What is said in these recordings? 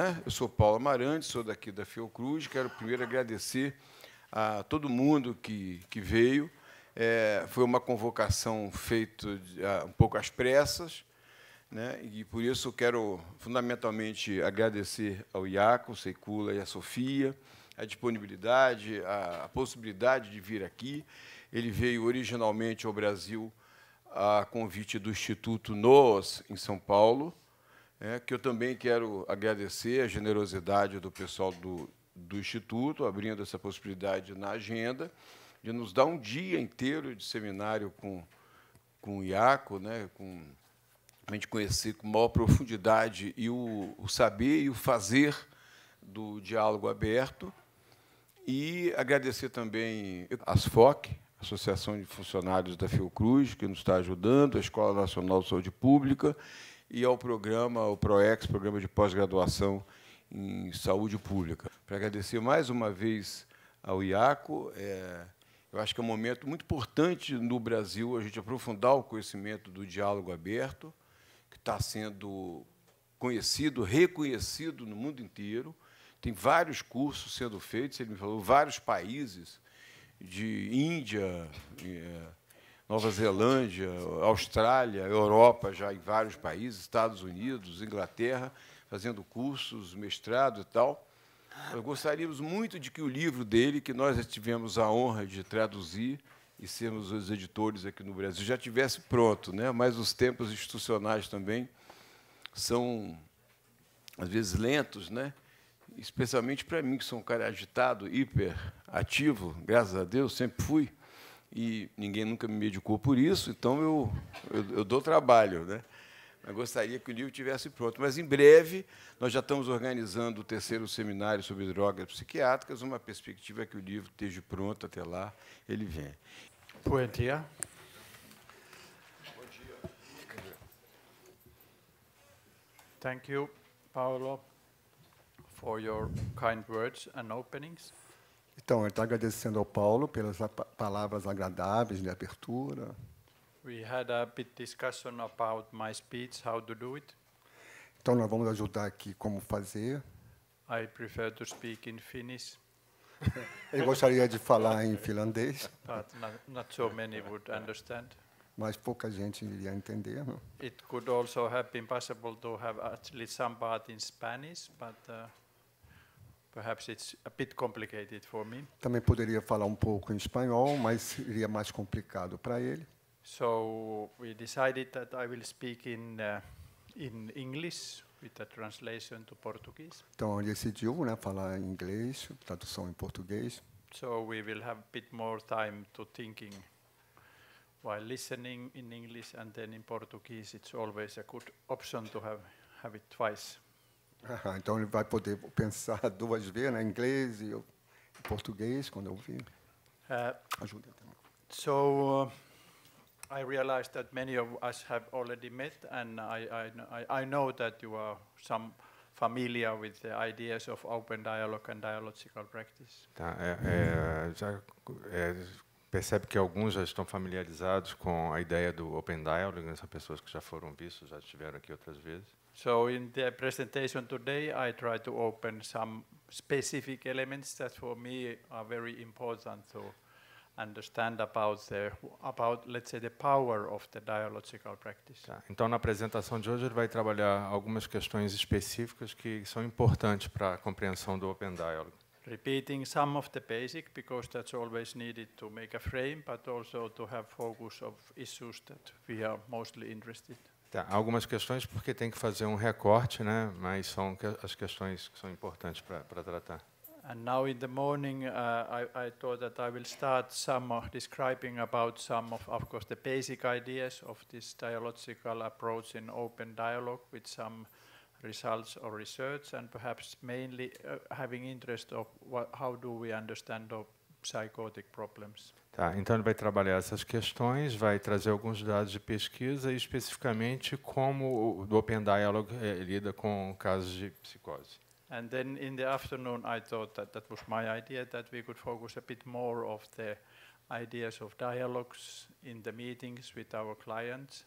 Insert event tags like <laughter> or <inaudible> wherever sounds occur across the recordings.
Né? Eu sou Paulo Amarante, sou daqui da Fiocruz. Quero primeiro agradecer a todo mundo que, que veio. É, foi uma convocação feita ah, um pouco às pressas, né? e por isso quero fundamentalmente agradecer ao Iaco, ao Seicula e à Sofia a disponibilidade, a, a possibilidade de vir aqui. Ele veio originalmente ao Brasil a convite do Instituto NOS, em São Paulo, é, que eu também quero agradecer a generosidade do pessoal do, do Instituto, abrindo essa possibilidade na agenda, de nos dar um dia inteiro de seminário com, com o Iaco, né, com, a gente conhecer com maior profundidade e o, o saber e o fazer do diálogo aberto. E agradecer também as FOC, Associação de Funcionários da Fiocruz, que nos está ajudando, a Escola Nacional de Saúde Pública e ao programa, o PROEX, Programa de Pós-Graduação em Saúde Pública. Para agradecer mais uma vez ao IACO, é, eu acho que é um momento muito importante no Brasil a gente aprofundar o conhecimento do diálogo aberto, que está sendo conhecido, reconhecido no mundo inteiro. Tem vários cursos sendo feitos, ele me falou, vários países, de Índia, é, Nova Zelândia, Austrália, Europa, já em vários países, Estados Unidos, Inglaterra, fazendo cursos, mestrado e tal. Nós gostaríamos muito de que o livro dele, que nós tivemos a honra de traduzir e sermos os editores aqui no Brasil, já tivesse pronto, né? mas os tempos institucionais também são, às vezes, lentos, né? especialmente para mim, que sou um cara agitado, hiperativo, graças a Deus, sempre fui e ninguém nunca me medicou por isso, então eu, eu, eu dou trabalho. Né? gostaria que o livro tivesse pronto, mas em breve nós já estamos organizando o terceiro seminário sobre drogas psiquiátricas, uma perspectiva é que o livro esteja pronto até lá, ele vem. Bom dia. Bom dia. Thank you, Paulo, for your kind words and openings. Então, ele está agradecendo ao Paulo pelas palavras agradáveis de abertura. We had a bit discussion about my speech, how to do it. Então, nós vamos ajudar aqui como fazer. I prefer to speak in Finnish. <laughs> Ele gostaria de falar em finlandês. But not, not so many would understand. Mas pouca gente iria entender. It could also have been possible to have actually some part in Spanish, but uh, Perhaps it's a bit complicated for me. Também poderia falar um pouco em espanhol, mas seria mais complicado para ele. So we decided that I will speak in uh, in English with a translation to Portuguese. Então ele decidiu, né, falar em inglês, tradução em português. So we will have a bit more time to thinking while listening in English and then in Portuguese. It's always a good option to have have it twice. Ah, então ele vai poder pensar <laughs> duas vezes, né? inglês e português, quando eu vi. Uh, é, Ajuda também. So, uh, I realize that many of us have already met, and I, I, I know that you are some familiar with the ideas of open dialogue and dialogical practice. Tá, é, é, já é, percebe que alguns já estão familiarizados com a ideia do open dialogue, né? são pessoas que já foram vistos, já estiveram aqui outras vezes. So in the presentation today, I try to open some specific elements that for me are very important to understand about the about let's say the power of the dialogical practice. Tá. Então na apresentação de hoje ele vai trabalhar algumas questões específicas que são importantes para a compreensão do Open Dialogue. Repeating some of the basic because that's always needed to make a frame but also to have focus of issues that we are mostly interested. Tá, algumas questões porque tem que fazer um recorte, né? Mas são as questões que são importantes para tratar. And now in the morning, uh, I, I thought that I will start some uh, describing about some of, of course, the basic ideas of this dialogical approach in open dialogue with some results or research, and perhaps mainly uh, having interest of what, how do we understand of psychotic problems. Tá, então ele vai trabalhar essas questões, vai trazer alguns dados de pesquisa e especificamente como o Open Dialogue eh, lida com casos de psicose. And then in the afternoon I thought that that was my idea that we could focus a bit more of the ideas of dialogues in the meetings with our clients.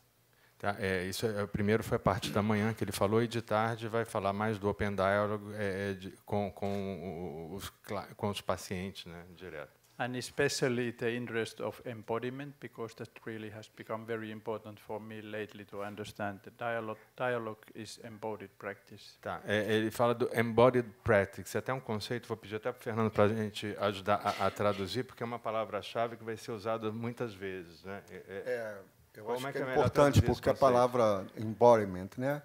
Tá, é, isso é, primeiro foi a parte da manhã que ele falou e de tarde vai falar mais do Open Dialogue é, de, com, com, os, com os pacientes, né, direto and especially the interest of embodiment, because that really has become very important for me lately to understand that dialogue, dialogue is embodied practice. Tá, é, ele fala do embodied practice, é até um conceito, vou pedir até para o Fernando para a gente ajudar a, a traduzir, porque é uma palavra-chave que vai ser usada muitas vezes. Né? É, é, é eu acho é que é, importante, porque a palavra embodiment né,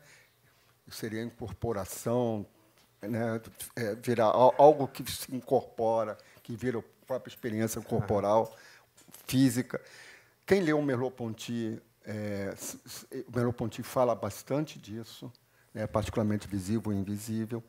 seria incorporação, né, virar algo que se incorpora, que vira o própria experiência corporal, física. Quem leu Merleau-Ponty, é, Merleau-Ponty fala bastante disso, né, particularmente visível e invisível.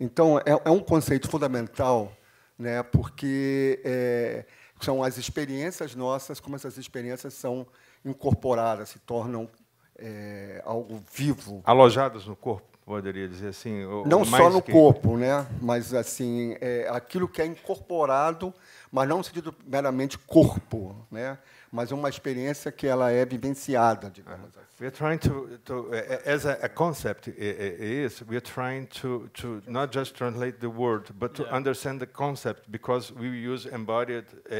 Então, é, é um conceito fundamental, né, porque é, são as experiências nossas, como essas experiências são incorporadas, se tornam é, algo vivo. Alojadas no corpo? poderia dizer assim? Não só no que... corpo, né? mas assim, é aquilo que é incorporado, mas não no sentido meramente corpo, né? mas uma experiência que ela é vivenciada, digamos assim. We're trying to, to eh, eh, as a, a concept eh, is, we're trying to, to not just translate the word, but to yeah. understand the concept, because we use embodied uh,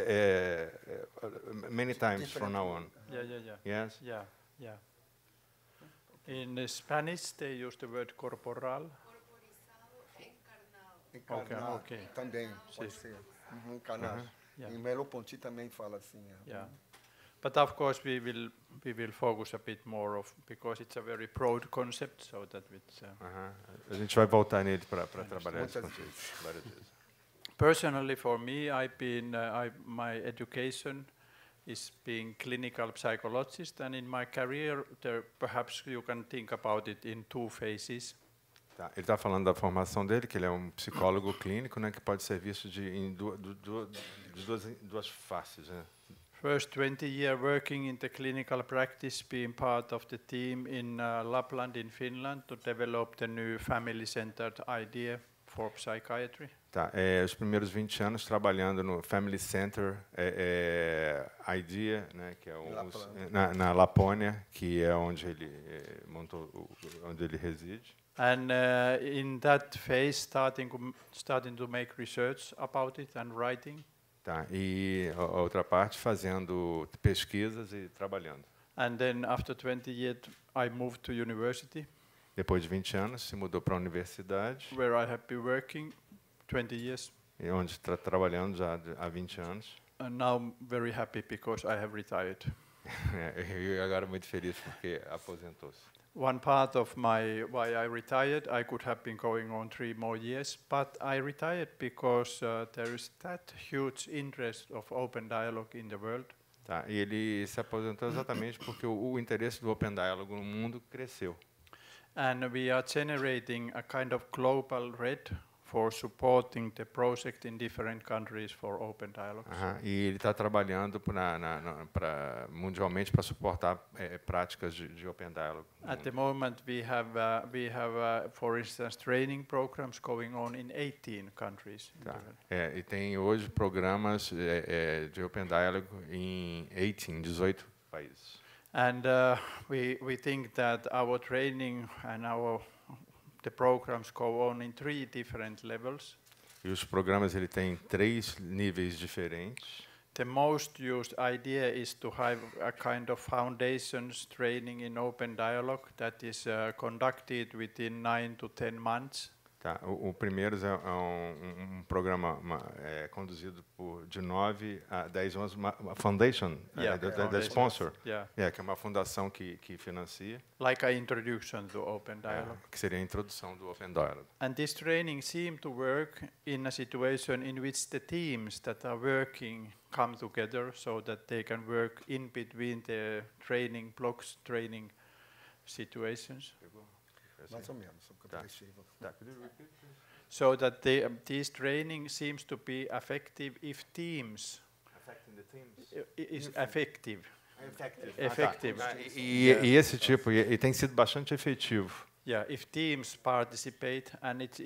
uh, many times from now on. Yeah, yeah, yeah. Yes? Yeah, yeah. In Spanish, they use the word corporal. Encarnar. Okay, okay. Também, pode Sim. ser. Uhum, encarnar. Uh -huh. yeah. Em Melo Ponti também fala assim. Yeah. But of course, we will we will focus a bit more of because it's a very broad concept, so that it's. Uh, uh -huh. A gente vai voltar nele para para trabalhar isso Várias vezes. Personally, for me, I've been uh, I, my education is being clinical psychologist and in my career there perhaps you can think about it in two phases. Tá, ele está falando da formação dele, que ele é um psicólogo clínico, né, que pode ser visto de, em du, du, du, duas, duas faces. Né? First 20 year working in the clinical practice, being part of the team in uh, Lapland in Finland to develop the new family-centered idea for psychiatry. Tá, é, os primeiros 20 anos trabalhando no Family Center é, é, Idea, né, que é o, os, na, na, Lapônia, que é onde ele é, montou, onde ele reside. And uh, in that phase, starting starting to make research about it and writing. Tá, e a outra parte fazendo pesquisas e trabalhando. And then after 20 years, I moved to university. Depois de 20 anos, se mudou para a universidade. Where I have been working 20 years. E onde está trabalhando já há 20 anos. And now very happy because I have retired. <laughs> e agora muito feliz porque aposentou-se. One part of my why I retired, I could have been going on three more years, but I retired because uh, there is that huge interest of open dialogue in the world. Tá, e ele se aposentou exatamente porque o, o interesse do Open Dialogue no mundo cresceu. And we are generating a kind of global red for supporting the project in different countries for open dialogues. Uhum. E ele está trabalhando na, na, na pra, mundialmente para suportar é, práticas de, de, open dialogue. At the moment we have uh, we have uh, for instance training programs going on in 18 countries. Tá. É, e tem hoje programas é, é, de open dialogue em 18, 18 países. And uh, we we think that our training and our The programs go on in three different levels. E os programas ele tem três níveis diferentes. The most used idea is to have a kind of foundations training in open dialogue that is uh, conducted within 9 to 10 months. Tá, o, o Primeiros é, é um, um, programa uma, é, conduzido por de 9 a 10 anos, uma, uma foundation, é, yeah, uh, da, da, sponsor, yeah. Yeah, que é uma fundação que, que financia. Like a introduction to Open é, Dialogue. É, que seria a introdução do Open Dialogue. And this training seemed to work in a situation in which the teams that are working come together so that they can work in between the training blocks, training situations. Pegou. So that the, um, this training seems to be effective if teams. Affecting the teams. Is effective. Effective. effective. Ah, tá. E, e esse tipo, e, e tem sido bastante efetivo. Yeah, if teams participate, and it's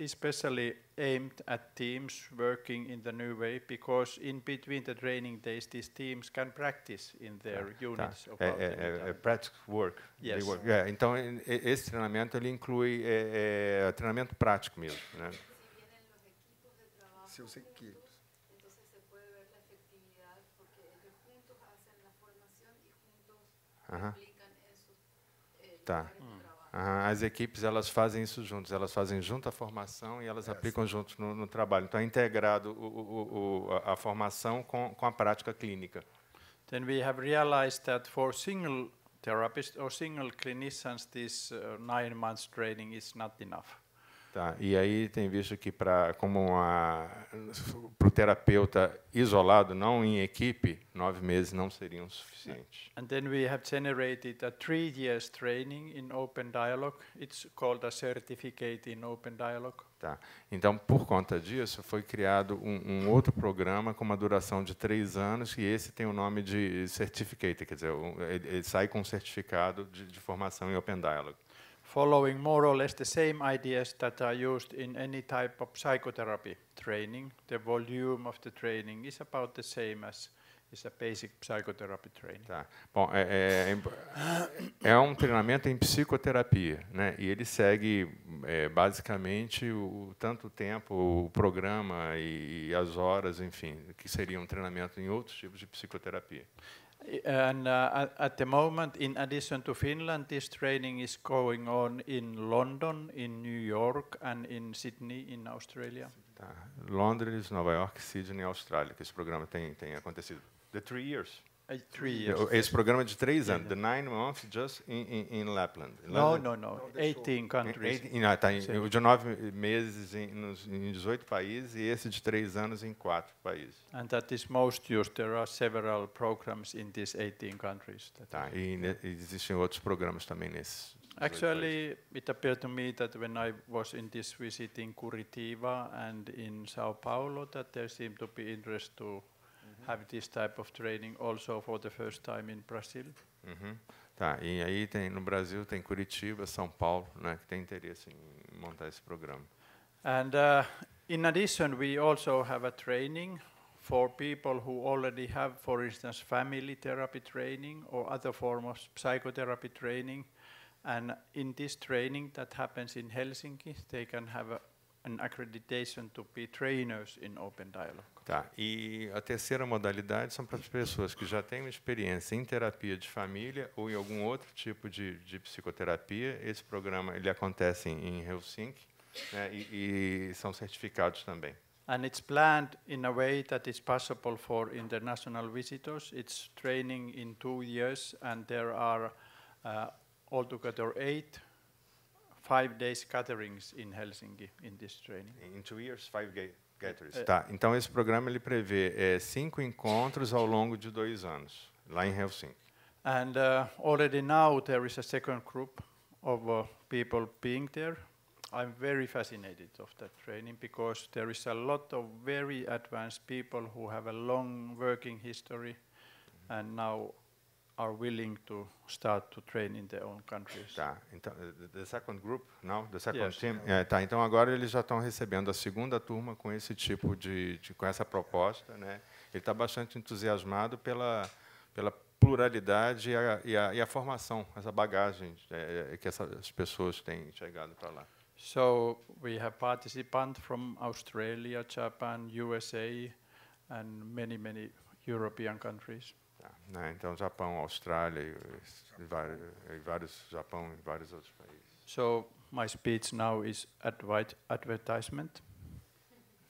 especially aimed at teams working in the new way, because in between the training days, these teams can practice in their yeah. units. about É, é, é, practice work. Yes. Work. Yeah, então, esse treinamento ele inclui é, é, treinamento prático mesmo. Né? Seus equipes. Uh -huh. Tá. As equipes elas fazem isso juntos, elas fazem junto a formação e elas é, aplicam sim. juntos no, no, trabalho. Então é integrado o, o, a, a formação com, com a prática clínica. Then we have realized that for single therapists or single clinicians, this uh, nine months training is not enough. Tá, e aí tem visto que para como para o terapeuta isolado, não em equipe, nove meses não seriam suficientes. And then we have generated a three years training in open dialogue. It's called a certificate in open dialogue. Tá. Então, por conta disso, foi criado um, um outro programa com uma duração de três anos e esse tem o nome de certificate, quer dizer, ele, ele sai com um certificado de, de formação em open dialogue following more or less the same ideas that are used in any type of psychotherapy training. The volume of the training is about the same as is a basic psychotherapy training. Tá. Bom, é, é, é, é um treinamento em psicoterapia, né? E ele segue é, basicamente o, o, tanto tempo, o programa e, e, as horas, enfim, que seria um treinamento em outros tipos de psicoterapia. And uh, at, at, the moment, in addition to Finland, this training is going on in London, in New York, and in Sydney, in Australia. Tá. Londres, Nova York, Sydney, Austrália, que esse programa tem, tem acontecido. The three years. Three years. Esse programa é de três anos, the nine months just in, in, in Lapland. No, no, no, no. 18 countries. Em, ah, tá em, de nove meses em, nos, em 18 países e esse de três anos em quatro países. And that is most used. There are several programs in these 18 countries. Tá, e, ne, e existem outros programas também nesses. Actually, it appeared to me that when I was in this visit in Curitiba and in São Paulo, that there seemed to be interest to have this type of training also for the first time in Brazil. Uhum. Tá, e aí tem no Brasil tem Curitiba, São Paulo, né, que tem interesse em montar esse programa. And uh, in addition, we also have a training for people who already have, for instance, family therapy training or other form of psychotherapy training. And in this training that happens in Helsinki, they can have a an accreditation to be trainers in open dialogue. Tá. E a terceira modalidade são para as pessoas que já têm uma experiência em terapia de família ou em algum outro tipo de, de psicoterapia. Esse programa ele acontece em, em Helsinki né, e, e são certificados também. And it's planned in a way that is possible for international visitors. It's training in two years, and there are uh, altogether eight five days gatherings in Helsinki in this training. In two years, five gatherings. Uh, tá. Então esse programa ele prevê é, cinco encontros ao longo de dois anos lá em Helsinki. And uh, already now there is a second group of uh, people being there. I'm very fascinated of that training because there is a lot of very advanced people who have a long working history, and now are willing to start to train in their own countries. Tá. Então, eh, the second group, não, the second yes. team. É, tá. Então agora eles já estão recebendo a segunda turma com esse tipo de, de com essa proposta, né? Ele está bastante entusiasmado pela pela pluralidade e a, e a, e a formação, essa bagagem é, é que essas pessoas têm chegado para lá. So we have participants from Australia, Japan, USA, and many many European countries. now né? Então, Japão, Austrália e, vários, e vários Japão e vários outros países. So my speech now is adv advertisement.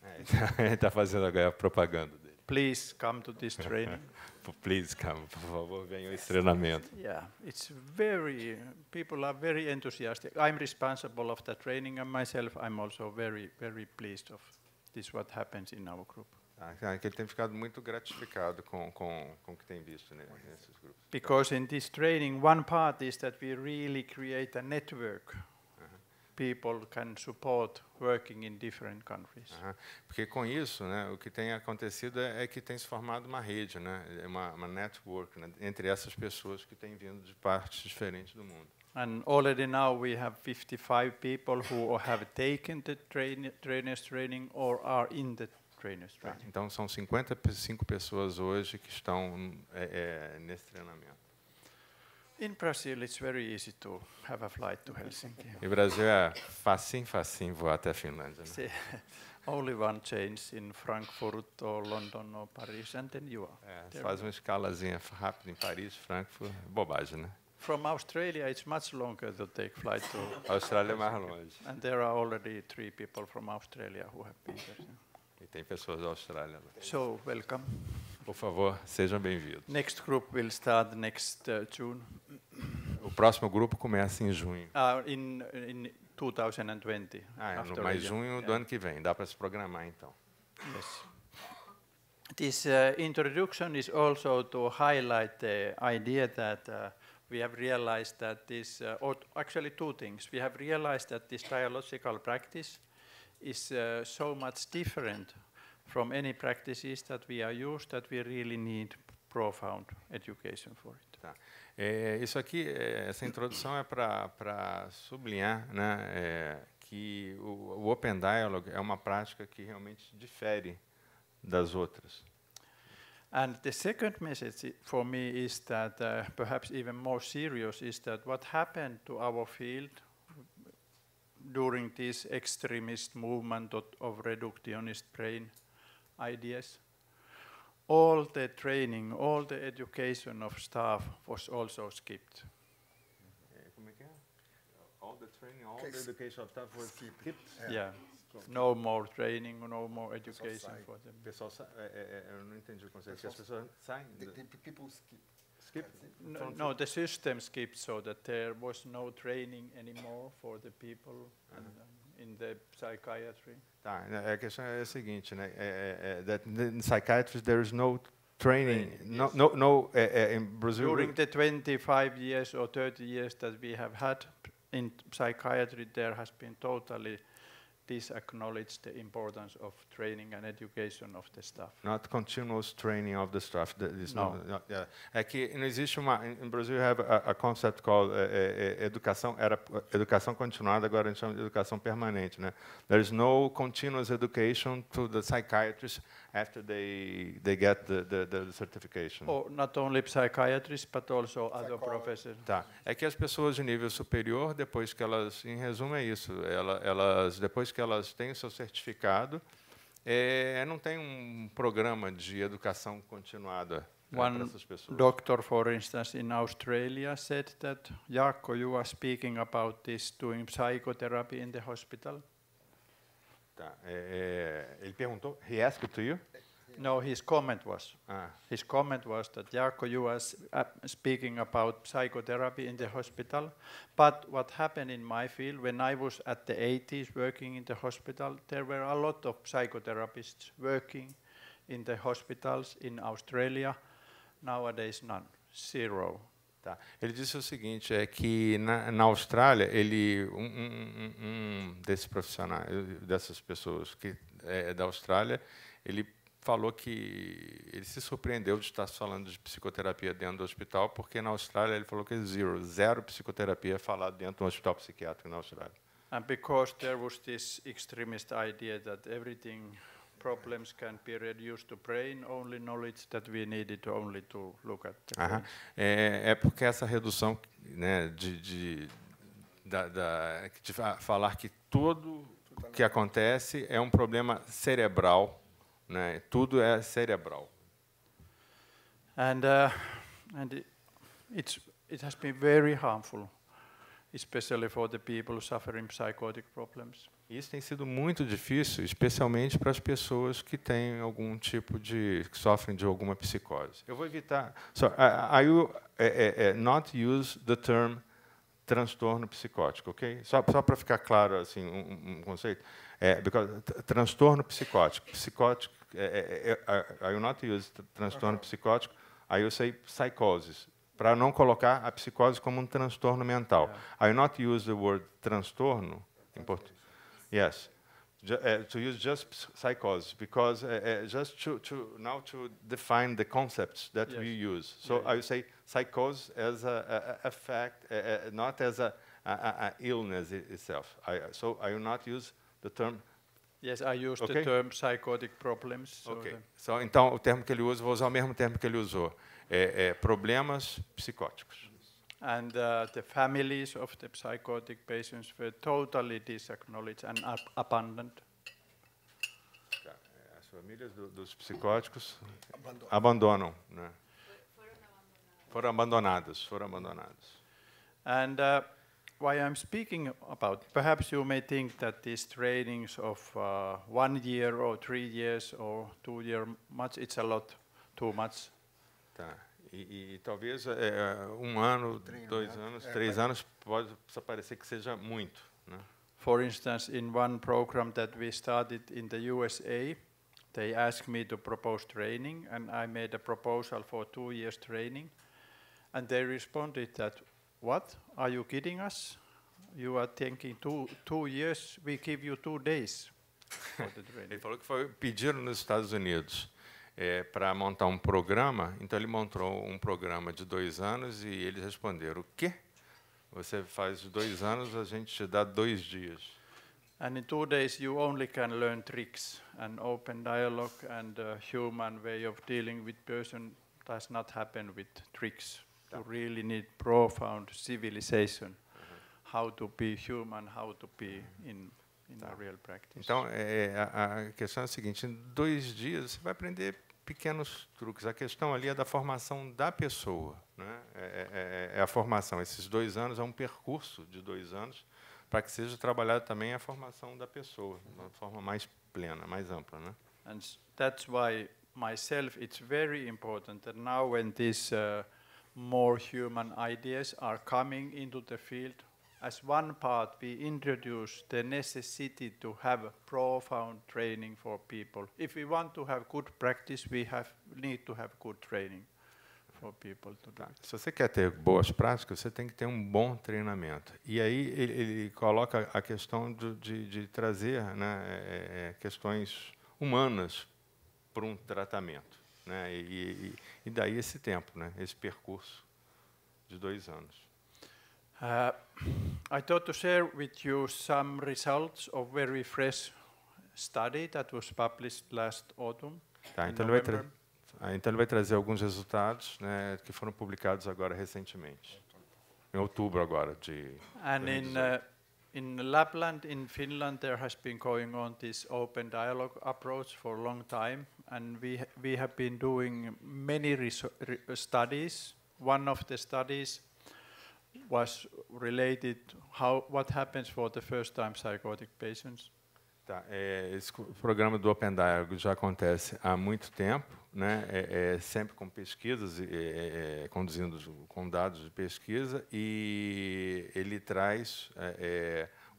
<laughs> Ele está fazendo agora propaganda dele. Please come to this training. <laughs> Please come, por favor, venha esse treinamento. Yeah, it's very people are very enthusiastic. I'm responsible of the training and myself I'm also very very pleased of this what happens in our group. Ah, ah, ele tem ficado muito gratificado com com com o que tem visto né, nesses grupos. Because in this training, one part is that we really create a network people can support working in different countries. Uh -huh. Porque com isso, né, o que tem acontecido é, é que tem se formado uma rede, né, é uma, uma network né, entre essas pessoas que têm vindo de partes diferentes do mundo. And already now we have 55 people who have taken the treinamento trainers training or are in the trainers. Tá. Então, são 55 pessoas hoje que estão é, é, nesse treinamento. In Brazil, it's very easy to have a flight to Helsinki. E Brasil é facinho, facinho voar até a Finlândia. Né? <laughs> Only one change in Frankfurt or London or Paris, and then you are. É, faz uma escalazinha rápida em Paris, Frankfurt, é bobagem, né? From Australia, it's much longer to take flight to. Austrália é mais longe. And there are already three people from Australia who have been there. E tem pessoas da Austrália. Né? So, welcome. Por favor, sejam bem-vindos. Next group will start next uh, June. O próximo grupo começa em junho. Uh, in, in 2020. Ah, é no, mais junho do yeah. ano que vem. Dá para se programar então. Yes. This uh, introduction is also to highlight the idea that uh, we have realized that this, uh, or actually two things. We have realized that this biological practice is uh, so much different from any practices that we are used that we really need profound education for it. Tá. É, isso aqui, essa introdução é para sublinhar né, é, que o, o, Open Dialogue é uma prática que realmente difere das outras. And the second message for me is that uh, perhaps even more serious is that what happened to our field during this extremist movement of, of reductionist brain ideas. All the training, all the education of staff was also skipped. Eh, all the training, all the education of staff was skipped. skipped. Yeah. No more training, no more education for them. Pessoal, eu eh, não entendi eh, o conceito. Pessoal, as pessoas saem. The, the people skip skip? No, no, the system skipped so that there was no training anymore for the people uh -huh. and, um, in the psychiatry. Tá, a questão é a seguinte, né? É, é, that in psychiatry there is no training, training no, yes. no, no, eh, eh, in Brazil. During the 25 years or 30 years that we have had in psychiatry, there has been totally this acknowledges the importance of training and education of the staff. Not continuous training of the staff. no. Not, yeah. É não existe uma. Em we have a, a concept called uh, uh, educação era educação continuada. Agora a gente chama de educação permanente, né? There is no continuous education to the psychiatrist after they, they get the, the, the certification. Oh, not only psychiatrists, but also other professors. Tá. É que as pessoas de nível superior, depois que elas, em resumo é isso, elas, elas depois que elas têm o seu certificado, é, não tem um programa de educação continuada né, One doctor, for instance, in Australia said that, Jaakko, you are speaking about this doing psychotherapy in the hospital. Eh, eh, ele perguntou. He asked to you. No, his comment was. Ah. His comment was that Jaakko, you were uh, speaking about psychotherapy in the hospital, but what happened in my field when I was at the 80s working in the hospital, there were a lot of psychotherapists working in the hospitals in Australia. Nowadays, none, zero. Tá. Ele disse o seguinte, é que na, na Austrália ele um, um, um desses profissionais, dessas pessoas que é, é da Austrália, ele falou que ele se surpreendeu de estar falando de psicoterapia dentro do hospital, porque na Austrália ele falou que é zero, zero psicoterapia é falada dentro de um hospital psiquiátrico na Austrália. And because there was this extremist idea that everything problems can be reduced to brain only knowledge that we needed only to look at. É, é porque essa redução né, de, de, da, da, de falar que tudo que acontece é um problema cerebral, né? Tudo é cerebral. And uh, and it's it has been very harmful, especially for the people suffering psychotic problems. Isso tem sido muito difícil, especialmente para as pessoas que têm algum tipo de. que sofrem de alguma psicose. Eu vou evitar. So, I, I will uh, uh, not use the term transtorno psicótico, ok? Só, só para ficar claro assim um, um conceito, é, because, transtorno psicótico, psicótico, é, I é, will é, é, not use transtorno psicótico, aí eu sei psicoses, para não colocar a psicose como um transtorno mental. Yeah. I will not use the word transtorno em português Yes. uh, to use just psychosis, because uh, uh, just to, to now to define the concepts that yes. we use. So yeah, yeah. I would say psychosis as a, a, a fact, not as a, a illness itself. I, so I will not use the term. Yes, I use okay? the term psychotic problems. So ok. So, então, o termo que ele usa, vou usar o mesmo termo que ele usou: é, é problemas psicóticos and uh, the families of the psychotic patients were totally disacknowledged and ab abandoned. As famílias do, dos psicóticos abandonam, abandonam né? Foram abandonados, foram abandonados. And uh, why I'm speaking about, perhaps you may think that these trainings of uh, one year or three years or two years much, it's a lot, too much. Tá. E, e talvez é, é um ano, dois anos, é, três anos pode parecer que seja muito. Né? For instance, in one program that we started in the USA, they asked me to propose training, and I made a proposal for two years training, and they responded that, "What? Are you kidding us? You are thinking two two years? We give you two days." <laughs> Ele falou que foi pediram nos Estados Unidos é, para montar um programa. Então, ele montou um programa de dois anos e eles responderam: O quê? Você faz dois anos, a gente te dá dois dias. And in two days, you only can learn tricks and open dialogue and a uh, human way of dealing with person does not happen with tricks. You really need profound civilization. How to be human, how to be in Então, é, é, a, a, questão é a seguinte: em dois dias você vai aprender pequenos truques. A questão ali é da formação da pessoa. Né? É é, é, é, é a formação. Esses dois anos é um percurso de dois anos para que seja trabalhada também a formação da pessoa, de uma forma mais plena, mais ampla. Né? por that's why myself it's very important that now when these uh, more human ideas are coming into the field, as one part, we introduce the necessity to have profound training for people. If we want to have good practice, we have, need to have good training for people to do. Tá. Se você quer ter boas práticas, você tem que ter um bom treinamento. E aí ele, ele coloca a questão de, de, de trazer né, é, é, é, questões humanas para um tratamento. Né, e, e, e daí esse tempo, né, esse percurso de dois anos. Uh, I thought to share with you some results of a very fresh study that was published last autumn. Tá, então ele, ah, então ele vai trazer alguns resultados né, que foram publicados agora recentemente, em outubro agora de. And in uh, in Lapland, in Finland, there has been going on this open dialogue approach for a long time, and we ha we have been doing many studies. One of the studies was related how what happens for the first time psychotic patients? Tá, é, esse programa do Open Dialogue já acontece há muito tempo, né? É, é, sempre com pesquisas, é, é, é, conduzindo com dados de pesquisa e ele traz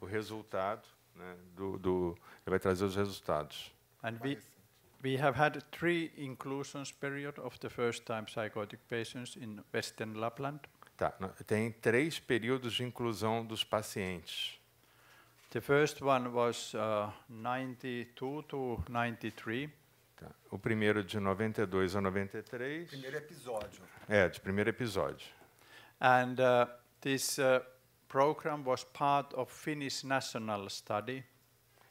o resultado, né? Do, do, ele vai trazer os resultados. And we we have had three inclusions period of the first time psychotic patients in Western Lapland. Tá, tem três períodos de inclusão dos pacientes. The first one was uh, 92 to 93. Tá. O primeiro de 92 a 93. Primeiro episódio. É, de primeiro episódio. And uh, this uh, program was part of Finnish national study.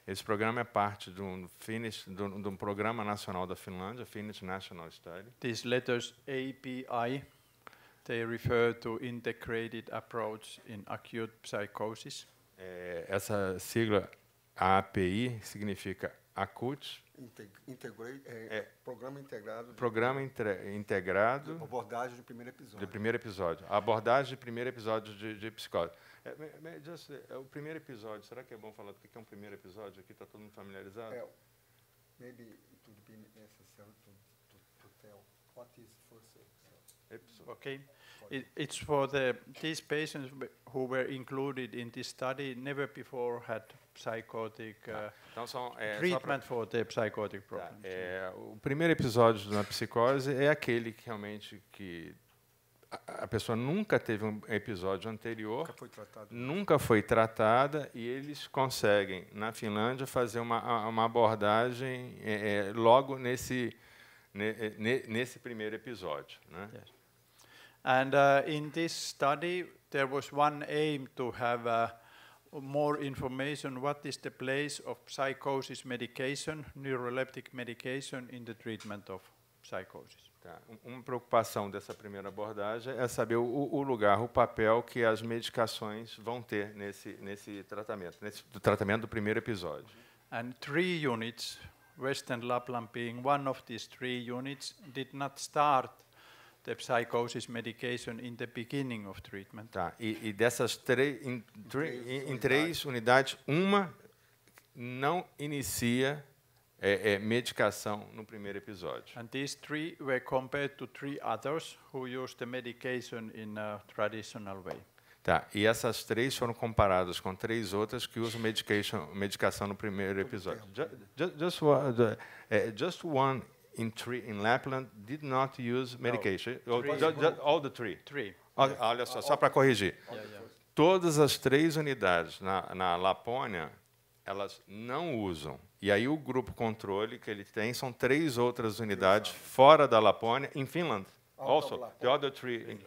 Esse programa é parte de um, Finnish, de um, de um programa nacional da Finlândia, Finnish National Study. These letters API. They refer to integrated approach in acute psychosis. É, essa sigla API significa acute. Integ é, é, programa integrado. Programa intre, integrado. De abordagem de primeiro episódio. De primeiro episódio. abordagem de primeiro episódio de, de psicose. É, é, o primeiro episódio. Será que é bom falar do que é um primeiro episódio? Aqui está todo mundo familiarizado. É, maybe it would be necessary to, to, to tell what is first episode. Okay. It, it's for the these patients who were included in this study never before had psychotic tá. uh, então são, é, treatment pra... for the psychotic problem. Tá. É, o primeiro episódio na psicose é aquele que realmente que a, pessoa nunca teve um episódio anterior, nunca foi, nunca foi tratada e eles conseguem na Finlândia fazer uma, uma abordagem é, é logo nesse é, nesse primeiro episódio, né? Yes. And uh, in this study, there was one aim to have uh, more information what is the place of psychosis medication, neuroleptic medication in the treatment of psychosis. Tá. Um, uma preocupação dessa primeira abordagem é saber o, o, lugar, o papel que as medicações vão ter nesse, nesse tratamento, nesse do tratamento do primeiro episódio. And three units, Western Lapland being one of these three units, did not start the psychosis medication in the beginning of treatment. Tá. E, e dessas três em, em, em, três unidades, uma não inicia é, é, medicação no primeiro episódio. And these three were compared to three others who used the medication in a traditional way. Tá, e essas três foram comparadas com três outras que usam medication, medicação no primeiro episódio. Just, just, just one, é, just one in, three, in Lapland did not use medication. No, oh, just, just all the three. three. Olha, yeah. olha só, só para corrigir. Yeah, yeah. Todas as três unidades na, na Lapônia, elas não usam. E aí o grupo controle que ele tem são três outras unidades fora da Lapônia, em Finland. Also, the other three. In,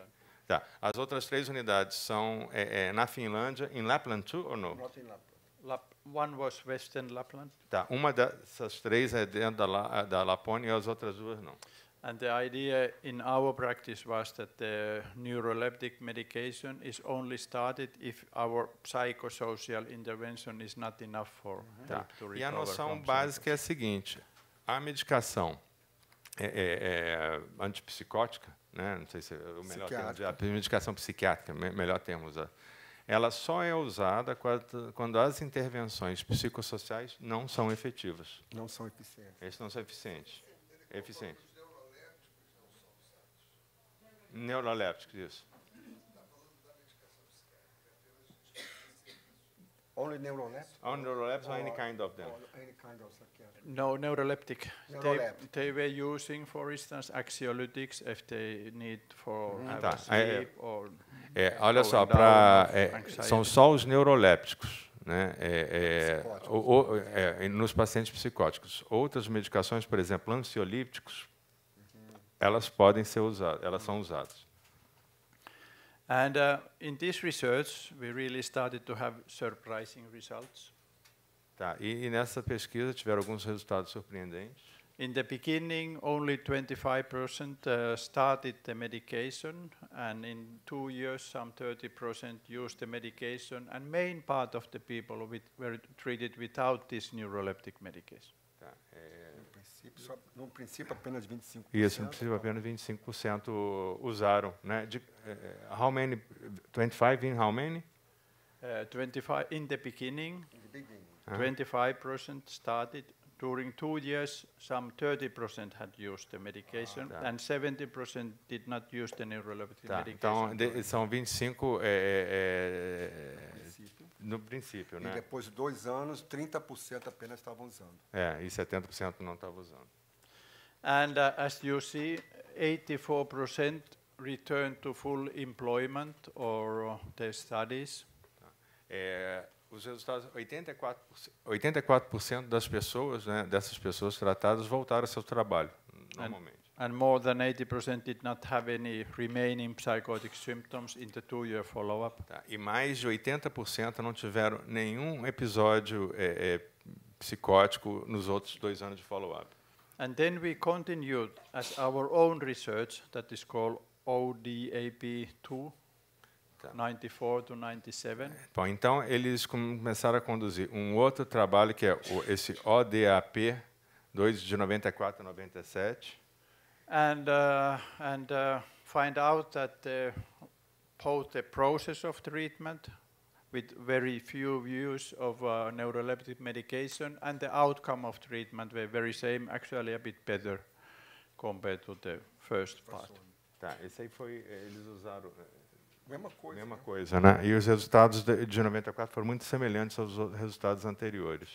tá. As outras três unidades são é, é, na Finlândia, em Lapland too ou não? Not in Lapland. Lap One was Western Lapland. Tá, uma dessas três é dentro da, La, é da Lapônia e as outras duas não. And the idea in our practice was that the neuroleptic medication is only started if our psychosocial intervention is not enough for uhum. tá. to recover. E a noção básica é a seguinte: a medicação é, é, é antipsicótica, né? Não sei se é o melhor termo, a medicação psiquiátrica, melhor termo usar ela só é usada quando as intervenções psicossociais não são efetivas. Não são eficientes. Eles não são eficientes. É eficientes. Neurolépticos, isso. Only neuroleptics Only neuroleptics or any kind of them? Any kind of psychiatric? No, neuroleptic. They, they were using, for instance, axiolytics if they need for mm -hmm. sleep or... É, olha só, é pra, né? é, é são é? só os neurolépticos. Né? É, ou, nos pacientes psicóticos. Outras medicações, por exemplo, ansiolípticos, uhum. elas podem ser usadas, elas uhum. são usadas. And uh, in this research, we really started to have surprising results. Tá, e, e nessa pesquisa tiveram alguns resultados surpreendentes. In the beginning, only 25% uh, started the medication, and in two years, some 30% used the medication, and main part of the people with, were treated without this neuroleptic medication. no, princípio, só, no princípio, apenas 25%. Isso, no princípio, apenas 25% usaram. Né? De, uh, how many? 25 in how many? Uh, 25 in the beginning. In the beginning. -huh. 25% started during two years, some 30% had used the medication ah, and 70% did not use the neuroleptic tá, medication. Então, de, são 25 é, é, no princípio, né? E depois de dois anos, 30% apenas estavam usando. É, e 70% não estavam usando. And uh, as you see, 84% returned to full employment or uh, their studies. É, os resultados, 84%, 84 das pessoas, né, dessas pessoas tratadas voltaram ao seu trabalho, normalmente. And, and more than 80% did not have any remaining psychotic symptoms in the two-year follow-up. Tá, e mais de 80% não tiveram nenhum episódio é, é, psicótico nos outros dois anos de follow-up. And then we continued as our own research that is called ODAP2 94 então. 97. Bom, então eles começaram a conduzir um outro trabalho que é o, esse ODAP 2 de 94 a 97. And uh, and uh, find out that the, both the process of treatment with very few views of uh, neuroleptic medication and the outcome of treatment were very same, actually a bit better compared to the first part. Tá, esse aí foi eh, eles usaram eh, Mesma coisa. Mesma né? coisa, né? E os resultados de, de 94 foram muito semelhantes aos resultados anteriores.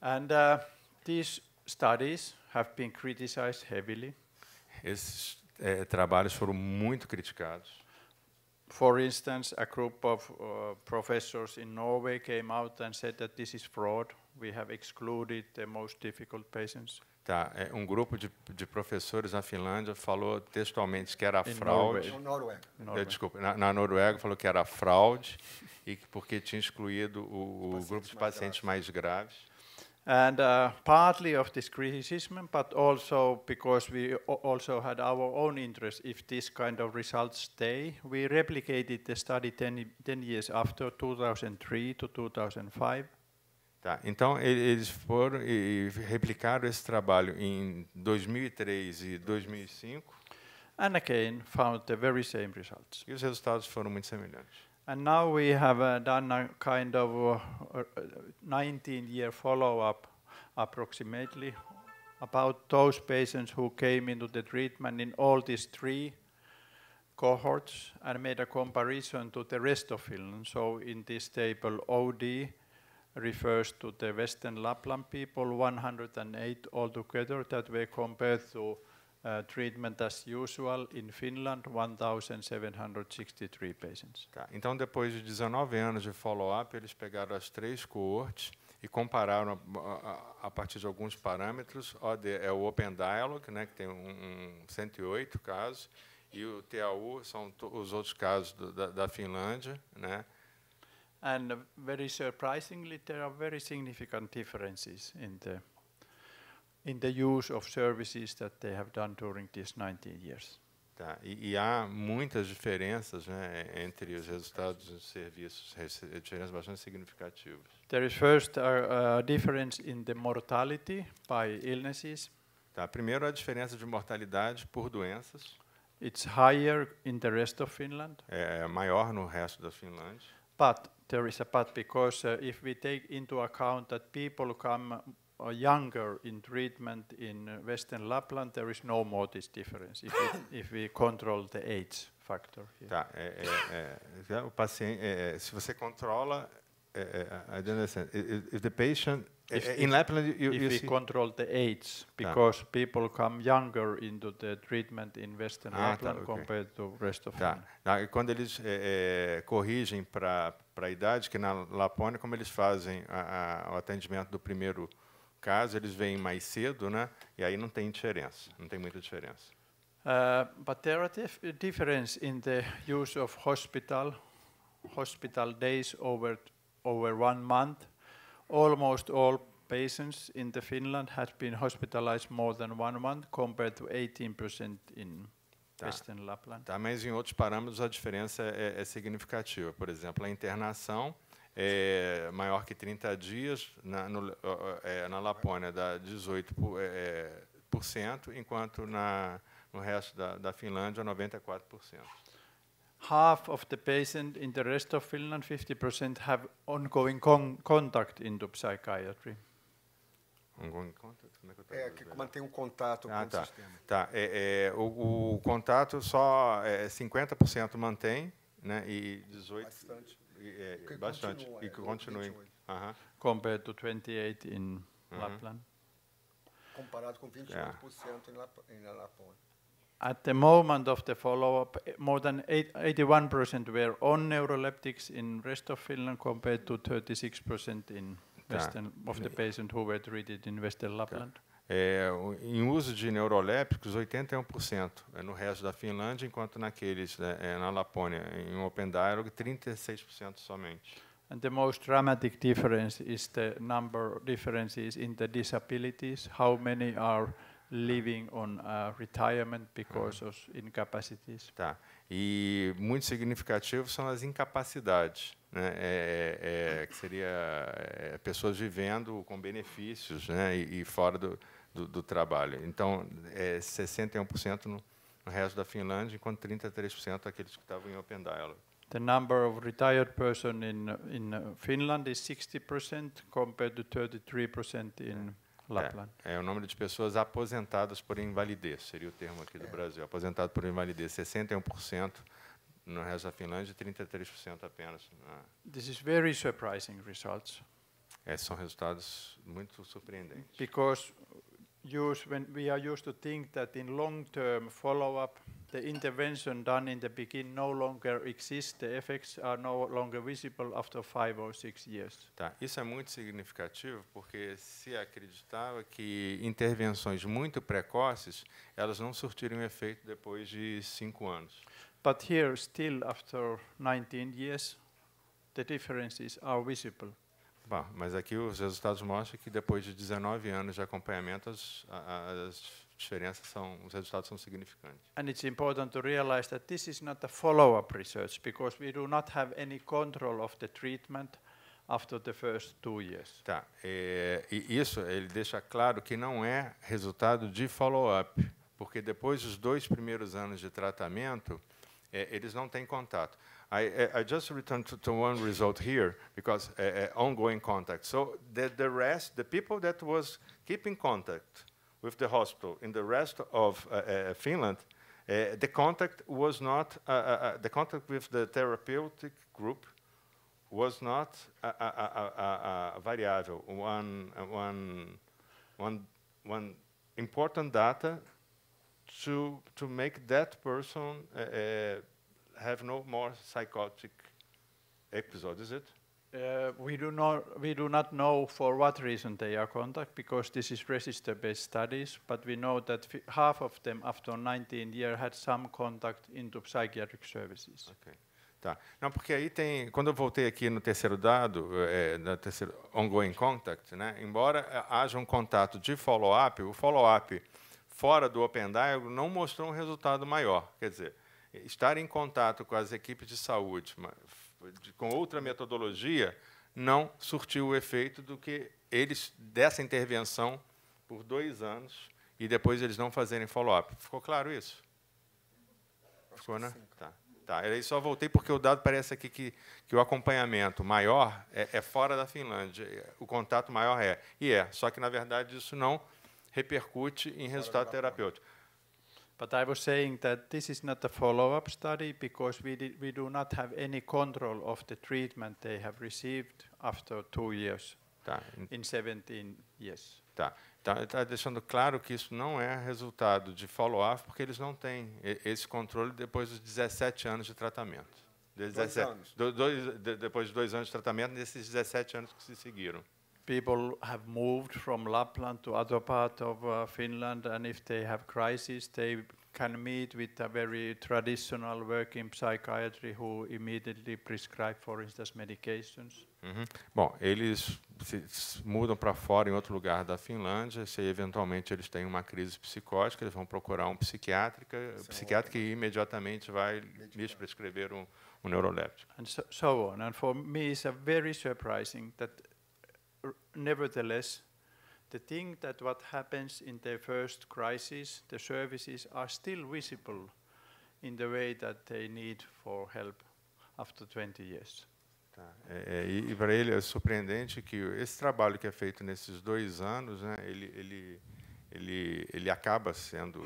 And uh, these studies have been criticized heavily. Esses eh, trabalhos foram muito criticados. For instance, a group of uh, professors in Norway came out and said that this is fraud. We have excluded the most difficult patients. Tá, é, um grupo de, de, professores na Finlândia falou textualmente que era fraude. Na é Noruega. Noruega. É, desculpa, na, na, Noruega falou que era fraude e que, porque tinha excluído o, o grupo de pacientes mais graves. And uh, partly of this criticism, but also because we also had our own interest. If this kind of results stay, we replicated the study 10, 10 years after 2003 to 2005. Tá, então, eles foram e replicaram esse trabalho em 2003 e 2005. And again, found the very same results. E os resultados foram muito semelhantes. And now we have uh, done a kind of 19-year uh, uh, follow-up, approximately, about those patients who came into the treatment in all these three cohorts and made a comparison to the rest of Finland. So in this table, OD refers to the Western Lapland people, 108 altogether that were compared to uh, treatment as usual in Finland, 1,763 patients. Tá. Então, depois de 19 anos de follow-up, eles pegaram as três coortes e compararam a, a, a, partir de alguns parâmetros. é o Open Dialogue, né, que tem um, um 108 casos, e o TAU são os outros casos do, da, da Finlândia, né? And very surprisingly, there are very significant differences in the in the use of services that they have done during these 19 years. Tá. E, e, há muitas diferenças né, entre os resultados dos serviços, diferenças bastante significativas. There is first a, uh, a difference in the mortality by illnesses. Tá. Primeiro a diferença de mortalidade por doenças. It's higher in the rest of Finland. É, é maior no resto da Finlândia. But there is a but because uh, if we take into account that people come uh, younger in treatment in uh, Western Lapland, there is no more this difference if we, <laughs> if we control the age factor. Here. I don't understand. If, the patient if in Lapland, you, if you we control the age, because people come younger into the treatment in Western ah, Lapland okay. compared to rest of. Tá. Não, when they corrigem para para a idade, que na Lapônia, como eles fazem a, a, o atendimento do primeiro caso, eles vêm mais cedo, né? E aí não tem diferença, não tem muita diferença. Uh, but there are dif difference in the use of hospital hospital days over over one month. Almost all patients in the Finland had been hospitalized more than one month, compared to 18% in Tá. tá. mas em outros parâmetros a diferença é, é significativa. Por exemplo, a internação é maior que 30 dias, na, no, é, na Lapônia dá 18%, por, é, é, por cento, enquanto na, no resto da, da Finlândia 94%. half of the patient in the rest of Finland, 50% have ongoing con contact into psychiatry é que é, mantém um contato ah, com tá. o sistema. Tá. É, é o, o, contato só é, 50% mantém, né? E 18%. Bastante. E, é, bastante. Continua, e que continue. Uh -huh. Compared to 28% in uh uhum. -huh. Lapland. Comparado com 28% yeah. em, em Lapland. At the moment of the follow-up, eh, more than 81% were on neuroleptics in rest of Finland compared to 36% in Tá. western of the patient who were treated in Western tá. Lapland. É, em uso de neurolépticos, 81% é no resto da Finlândia, enquanto naqueles né, é na Lapônia, em Open Dialogue, 36% somente. And the most dramatic difference is the number differences in the disabilities. How many are living on uh, retirement because uhum. of incapacities? Tá. E muito significativo são as incapacidades, né? é, é, é que seria é, pessoas vivendo com benefícios né? e, e fora do, do, do, trabalho. Então, é 61% no, no resto da Finlândia, enquanto 33% aqueles que estavam em open dialogue. The number of retired person in in Finland is 60% compared to 33% in Laplan. É, é, o número de pessoas aposentadas por invalidez, seria o termo aqui do é. Brasil. Aposentado por invalidez, 61% no resto da Finlândia e 33% apenas. Na... This is very surprising results. É, são resultados muito surpreendentes. Because use, when we are used to think that in long term follow up the intervention done in the beginning no longer exists, the effects are no longer visible after five or six years. Tá, isso é muito significativo porque se acreditava que intervenções muito precoces elas não surtiriam efeito depois de cinco anos. But here, still after 19 years, the differences are visible. mas aqui os resultados mostram que depois de 19 anos de acompanhamento as, as diferenças são, os resultados são significantes. And it's important to realize that this is not a follow-up research because we do not have any control of the treatment after the first two years. Tá. E, é, e isso ele deixa claro que não é resultado de follow-up, porque depois dos dois primeiros anos de tratamento é, eles não têm contato. I, I just returned to, to one result here because uh, uh, ongoing contact. So the, the rest, the people that was keeping contact with the hospital in the rest of uh, uh, Finland, uh, the contact was not, the contact with the therapeutic group was not a, a, a, variable, one one one important data to to make that person uh, uh, have no more psychotic episode, is it? Uh, we, do not, we do not know for what reason they are contact because this is register-based studies, but we know that half of them after 19 years had some contact into psychiatric services. Okay. Tá. Não, porque aí tem, quando eu voltei aqui no terceiro dado, é, no terceiro ongoing contact, né? Embora eh, haja um contato de follow-up, o follow-up fora do Open não mostrou um resultado maior. Quer dizer, estar em contato com as equipes de saúde Tipo, de, com outra metodologia, não surtiu o efeito do que eles dessa intervenção por dois anos e depois eles não fazerem follow-up. Ficou claro isso? Ficou, né? Tá. Tá, eu só voltei porque o dado parece aqui que, que o acompanhamento maior é, é fora da Finlândia, o contato maior é. E é, só que, na verdade, isso não repercute em resultado terapêutico. But I was saying that this is not a follow-up study because we, did, we do not have any control of the treatment they have received after two years, tá. in 17 years. Tá. Está tá deixando claro que isso não é resultado de follow-up, porque eles não têm esse controle depois dos 17 anos de tratamento. 17, dois anos. Do, dois, de, depois de dois anos de tratamento, nesses 17 anos que se seguiram people have moved from Lapland to other part of uh, Finland, and if they have crisis, they can meet with a very traditional work in psychiatry who immediately prescribe, for instance, medications. Uhum. Bom, eles se mudam para fora, em outro lugar da Finlândia, se eventualmente eles têm uma crise psicótica, eles vão procurar um psiquiátrica, so é psiquiatra que imediatamente vai lhes prescrever um, um neuroléptico. And so, so on. And for me, it's a very surprising that nevertheless, the thing that what happens in the first crisis, the services are still visible in the way that they need for help after 20 years. Tá. É, é, e para ele é surpreendente que esse trabalho que é feito nesses dois anos, né, ele, ele, ele, ele acaba sendo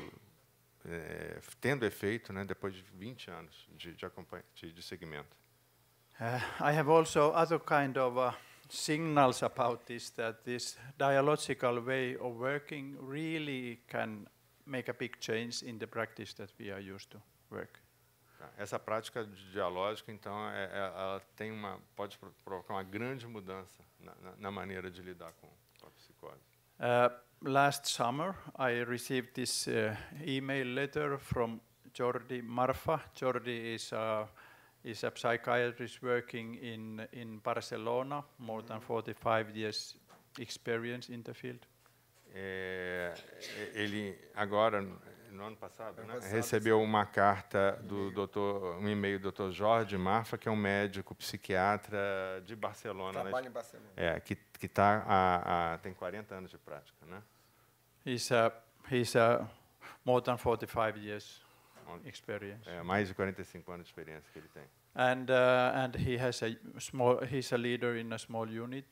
é, tendo efeito né, depois de 20 anos de, de, de, de segmento. Uh, I have also other kind of uh, signals about this that this dialogical way of working really can make a big change in the practice that we are used to work. Ah, essa prática dialógica, então, é, ela tem uma pode provocar uma grande mudança na, na maneira de lidar com a psicose. Uh, last summer, I received this uh, email letter from Jordi Marfa. Jordi is a uh, is a psychiatrist working in, in Barcelona, more than 45 mm. years experience in the field. É, ele agora, no ano passado, né, recebeu uma carta do doutor, um e-mail do doutor Jorge Marfa, que é um médico psiquiatra de Barcelona. Né? Trabalha né, em Barcelona. É, que, que tá a, a, tem 40 anos de prática, né? He's a, he's a more than 45 years experience. É, mais de 45 anos de experiência que ele tem. And uh, and he has a small he's a leader in a small unit.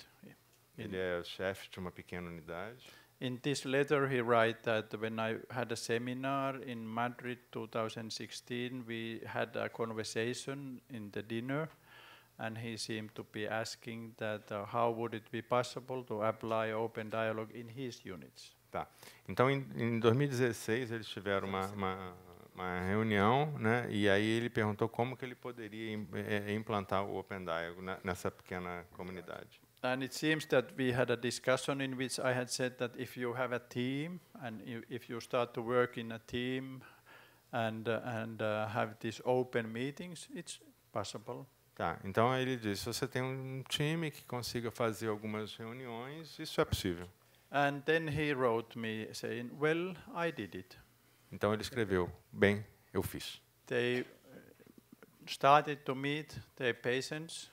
Ele é chefe de uma pequena unidade. In this letter he write that when I had a seminar in Madrid 2016 we had a conversation in the dinner and he seemed to be asking that uh, how would it be possible to apply open dialogue in his units. Tá. Então, em, em 2016, eles tiveram uma, uma, uma reunião, né? E aí ele perguntou como que ele poderia é, é, implantar o Open Dialogue nessa pequena comunidade. And it seems that we had a discussion in which I had said that if you have a team and if you start to work in a team and uh, and uh, have these open meetings, it's possible. Tá. Então ele disse, você tem um time que consiga fazer algumas reuniões, isso é possível. And then he wrote me saying, well, I did it. Então ele escreveu: Bem, eu fiz. They started to meet their patients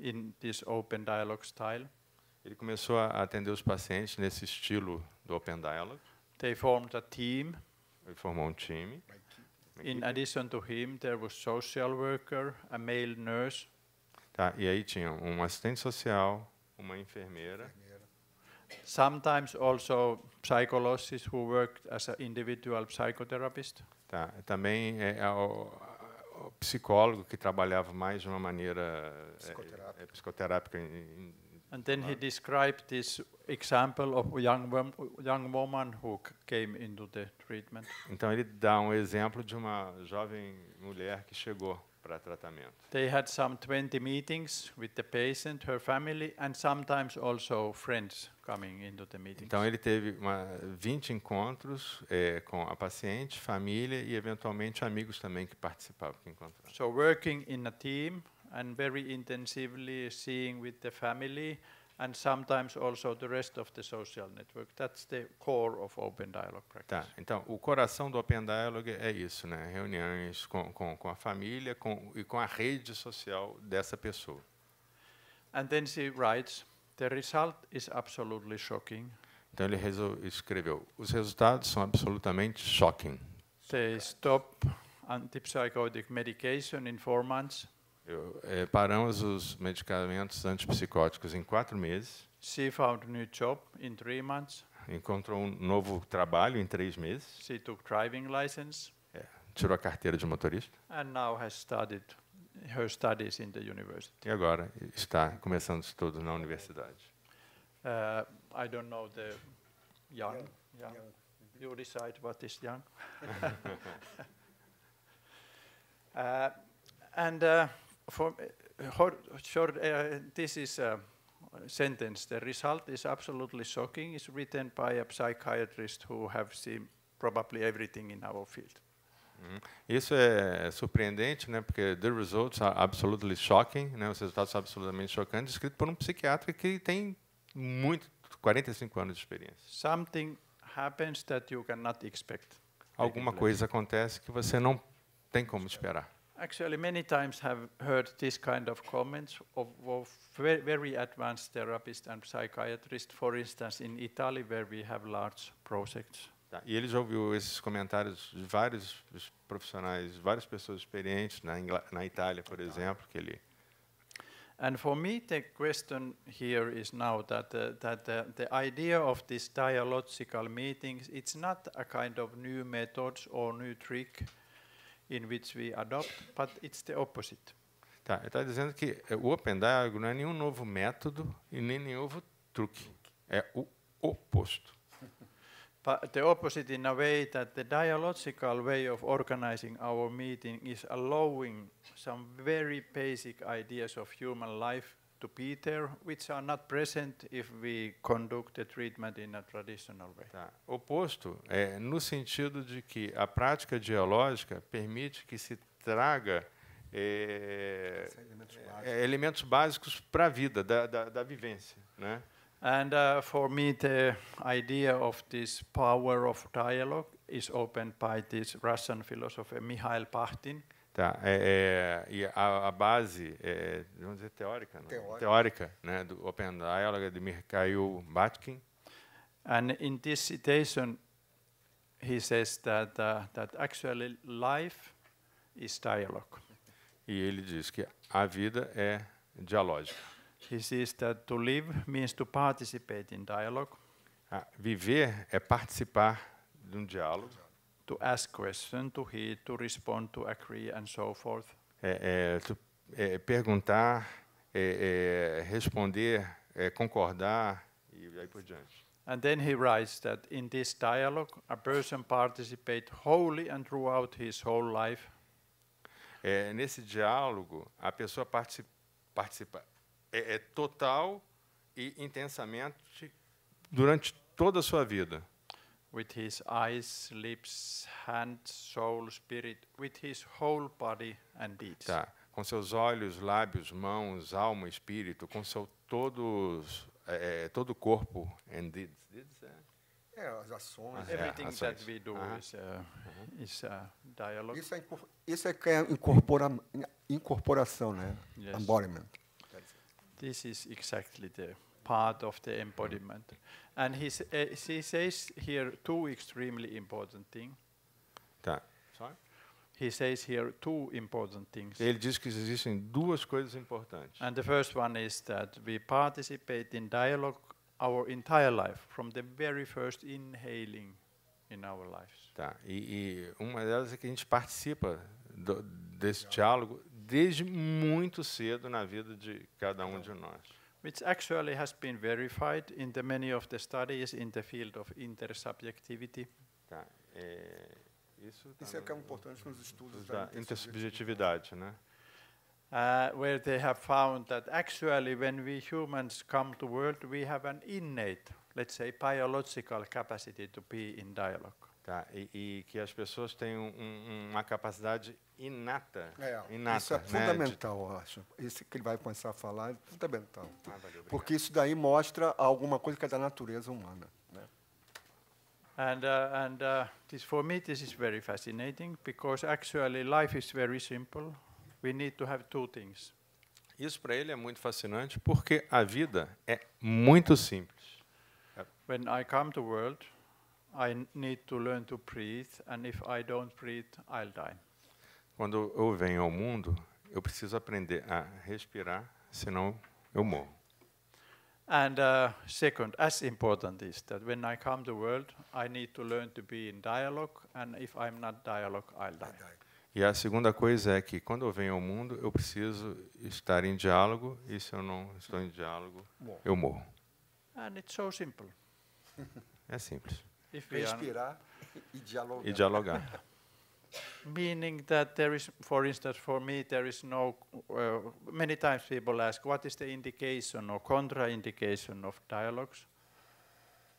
in this open dialogue style. Ele começou a atender os pacientes nesse estilo do open dialogue. They formed a team. Ele formou um time. In addition to him, there was social worker, a male nurse. Tá, e aí tinha um assistente social, uma enfermeira. Sometimes also psychologists who worked as an individual psychotherapist. Tá, também é, o, o, psicólogo que trabalhava mais de uma maneira psicoterápica. É, é psicoterápica em, And then he described this example of a young, wom young woman who came into the treatment. Então ele dá um exemplo de uma jovem mulher que chegou para tratamento. They had some 20 meetings with the patient, her family and sometimes also friends coming into the meetings. Então ele teve uma 20 encontros eh, com a paciente, família e eventualmente amigos também que participavam que encontraram. So working in a team and very intensively seeing with the family and sometimes also the rest of the social network. That's the core of open dialogue tá, practice. Tá. Então, o coração do open dialogue é isso, né? Reuniões com, com, com a família com, e com a rede social dessa pessoa. And then she writes, the result is absolutely shocking. Então ele escreveu: os resultados são absolutamente shocking. They stop antipsychotic medication in four months. Eu, é, paramos os medicamentos antipsicóticos em quatro meses. She found a new job in three months. Encontrou um novo trabalho em três meses. She took driving license. É, tirou a carteira de motorista. And now has started her studies in the university. E agora está começando estudos na universidade. Uh, I don't know the young. young. young. young. You decide what is young. <laughs> <laughs> uh, and uh, for, uh, short, uh, this is a sentence. The result is absolutely shocking. It's written by a psychiatrist who have seen probably everything in our field. Uhum. Isso é surpreendente, né? Porque the results are absolutely shocking, né? Os resultados são absolutamente chocantes, escrito por um psiquiatra que tem muito 45 anos de experiência. Something happens that you cannot expect. Alguma coisa acontece que você não tem como esperar. actually many times have heard this kind of comments of, of very advanced therapists and psychiatrists, for instance, in Italy, where we have large projects. Tá. E eles ouviu esses comentários de vários profissionais, várias pessoas experientes na, Ingl na Itália, por exemplo, que ele And for me, the question here is now that, uh, that uh, the idea of these dialogical meetings, it's not a kind of new methods or new trick in which we adopt, but it's the opposite. Tá, está dizendo que o Open Dialogue não é nenhum novo método e nem nenhum novo truque. É o oposto. But the opposite in a way that the dialogical way of organizing our meeting is allowing some very basic ideas of human life to be there, which are not present if we conduct the treatment in a traditional way. Tá. Oposto é no sentido de que a prática dialógica permite que se traga é, elementos, é, básicos. É, elementos básicos para a vida, da, da, da vivência, né? And uh, for me, the idea of this power of dialogue is opened by this Russian philosopher Mikhail Bakhtin. Tá, é, é, e a, a base, é, vamos dizer, teórica, né? teórica, teórica né, do Open Dialogue de Mikhail Batkin. And in this citation, he says that, uh, that actually life is dialogue. E ele diz que a vida é dialógica. He says that to live means to participate in dialogue. Ah, viver é participar de um diálogo to ask questions, to hear, to respond, to agree, and so forth. É, é, é perguntar, é, é responder, é, concordar e aí por diante. And then he writes that in this dialogue, a person participates wholly and throughout his whole life. É, nesse diálogo, a pessoa participa, participa é, é total e intensamente durante toda a sua vida with his eyes, lips, hand, soul, spirit, with his whole body and deeds. Tá. Com seus olhos, lábios, mãos, alma, espírito, com seu todos, é, é todo o corpo and deeds. deeds é, é as ações. Ah, Everything ações. that we do ah. is, a, is a dialogue. Isso é, isso é, é incorpora, incorporação, né? Yes. Embodiment. This is exactly the part of the embodiment. And he, uh, he says here two extremely important things. Tá. Sorry? He says here two important things. Ele diz que existem duas coisas importantes. And the first one is that we participate in dialogue our entire life, from the very first inhaling in our lives. Tá. E, e uma delas é que a gente participa do, desse diálogo desde muito cedo na vida de cada um de nós. which actually has been verified in the many of the studies in the field of intersubjectivity. Tá, é, isso, tá isso é que é importante nos estudos da, da intersubjetividade, né? Uh, where they have found that actually when we humans come to world, we have an innate, let's say, biological capacity to be in dialogue. Tá? E, e, que as pessoas têm um, uma capacidade inata. É, inata isso é né? fundamental, eu acho. Isso que ele vai começar a falar é fundamental. Ah, valeu, porque isso daí mostra alguma coisa que é da natureza humana. Né? And uh, and uh, this for me this is very fascinating because actually life is very simple. We need to have two things. Isso para ele é muito fascinante porque a vida é muito simples. When I come to world, I need to learn to breathe, and if I don't breathe, I'll die. Quando eu venho ao mundo, eu preciso aprender a respirar, senão eu morro. And uh, second, as important is that when I come to world, I need to learn to be in dialogue, and if I'm not dialogue, I'll die. E a segunda coisa é que quando eu venho ao mundo, eu preciso estar em diálogo, e se eu não estou em diálogo, eu morro. And it's so simple. é simples. respirar e dialogar. E dialogar. Meaning that there is, for instance, for me, there is no, uh, many times people ask, what is the indication or contraindication of dialogues?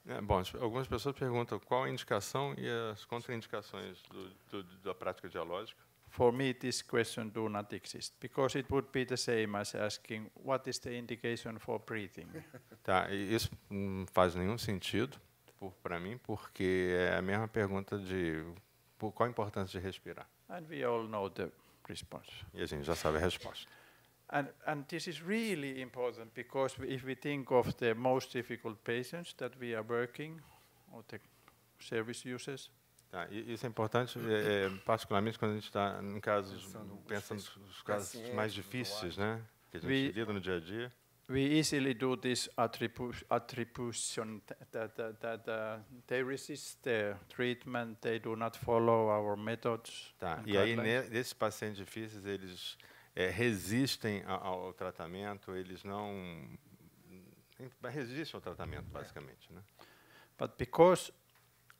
É, bom, algumas pessoas perguntam qual a indicação e as contraindicações do, do, da prática dialógica. For me, this question do not exist because it would be the same as asking what is the indication for breathing. tá, isso não faz nenhum sentido. para mim, porque é a mesma pergunta de qual a importância de respirar. And we all know the response. E a gente já sabe a resposta. And, and this is really important because if we think of the most difficult patients that we are working, or the service users, Tá, isso é importante, é, é, particularmente quando a gente está em casos, pensando nos casos mais difíceis, né? Que a gente we, lida no dia a dia. we easily do this attribu attribution that, that, that uh, they resist the treatment, they do not follow our methods. Tá. E aí, ne, nesses pacientes difíceis, eles é, eh, resistem ao, ao, tratamento, eles não resistem ao tratamento, basicamente, né? But because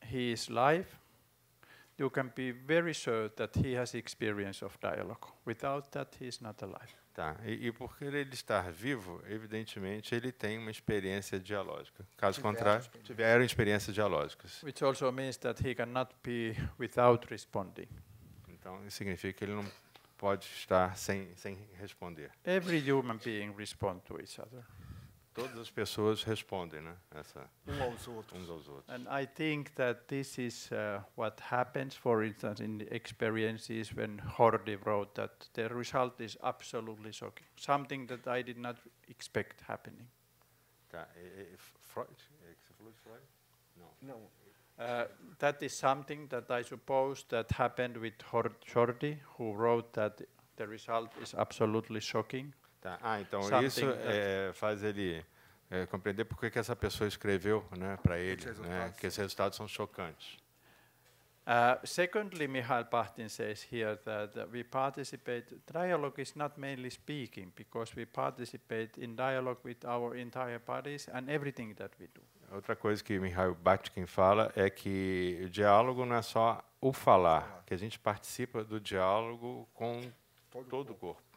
he is live, you can be very sure that he has experience of dialogue. Without that, he is not alive. Tá. E, e, por ele estar vivo, evidentemente, ele tem uma experiência dialógica. Caso tiveram contrário, experiência. tiveram experiências dialógicas. Which also means that he cannot be without responding. Então, isso significa que ele não pode estar sem sem responder. Every human being respond to each other. Todas as pessoas respondem, né? Essa, um aos outros. Uns aos outros. And I think that this is uh, what happens, for instance, in experiences when Hordy wrote that the result is absolutely shocking, something that I did not expect happening. Tá. E, e, Freud? É que você falou de Freud? Não. Não. Uh, that is something that I suppose that happened with Hordy, who wrote that the result is absolutely shocking, Tá. Ah, então Sabe, isso tem... é, é faz ele é, compreender por que, essa pessoa escreveu né, para ele, né, que esses resultados são chocantes. Uh, secondly, Mihail Pahtin says here that, we participate, dialogue is not mainly speaking, because we participate in dialogue with our entire bodies and everything that we do. Outra coisa que Mihail Batkin fala é que o diálogo não é só o falar, que a gente participa do diálogo com todo, todo o corpo.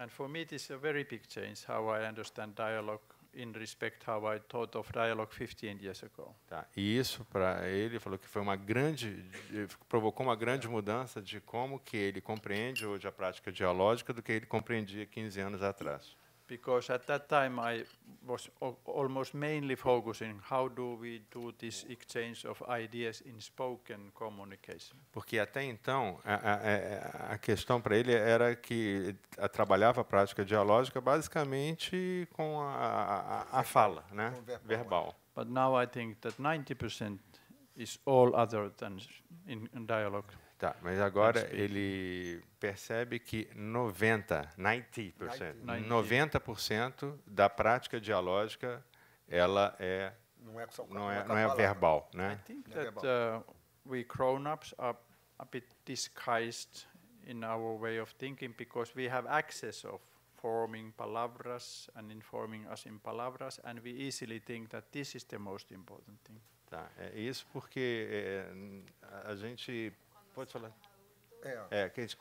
And for me, is a very big change how I understand dialogue in respect how I thought of dialogue 15 years ago. Tá. E isso para ele falou que foi uma grande eh, provocou uma grande mudança de como que ele compreende hoje a prática dialógica do que ele compreendia 15 anos atrás because at that time I was almost mainly focusing how do we do this exchange of ideas in spoken communication. Porque até então a, a, a questão para ele era que a, trabalhava a prática dialógica basicamente com a, a, a fala, né, verbal. É. But now I think that 90% is all other than in, in dialogue. Tá, mas agora ele percebe que 90, 90%, 90, da prática dialógica ela é não é, só, não é, não é verbal, né? I think é that uh, we grown-ups are a bit disguised in our way of thinking because we have access of forming palabras and informing us in palabras and we easily think that this is the most important thing. Tá, é isso porque é, a gente pode falar. É. É, que gente...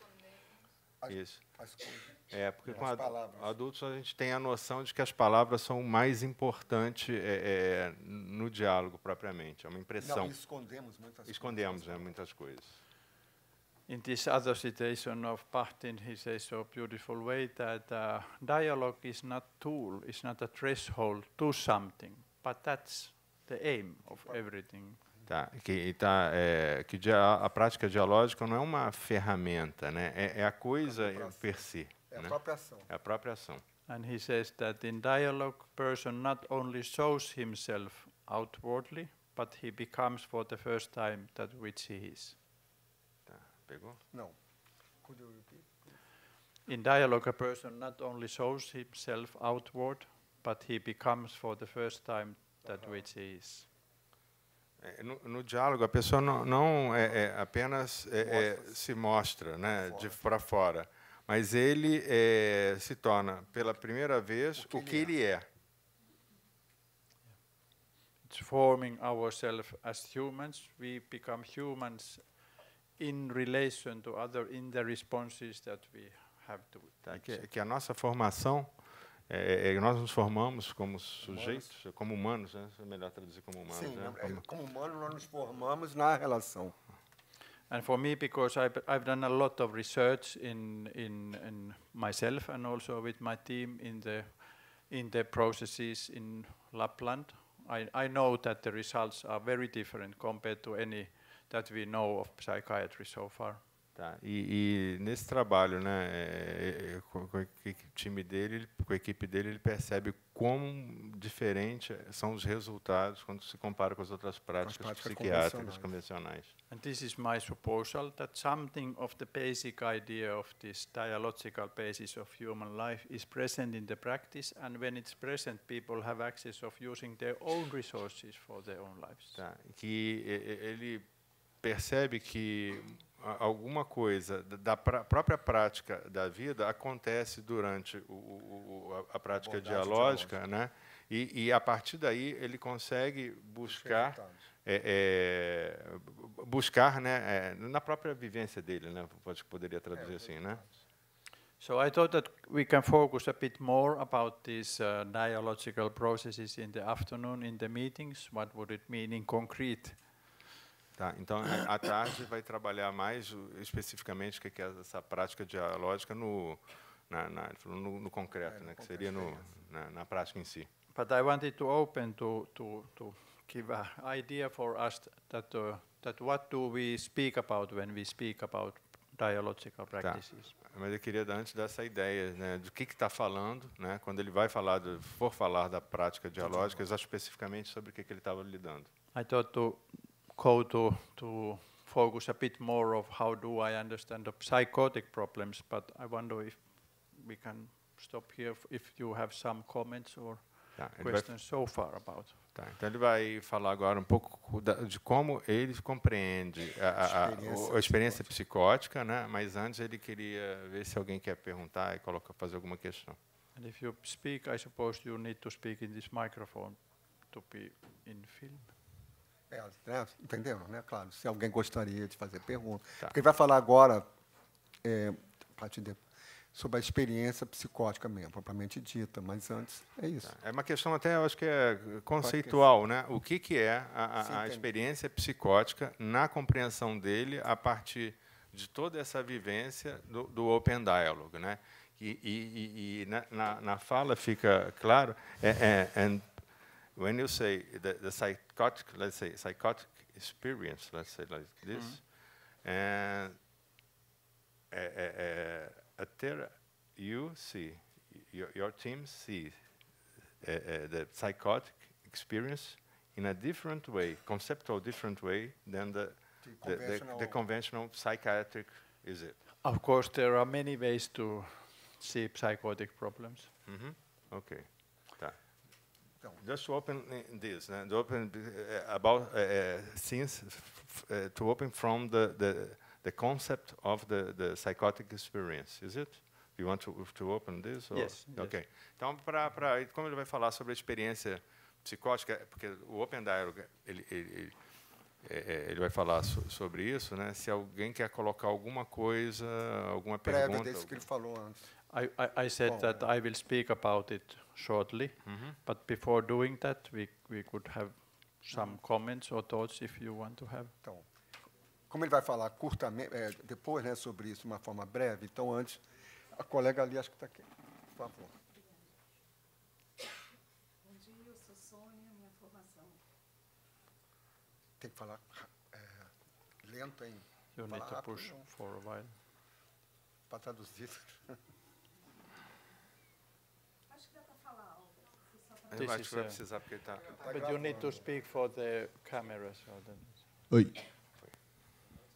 as, Isso. As coisas. É, porque com ad adultos a gente tem a noção de que as palavras são o mais importante é, é, no diálogo propriamente. É uma impressão. Não, escondemos muitas escondemos, coisas. Escondemos né, muitas coisas. In this other situation of Pahtin, he says so beautiful way that uh, dialogue is not tool, is not a threshold to something, but that's the aim of everything. Tá, que, tá, é, que dia, a prática dialógica não é uma ferramenta, né? é, é a coisa a per se. É a é né? própria ação. É a própria ação. And he says that in dialogue, person not only shows himself outwardly, but he becomes for the first time that which he is. Tá, pegou? Não. Could you repeat? In dialogue, a person not only shows himself outward, but he becomes for the first time that uh -huh. which he is. É, no, no, diálogo, a pessoa não, não é, é, apenas é, é mostra -se. se mostra né, de para fora, mas ele é, se torna, pela primeira vez, o que, o que ele, ele é. forming ourselves as humans. We become humans in relation to other, in the responses that we have to. That. Que, que a nossa formação É, nós nos formamos como sujeitos, humanos. como humanos, né? é melhor traduzir como humanos. Sim, né? como, como humanos nós nos formamos na relação. And for me, because I've, I've done a lot of research in, in, in myself and also with my team in the, in the processes in Lapland, I, I know that the results are very different compared to any that we know of psychiatry so far. Tá. E, e, nesse trabalho, né, é, é, é com, com, o time dele, com a equipe dele, ele percebe como diferente são os resultados quando se compara com as outras práticas, as práticas psiquiátricas convencionais. And this is my proposal that something of the basic idea of this dialogical basis of human life is present in the practice, and when it's present, people have access of using their own resources for their own lives. Tá. Que ele percebe que alguma coisa da própria prática da vida acontece durante o, o, a, a, prática a dialógica, dialógica, né? E, e, a partir daí ele consegue buscar é, é, buscar né, é, na própria vivência dele, né? Acho que poderia traduzir é, assim, né? So I thought that we can focus a bit more about these uh, dialogical processes in the afternoon in the meetings. What would it mean in concrete? Tá, então, à tarde vai trabalhar mais especificamente o que é essa prática dialógica no, na, na, no, no concreto, é, né, que seria no, na, na, prática em si. But I wanted to open to, to, to give an idea for us that, uh, that what do we speak about when we speak about dialogical tá. practices. Tá. Mas eu queria antes dar essa ideia né, do que está falando, né, quando ele vai falar, do, for falar da prática dialógica, tá especificamente sobre o que, que ele estava lidando. I thought to go to, to focus a bit more of how do I understand the psychotic problems, but I wonder if we can stop here if you have some comments or tá, questions so far about. Tá, então ele vai falar agora um pouco de como ele compreende a, a, a, a experiência, psicótica, né? Mas antes ele queria ver se alguém quer perguntar e colocar fazer alguma questão. And if you speak, I suppose you need to speak in this microphone to be in film. É, né? né? Claro, se alguém gostaria de fazer pergunta. Tá. Porque ele vai falar agora, é, a partir de, sobre a experiência psicótica mesmo, propriamente dita, mas antes é isso. Tá. É uma questão até, eu acho que é conceitual, né? O que, que é a, a, a experiência psicótica na compreensão dele a partir de toda essa vivência do, do Open Dialogue, né? E, e, e, e na, na, fala fica claro, é, é, and when you say the, the psychotic, let's say, psychotic experience, let's say like this, mm -hmm. and eh, eh, eh, a, uh, uh, a you see, your, your team see uh, uh, the psychotic experience in a different way, conceptual different way than the, the, the, conventional the conventional psychiatric is it. Of course, there are many ways to see psychotic problems. Mm -hmm. Okay. Então, just to open this, né? open eh, eh, about uh, since uh, to open from the, the the concept of the the psychotic experience, is it? You want to to open this? Or? Yes. Okay. Yes. Então, para para como ele vai falar sobre a experiência psicótica, é porque o Open Dialogue ele, ele, é, é, ele vai falar so, sobre isso, né? Se alguém quer colocar alguma coisa, alguma Prévia pergunta, desse que ele falou antes. I, I, I said oh, that yeah. I will speak about it shortly, mm -hmm. but before doing that, we, we could have some comments or thoughts if you want to have. Então, como ele vai falar curtamente, é, depois né, sobre isso de uma forma breve, então antes, a colega ali acho que está aqui. Por favor. Bom dia, eu sou Sônia, minha formação. Tem que falar é, lento, hein? You Para traduzir. <laughs> This is, uh, but you need to speak for the camera, so then. Oi.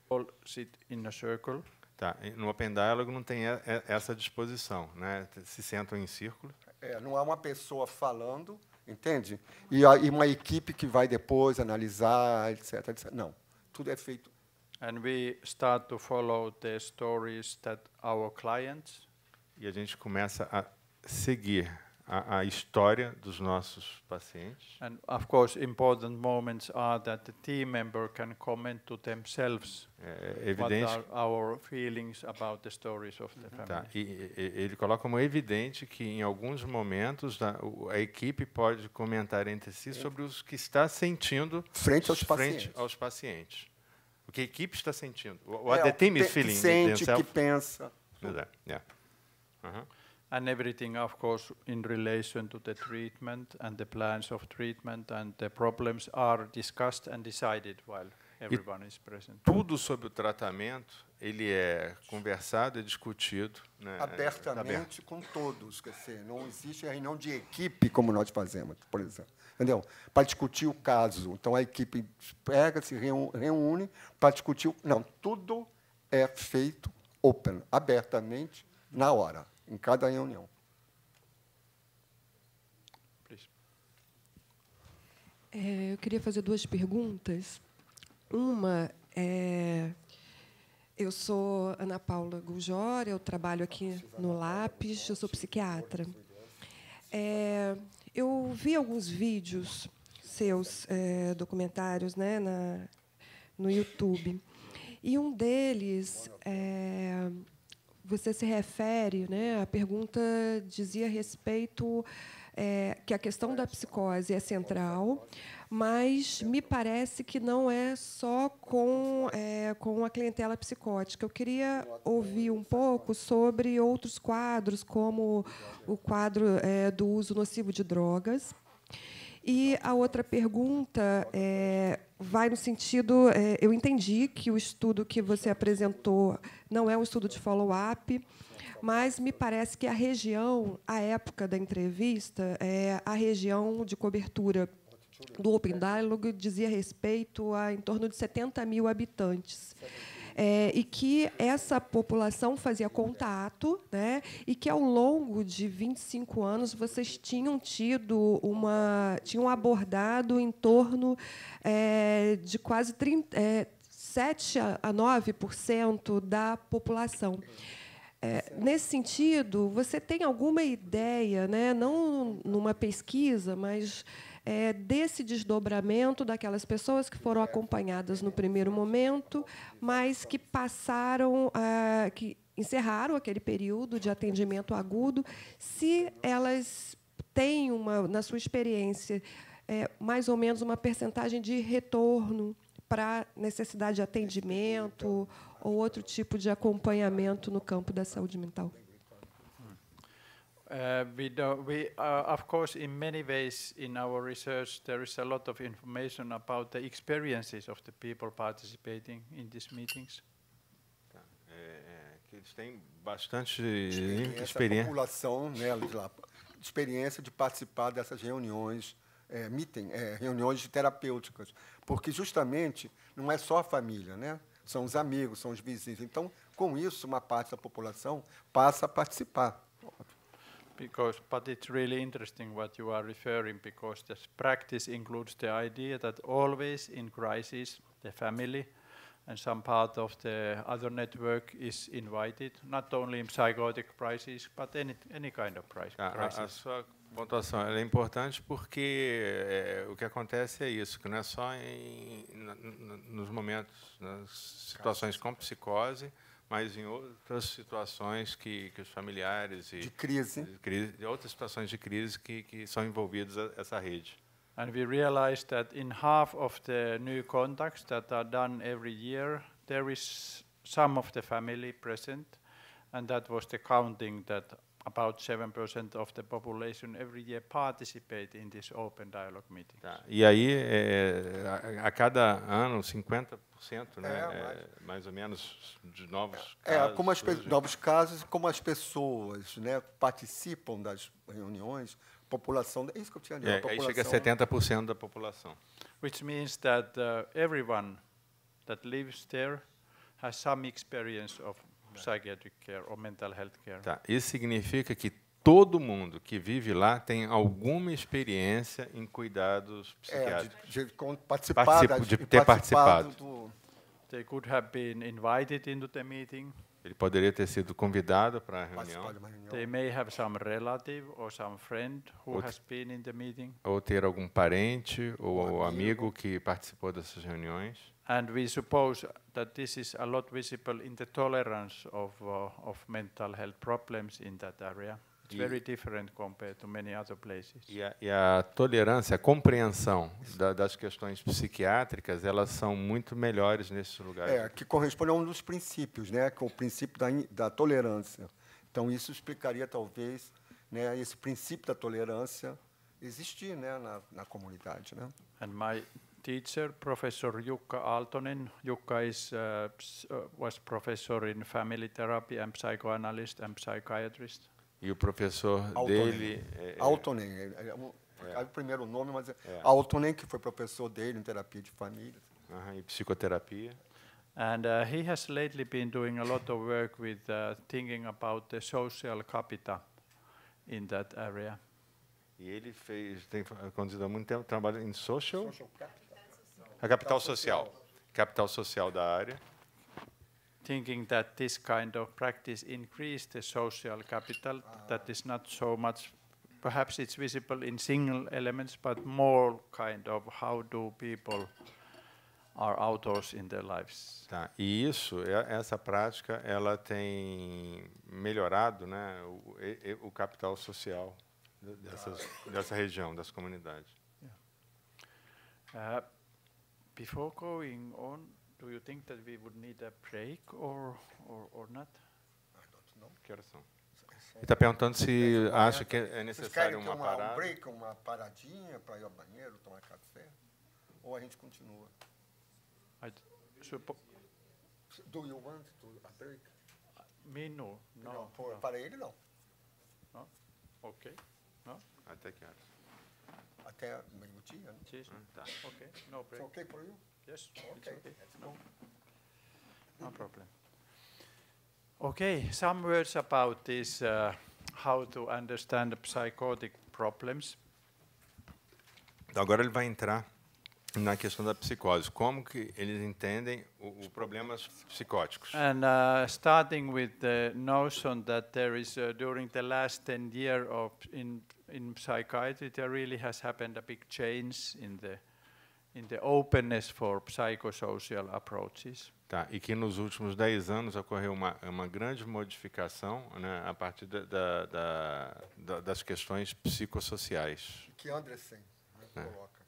All sit in a circle. Tá. No Open Dialogue não tem essa disposição, né? Se sentam em círculo. É, não há uma pessoa falando, entende? E, e uma equipe que vai depois analisar, etc, etc. Não. Tudo é feito. And we start to follow the stories that our clients. E a gente começa a seguir a, a, história dos nossos pacientes. And of course, important moments are that the team member can comment to themselves é, é evidente. what are our feelings about the stories of the tá, family. Tá. E, e, ele coloca como evidente que em alguns momentos a, a, equipe pode comentar entre si sobre os que está sentindo frente aos frente pacientes. Aos pacientes. O que a equipe está sentindo. What é, the team is feeling. Que sente, que pensa. Exato. Yeah. Uh -huh and everything, of course, in relation to the treatment and the plans of treatment and the problems are discussed and decided while everyone is present. Tudo sobre o tratamento, ele é conversado e é discutido. Né? Abertamente com todos. Quer dizer, não existe reunião de equipe como nós fazemos, por exemplo. Entendeu? Para discutir o caso. Então, a equipe pega, se reúne para discutir. Não, tudo é feito open, abertamente, na hora em cada reunião. É, eu queria fazer duas perguntas. Uma é. Eu sou Ana Paula Gugjória, eu trabalho aqui no Lápis, eu sou psiquiatra. É, eu vi alguns vídeos seus é, documentários né, na, no YouTube. E um deles é, você se refere, né? A pergunta dizia a respeito é, que a questão da psicose é central, mas me parece que não é só com é, com a clientela psicótica. Eu queria ouvir um pouco sobre outros quadros, como o quadro é, do uso nocivo de drogas e a outra pergunta é, vai no sentido: é, eu entendi que o estudo que você apresentou não é um estudo de follow-up, mas me parece que a região, à época da entrevista, é a região de cobertura do Open Dialogue dizia respeito a em torno de 70 mil habitantes é, e que essa população fazia contato, né, e que ao longo de 25 anos vocês tinham tido uma. tinham abordado em torno é, de quase 30, é, 7 a 9% da população. É, nesse sentido, você tem alguma ideia, né, não numa pesquisa, mas é, desse desdobramento daquelas pessoas que foram acompanhadas no primeiro momento, mas que passaram, a, que encerraram aquele período de atendimento agudo, se elas têm uma, na sua experiência, é, mais ou menos uma percentagem de retorno para necessidade de atendimento ou outro tipo de acompanhamento no campo da saúde mental. Uh, we, do, we uh, of course, in many ways in our research, there is a lot of information about the experiences of the people participating in these meetings. Tá. É, é, eles têm bastante experiência. experiência. população, né, lá, experiência de participar dessas reuniões, é, meeting, é, reuniões terapêuticas, porque justamente não é só a família, né? São os amigos, são os vizinhos. Então, com isso, uma parte da população passa a participar. because but it's really interesting what you are referring because this practice includes the idea that always in crisis the family and some part of the other network is invited, not only in psychotic crisis, but any, any kind of crisis. A, a, a sua pontuação é importante porque é, o que acontece é isso, que não é só em, nos momentos, nas situações com psicose, mas em outras situações que, que os familiares e de crise, de crise, outras situações de crise que, que são envolvidos a, essa rede. And we realized that in half of the new contacts that are done every year, there is some of the family present, and that was the counting that about 7% of the population every year participate in this open dialogue meetings. Tá. E aí, é, é a, a, cada ano, 50%, né, é, é, mais ou menos, de novos é, casos. como as surgem. novos casos, como as pessoas né, participam das reuniões, população, é isso que eu tinha dito, é, população. Aí chega né? a 70% da população. Which means that uh, everyone that lives there has some experience of né. psychiatric care or mental health care. Tá. Isso significa que todo mundo que vive lá tem alguma experiência em cuidados é, psiquiátricos. É, de, de, de participar, de, de, ter participado. Do... They could have been invited into the meeting. Ele poderia ter sido convidado para a reunião. They may have some relative or some friend who ou, has been in the meeting. Ou ter algum parente ou um amigo. amigo que participou dessas reuniões. And we suppose that this is a lot visible in the tolerance of uh, of mental health problems in that area. It's very different compared to many other places. E a, e a tolerância, a compreensão da, das questões psiquiátricas, elas são muito melhores nesses lugares. É, que corresponde a um dos princípios, né, que é o princípio da, da tolerância. Então isso explicaria talvez, né, esse princípio da tolerância existir, né, na, na comunidade, né? And my teacher, Professor Jukka Altonen, Jukka is, uh, uh, was professor in family therapy and psychoanalyst and psychiatrist. E o professor Altonen. dele. É, é Altonen. É é, é, é, o primeiro nome, mas. É. Altonen, que foi professor dele em terapia de família. Uh -huh, e psicoterapia. And uh, he has lately been doing a lot of work with uh, thinking about the social capital in that area. E ele fez, tem conduzido há muito tempo trabalho em social, social capital. a capital social, capital social da área. thinking that this kind of practice increased the social capital that is not so much perhaps it's visible in single elements but more kind of how do people are outdoors in their lives. Tá. E isso, essa prática, ela tem melhorado, né, o, e, o capital social dessas, dessa região, das comunidades. Yeah. Uh, before going on, do you think that we would need a break or, or, or not? I don't know. Que horas são? Ele está perguntando se acha que é necessário uma, uma parada. Um break, uma paradinha para ir ao banheiro, tomar café? Ou a gente continua? I, suppo- Do you want to a break? me no, no. não, por- para ele não. no. Okay. No. Até que horas? Até meio-dia. Né? Cheers. Ah, tá. Okay. No break. It's okay for you? Yes. Okay. No. no problem. Okay, some words about this, uh, how to understand psychotic problems. Agora ele vai entrar na questão da psicose, como que eles entendem os problemas psicóticos. And uh, starting with the notion that there is uh, during the last 10 years of in in psychiatry there really has happened a big change in the in the openness for psychosocial approaches. Tá, e que nos últimos 10 anos ocorreu uma, uma grande modificação né, a partir da, da, da, das questões psicossociais. Que Anderson né, coloca.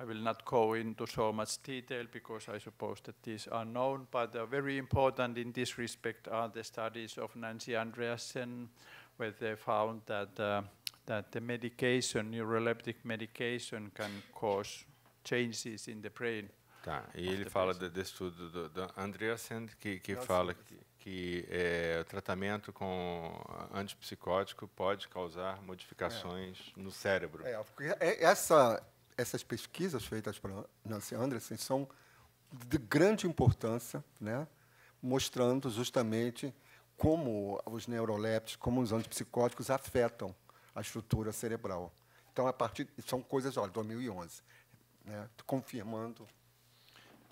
I will not go into so much detail because I suppose that these are known, but uh, very important in this respect are the studies of Nancy Andreasen, where they found that, uh, that the medication, neuroleptic medication, can cause changes in the brain. Tá, e ele fala de, desse estudo do, do Andreasen, que, que fala que, que é, o tratamento com antipsicótico pode causar modificações é. no cérebro. É, é, é, essa, essas pesquisas feitas pela Nancy Andreasen são de grande importância, né? mostrando justamente como os neurolépticos, como os antipsicóticos afetam a estrutura cerebral. Então, a partir são coisas, olha, 2011. né, confirmando.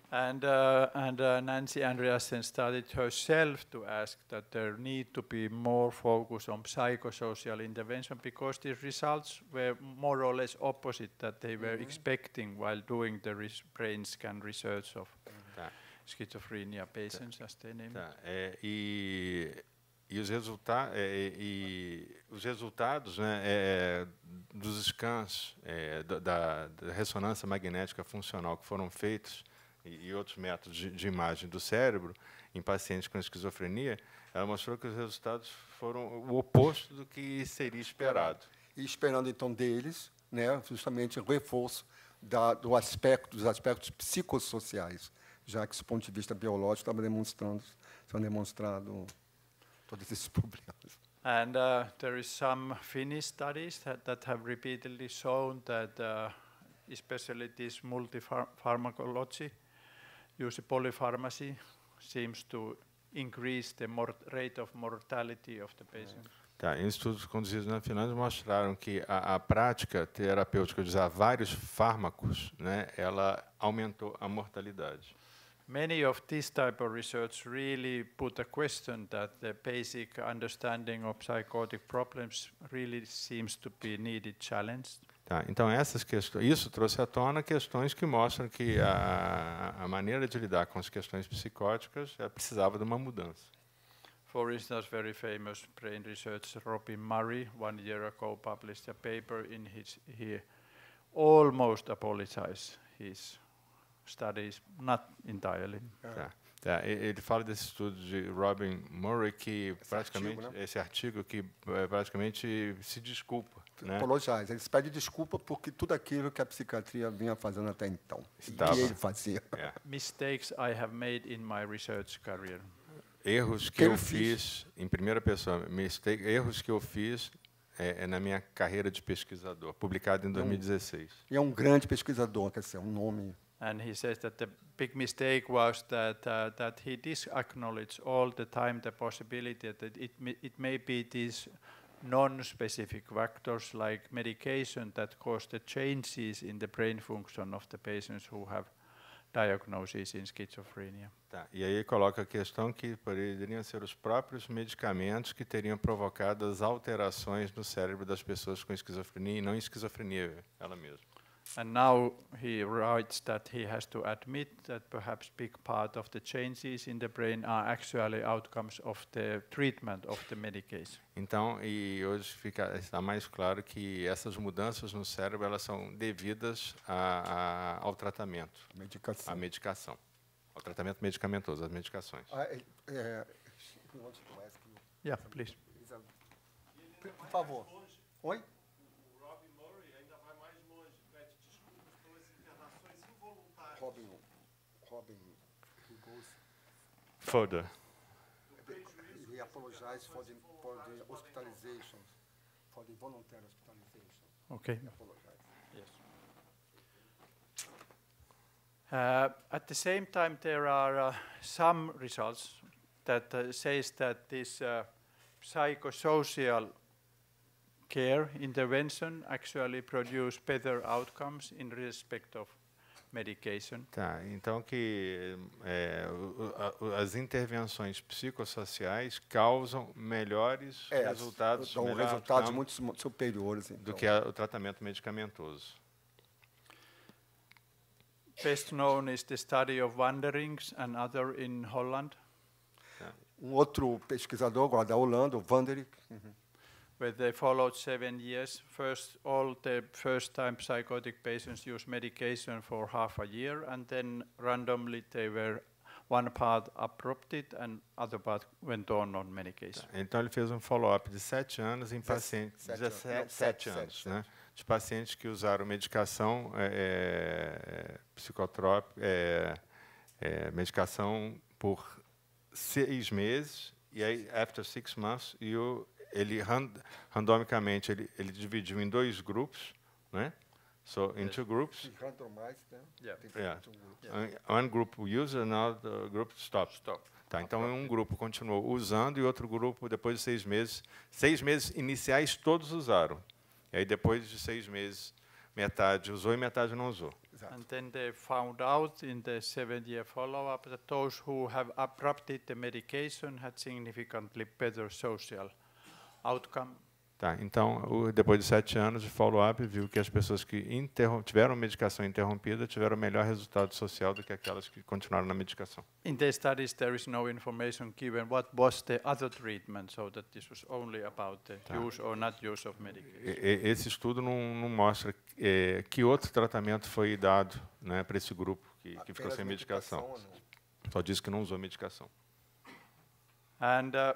And, uh, and uh, Nancy Andreasen started herself to ask that there need to be more focus on psychosocial intervention because these results were more or less opposite that they were mm -hmm. expecting while doing the brain scan research of mm -hmm. schizophrenia patients, as they named it. Eh, e os, é, é, e os resultados né, é, é dos scans é, da, da, ressonância magnética funcional que foram feitos e, e outros métodos de, de, imagem do cérebro em pacientes com esquizofrenia, ela mostrou que os resultados foram o oposto do que seria esperado. E esperando então deles, né, justamente o reforço da, do aspecto, dos aspectos psicossociais, já que, do ponto de vista biológico, estava demonstrando, são demonstrado todos esses <laughs> problemas. And uh, there is some Finnish studies that, that have repeatedly shown that uh, especially this multi-pharmacology, use polypharmacy, seems to increase the rate of mortality of the patient. Tá, estudos conduzidos na Finlândia mostraram que a, a, prática terapêutica de usar vários fármacos, né, ela aumentou a mortalidade. many of this type of research really put a question that the basic understanding of psychotic problems really seems to be needed challenged. Tá, então essas questões, isso trouxe à tona questões que mostram que a, a maneira de lidar com as questões psicóticas já precisava de uma mudança. For instance, very famous brain researcher Robin Murray one year ago published a paper in which he almost apologized his studies, not entirely. É. Tá. Tá. Ele fala desse estudo de Robin Murray que esse praticamente artigo, né? esse artigo que eh, praticamente se desculpa, né? Apologize. Ele pede desculpa porque tudo aquilo que a psiquiatria vinha fazendo até então, Estava. que ele fazia. É. <laughs> Mistakes I have made in my research career. Erros que, que eu, eu fiz, fiz, em primeira pessoa, mistake, erros que eu fiz é, é, na minha carreira de pesquisador, publicado em 2016. É e é um grande pesquisador, quer dizer, um nome and he says that the big mistake was that uh, that he disacknowledged all the time the possibility that it may, it may be these non-specific factors like medication that cause the changes in the brain function of the patients who have diagnosis in schizophrenia. Tá. E aí coloca a questão que poderiam ser os próprios medicamentos que teriam provocado as alterações no cérebro das pessoas com esquizofrenia e não esquizofrenia ela mesma. And now he writes that he has to admit that perhaps big part of the changes in the brain are actually outcomes of the treatment of the medication. Então, e hoje fica está mais claro que essas mudanças no cérebro elas são devidas a, a, ao tratamento, medicação. à medicação, ao tratamento medicamentoso, às medicações. Uh, uh, yeah, please. Por favor. Oi. Corbyn further. He apologized for the, for the hospitalization, for the voluntary hospitalization. Okay. Yes. Uh, at the same time, there are uh, some results that uh, says that this uh, psychosocial care intervention actually produce better outcomes in respect of medication. Tá, então que é, as intervenções psicossociais causam melhores é, resultados, dão melhor resultados muito superiores então. do que o tratamento medicamentoso. Best known is the study of Wanderings and other in Holland. Tá. Um outro pesquisador agora da Holanda, o Wanderings. Uhum where they followed seven years. First, all the first-time psychotic patients used medication for half a year, and then randomly they were one part abrupted and other part went on on medication. Tá. Então ele fez um follow-up de sete anos em pacientes, sete, sete, sete, anos, né? De pacientes que usaram medicação é, é, psicotrópica, é, é, medicação por seis meses e aí after six months e ele randomicamente ele, ele dividiu em dois grupos, né? So into yes. groups. Randomized, né? Yeah. yeah. yeah. One group user, another group stop. Stop. Tá, então um grupo continuou usando e outro grupo depois de seis meses, seis meses iniciais todos usaram. E aí depois de seis meses metade usou e metade não usou. Exato. And then they found out in the seven-year follow-up that those who have abrupted the medication had significantly better social outcome. Tá, então, o, depois de sete anos de follow-up, viu que as pessoas que tiveram medicação interrompida tiveram melhor resultado social do que aquelas que continuaram na medicação. In the studies, there is no information given what was the other treatment, so that this was only about the tá. use or not use of medication. E, esse estudo não, não mostra é, que outro tratamento foi dado né, para esse grupo que, que ficou sem medicação. Né? Só diz que não usou medicação. And uh,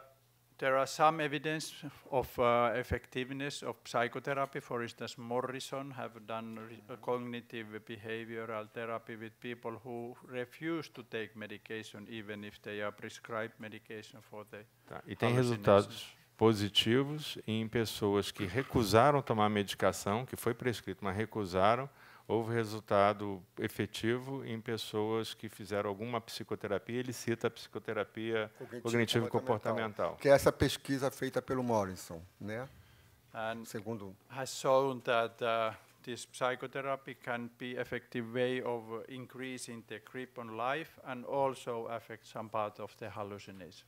there are some evidence of uh, effectiveness of psychotherapy. For instance, Morrison have done uh, cognitive behavioral therapy with people who refuse to take medication even if they are prescribed medication for the tá. E tem resultados positivos em pessoas que recusaram tomar medicação, que foi prescrito, mas recusaram houve resultado efetivo em pessoas que fizeram alguma psicoterapia. Ele cita a psicoterapia cognitivo comportamental, que é essa pesquisa feita pelo Morrison, né? And Segundo. Has shown that uh, this psychotherapy can be effective way of increasing the grip on life and also affect some part of the hallucination.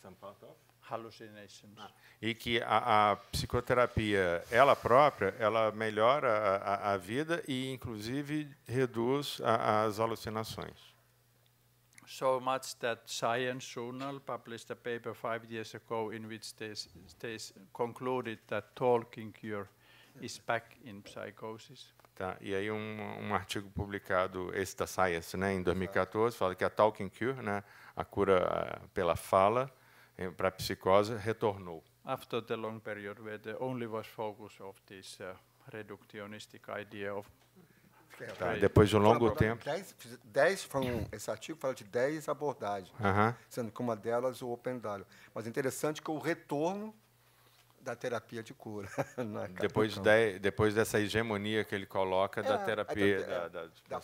Some part of? Ah. E que a, a, psicoterapia, ela própria, ela melhora a, a vida e, inclusive, reduz a, as alucinações. So much that Science Journal published a paper five years ago in which they, they concluded that talking cure is back in psychosis. Tá, e aí um, um artigo publicado, esta Science, né, em 2014, fala que a talking cure, né, a cura ah, pela fala, para a psicose retornou. After the long period where the only was focus of this uh, reductionistic idea of Tá, depois de um longo tempo. Dez, dez foram, esse artigo fala de dez abordagens, uh -huh. sendo que uma delas o Open Value. Mas é interessante que o retorno da terapia de cura. <laughs> É depois, de, depois dessa hegemonia que ele coloca é, da terapia. É, da, é, da, da, da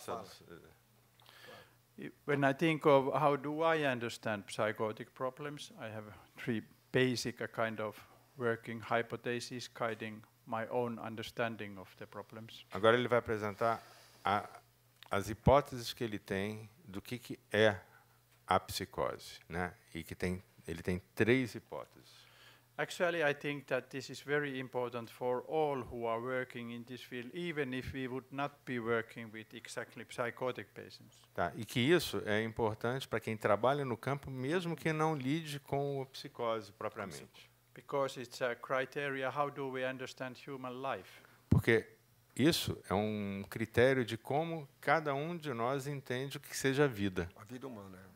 when I think of how do I understand psychotic problems, I have three basic uh, kind of working hypotheses guiding my own understanding of the problems. Agora ele vai apresentar a, as hipóteses que ele tem do que, que é a psicose, né? E que tem ele tem três hipóteses. Actually, I think that this is very important for all who are working in this field, even if we would not be working with exactly psychotic patients. Tá, e que isso é importante para quem trabalha no campo, mesmo que não lide com a psicose propriamente. Because it's a criteria how do we understand human life. Porque isso é um critério de como cada um de nós entende o que seja a vida. A vida humana. É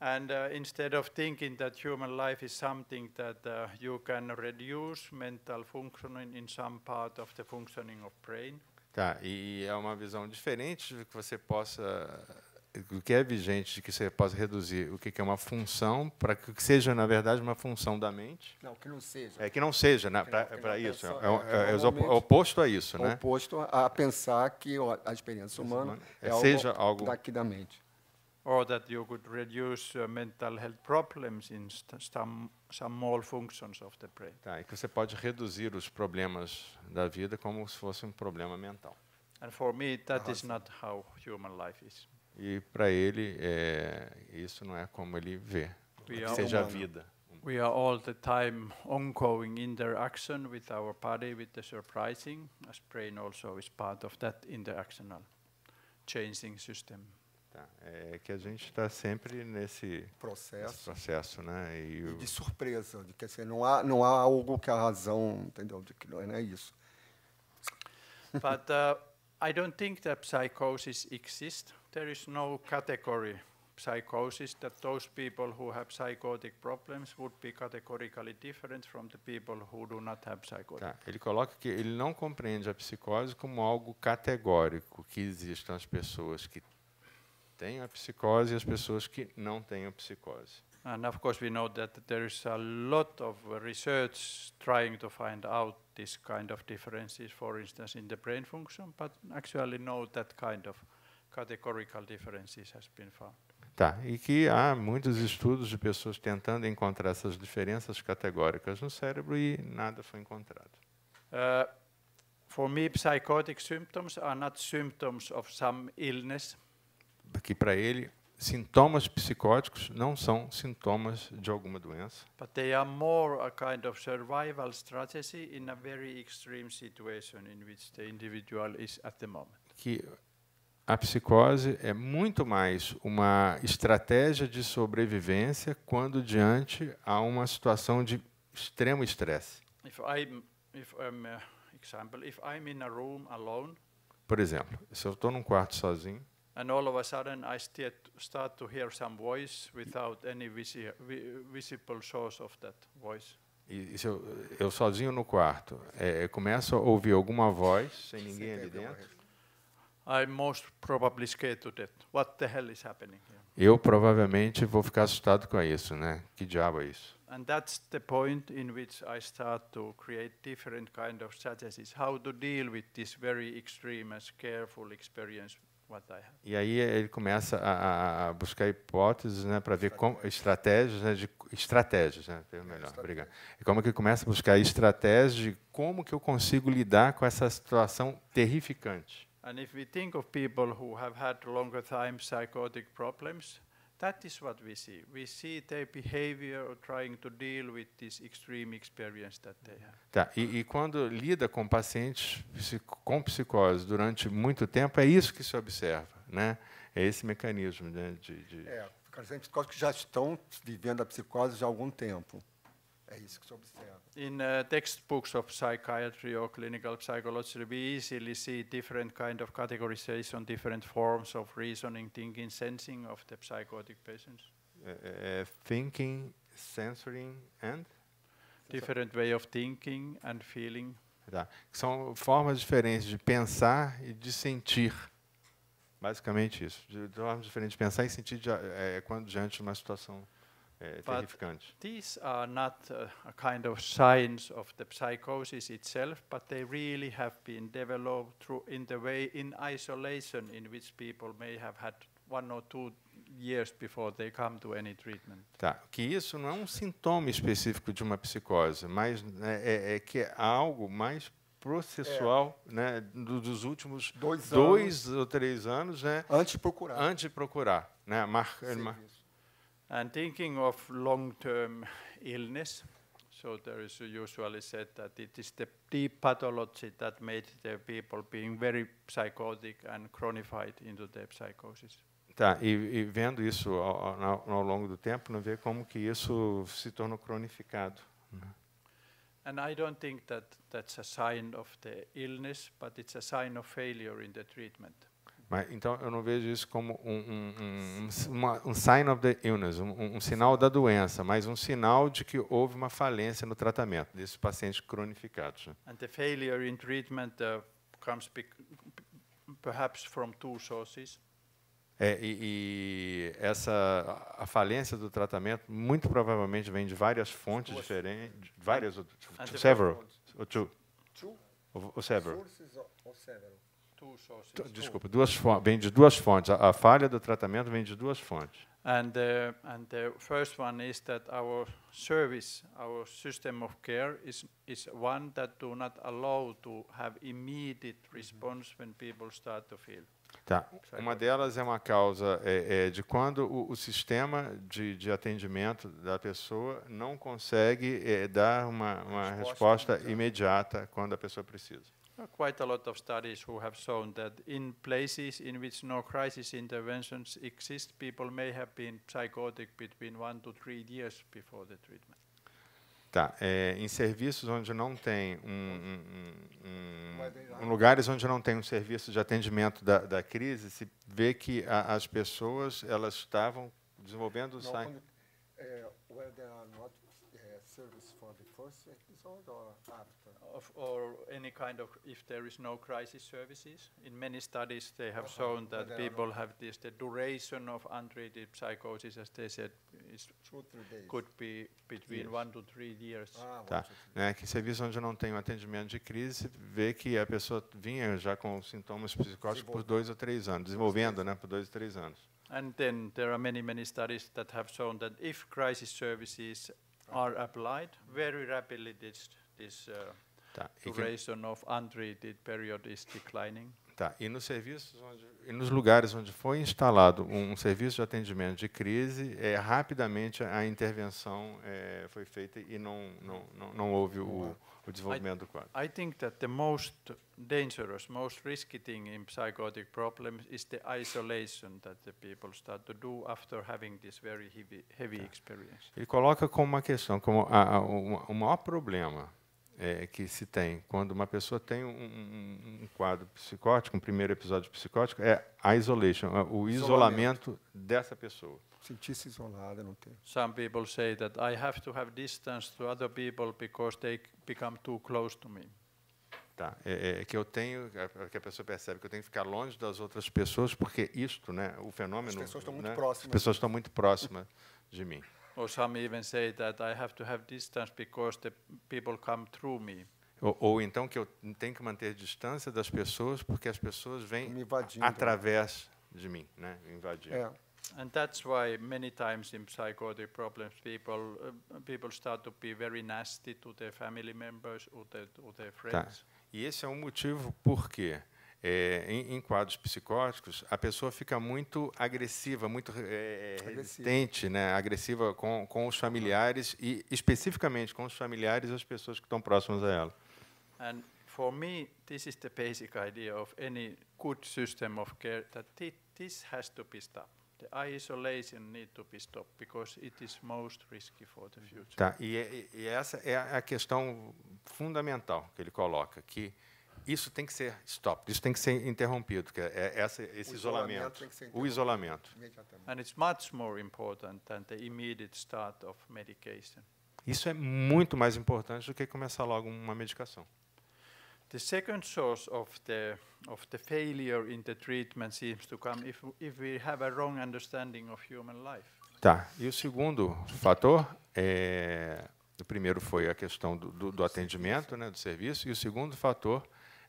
And uh, instead of thinking that human life is something that uh, you can reduce mental functioning in some part of the functioning of brain. Tá, e é uma visão diferente do que você possa o que é vigente de que você possa reduzir o que é uma função para que seja na verdade uma função da mente não que não seja é que não seja né, para isso é, é, é, é, oposto a isso né oposto a pensar que a experiência humana, humana é, seja algo, algo daqui da mente or that you could reduce uh, mental health problems in some, some small functions of the brain. Tá, e que você pode reduzir os problemas da vida como se fosse um problema mental. And for me that is not how human life is. E para ele é, isso não é como ele vê, que seja a vida. We are all the time ongoing interaction with our body, with the surprising, as brain also is part of that interactional changing system. Tá. É que a gente está sempre nesse processo, nesse processo né? E, e de surpresa, de que assim, não há não há algo que a razão, entendeu? De que é, não é isso. But uh, I don't think that psychosis exists. There is no category psychosis that those people who have psychotic problems would be categorically different from the people who do not have psychotic. Tá. Ele coloca que ele não compreende a psicose como algo categórico que existam as pessoas que têm a psicose e as pessoas que não têm a psicose. And of course we know that there is a lot of research trying to find out this kind of differences, for instance, in the brain function, but actually no that kind of categorical differences has been found. Tá, e que há muitos estudos de pessoas tentando encontrar essas diferenças categóricas no cérebro e nada foi encontrado. Uh, for me, psychotic symptoms are not symptoms of some illness que para ele sintomas psicóticos não são sintomas de alguma doença. But they are more a kind of survival strategy in a very extreme situation in which the individual is at the moment. Que a psicose é muito mais uma estratégia de sobrevivência quando diante a uma situação de extremo estresse. If I'm, if I'm, uh, example, if I'm in a room alone. Por exemplo, se eu estou num quarto sozinho. and all of a sudden I start to hear some voice without any visi visible source of that voice. E, eu, eu, sozinho no quarto, é, começo a ouvir alguma voz sem ninguém ali dentro. I'm most probably scared to death. What the hell is happening here? Eu provavelmente vou ficar assustado com isso, né? Que diabo é isso? And that's the point in which I start to create different kind of strategies how to deal with this very extreme and careful experience E aí eh, ele começa a, a buscar hipóteses, né, para ver como estratégias, né, de estratégias, né, melhor, obrigado. E como que ele começa a buscar estratégias de como que eu consigo lidar com essa situação terrificante. And if we think of people who have had longer time psychotic problems, That is what we see. We see their behavior trying to deal with this extreme experience that they have. Tá. E, e quando lida com pacientes psico com psicose durante muito tempo, é isso que se observa, né? É esse mecanismo né, de, de... É, pacientes psicóticos já estão vivendo a psicose já há algum tempo. É isso que se observa. In uh, textbooks of psychiatry or clinical psychology, we easily see different kind of categorization, different forms of reasoning, thinking, sensing of the psychotic patients. Uh, uh, thinking, sensing and different way of thinking and feeling. Tá. São formas diferentes de pensar e de sentir. Basicamente isso. De formas diferentes de pensar e sentir de, é, quando diante de uma situação é, é These are not uh, a, kind of signs of the psychosis itself, but they really have been developed in the way in isolation in which people may have had one or two years before they come to any treatment. Tá, que isso não é um sintoma específico de uma psicose, mas né, é, é que é algo mais processual é. né, do, dos últimos dois, dois anos, ou três anos. Né, antes de procurar. Antes de procurar. Né, mar, And thinking of long-term illness, so there is usually said that it is the deep pathology that made the people being very psychotic and chronified into their psychosis. Tá, e, e vendo isso ao, ao, ao, longo do tempo, não vê como que isso se tornou cronificado. And I don't think that that's a sign of the illness, but it's a sign of failure in the treatment. Mas, então, eu não vejo isso como um, um, um, uma, um sign of the illness, um, um sinal da doença, mas um sinal de que houve uma falência no tratamento desses pacientes cronificados. Né? And the failure in treatment uh, comes perhaps from two sources. É, e, e, essa a falência do tratamento muito provavelmente vem de várias fontes diferentes, várias, and, several, and several, or two, two? Or, or several. Sources or several. Desculpa, duas vem de duas fontes. A, a, falha do tratamento vem de duas fontes. And the, and the first one is that our service, our system of care is is one that do not allow to have immediate uhum. response when people start to feel. Tá. Uma delas é uma causa é, é de quando o, o sistema de, de, atendimento da pessoa não consegue é, dar uma, uma resposta, resposta imediata quando a pessoa precisa quite a lot of studies who have shown that in places in which no crisis interventions exist, people may have been psychotic between one to three years before the treatment. Tá, é, em serviços onde não tem um, um, um, um, lugares onde não tem um serviço de atendimento da, da crise, se vê que a, as pessoas elas estavam desenvolvendo uh, of, or any kind of if there is no crisis services. In many studies, they have okay. Uh-huh. shown that people have this, the duration of untreated psychosis, as they said, is could be between yes. one to three years. Ah, tá. Né, que serviço onde não tem um atendimento de crise, vê que a pessoa vinha já com sintomas psicóticos por dois ou três anos, desenvolvendo, né, por dois ou três anos. And then there are many, many studies that have shown that if crisis services ah. are applied, very rapidly this, this uh, Tá. E Duration of untreated period is declining. Tá. E nos serviços onde, e nos lugares onde foi instalado um, um serviço de atendimento de crise, é, rapidamente a intervenção é, foi feita e não não, não, não houve o, o desenvolvimento I, do quadro. I think that the most dangerous, most risky thing in psychotic problems is the isolation that the people start to do after having this very heavy, heavy tá. experience. Ele coloca como uma questão, como a, a, o, o maior problema é, que se tem quando uma pessoa tem um, um, quadro psicótico, um primeiro episódio psicótico, é a isolation, é o isolamento, isolamento. dessa pessoa. Sentir-se isolada, não tem. Some people say that I have to have distance to other people because they become too close to me. Tá. É, é, é que eu tenho, é, é, que a pessoa percebe que eu tenho que ficar longe das outras pessoas porque isto, né, o fenômeno. As pessoas estão muito né, próximas. As pessoas estão muito próximas de mim. Or some even say that I have to have distance because the people come through me. Ou, ou então que eu tenho que manter distância das pessoas porque as pessoas vêm né? através de mim, né, invadindo. É. And that's why many times in psychotic problems, people uh, people start to be very nasty to their family members or their, or their tá. friends. Tá. E esse é um motivo por quê? É, em, em, quadros psicóticos, a pessoa fica muito agressiva, muito é, é resistente, agressiva. né? agressiva com, com os familiares e especificamente com os familiares e as pessoas que estão próximas a ela. And for me, this is the basic idea of any good system of care that this has to be stopped. The isolation need to be stopped because it is most risky for the future. Tá, e, é, e essa é a questão fundamental que ele coloca, que isso tem que ser stop. Isso tem que ser interrompido. Que é, é essa, esse o isolamento. isolamento o isolamento. And it's much more important than the immediate start of medication. Isso é muito mais importante do que começar logo uma medicação. The second source of the of the failure in the treatment seems to come if if we have a wrong understanding of human life. Tá. E o segundo fator é o primeiro foi a questão do, do, do atendimento, né, do serviço, e o segundo fator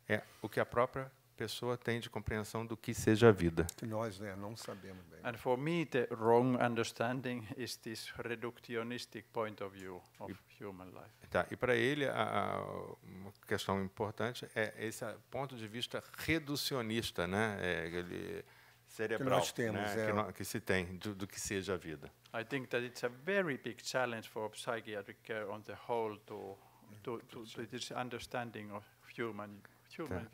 é o que a própria pessoa tem de compreensão do que seja a vida. Que nós né, não sabemos bem. And for me the wrong understanding is this reductionistic point of view of e, human life. Tá, e para ele a, uma questão importante é esse ponto de vista reducionista, né? É, ele, cerebral, que nós temos, né, é. que, no, que, se tem do, do, que seja a vida. I think that it's a very big challenge for psychiatric care on the whole to to, to, to this understanding of human Tá.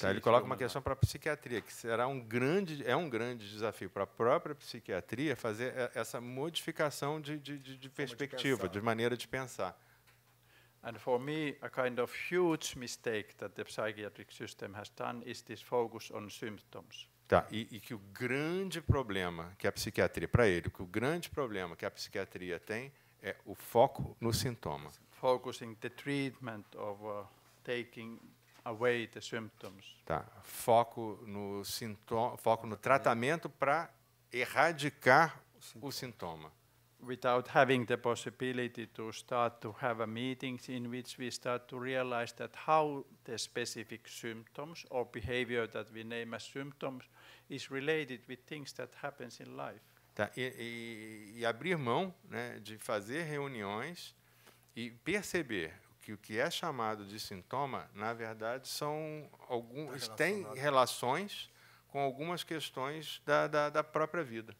tá. ele coloca uma questão para a psiquiatria, que será um grande, é um grande desafio para a própria psiquiatria fazer essa modificação de, de, de, de perspectiva, de, de maneira de pensar. And for me, a kind of huge mistake that the psychiatric system has done is this focus on symptoms. Tá, e, e que o grande problema que a psiquiatria, para ele, que o grande problema que a psiquiatria tem é o foco no sintoma. Focusing the treatment of uh, taking away the symptoms. Tá. Foco no sintoma, foco no tratamento para erradicar o sintoma. Without having the possibility to start to have a meetings in which we start to realize that how the specific symptoms or behavior that we name as symptoms is related with things that happens in life. Tá. E, e, e abrir mão né, de fazer reuniões e perceber que o que é chamado de sintoma, na verdade, são alguns tá tem relações com algumas questões da, da, da própria vida.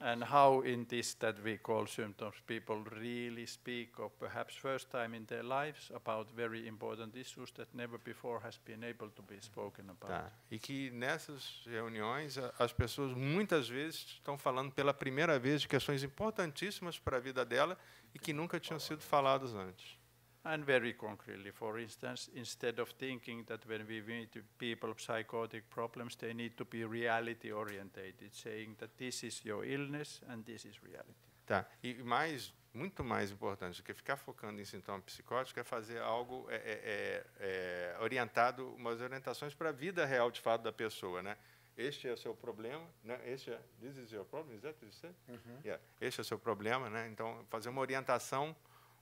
And how in this that we call symptoms, people really speak or perhaps first time in their lives about very important issues that never before has been able to be spoken about. Tá. E que nessas reuniões a, as pessoas muitas vezes estão falando pela primeira vez de questões importantíssimas para a vida dela e que nunca tinham sido faladas antes. And very concretely, for instance, instead of thinking that when we meet people with psychotic problems, they need to be reality orientated, saying that this is your illness and this is reality. Tá. E mais, muito mais importante do que ficar focando em sintoma psicótico é fazer algo é, é, é, é orientado, umas orientações para a vida real de fato da pessoa, né? este é o seu problema, né? Este é, this is your problem, is that what you said? Uhum. Yeah. Este é o seu problema, né? Então fazer uma orientação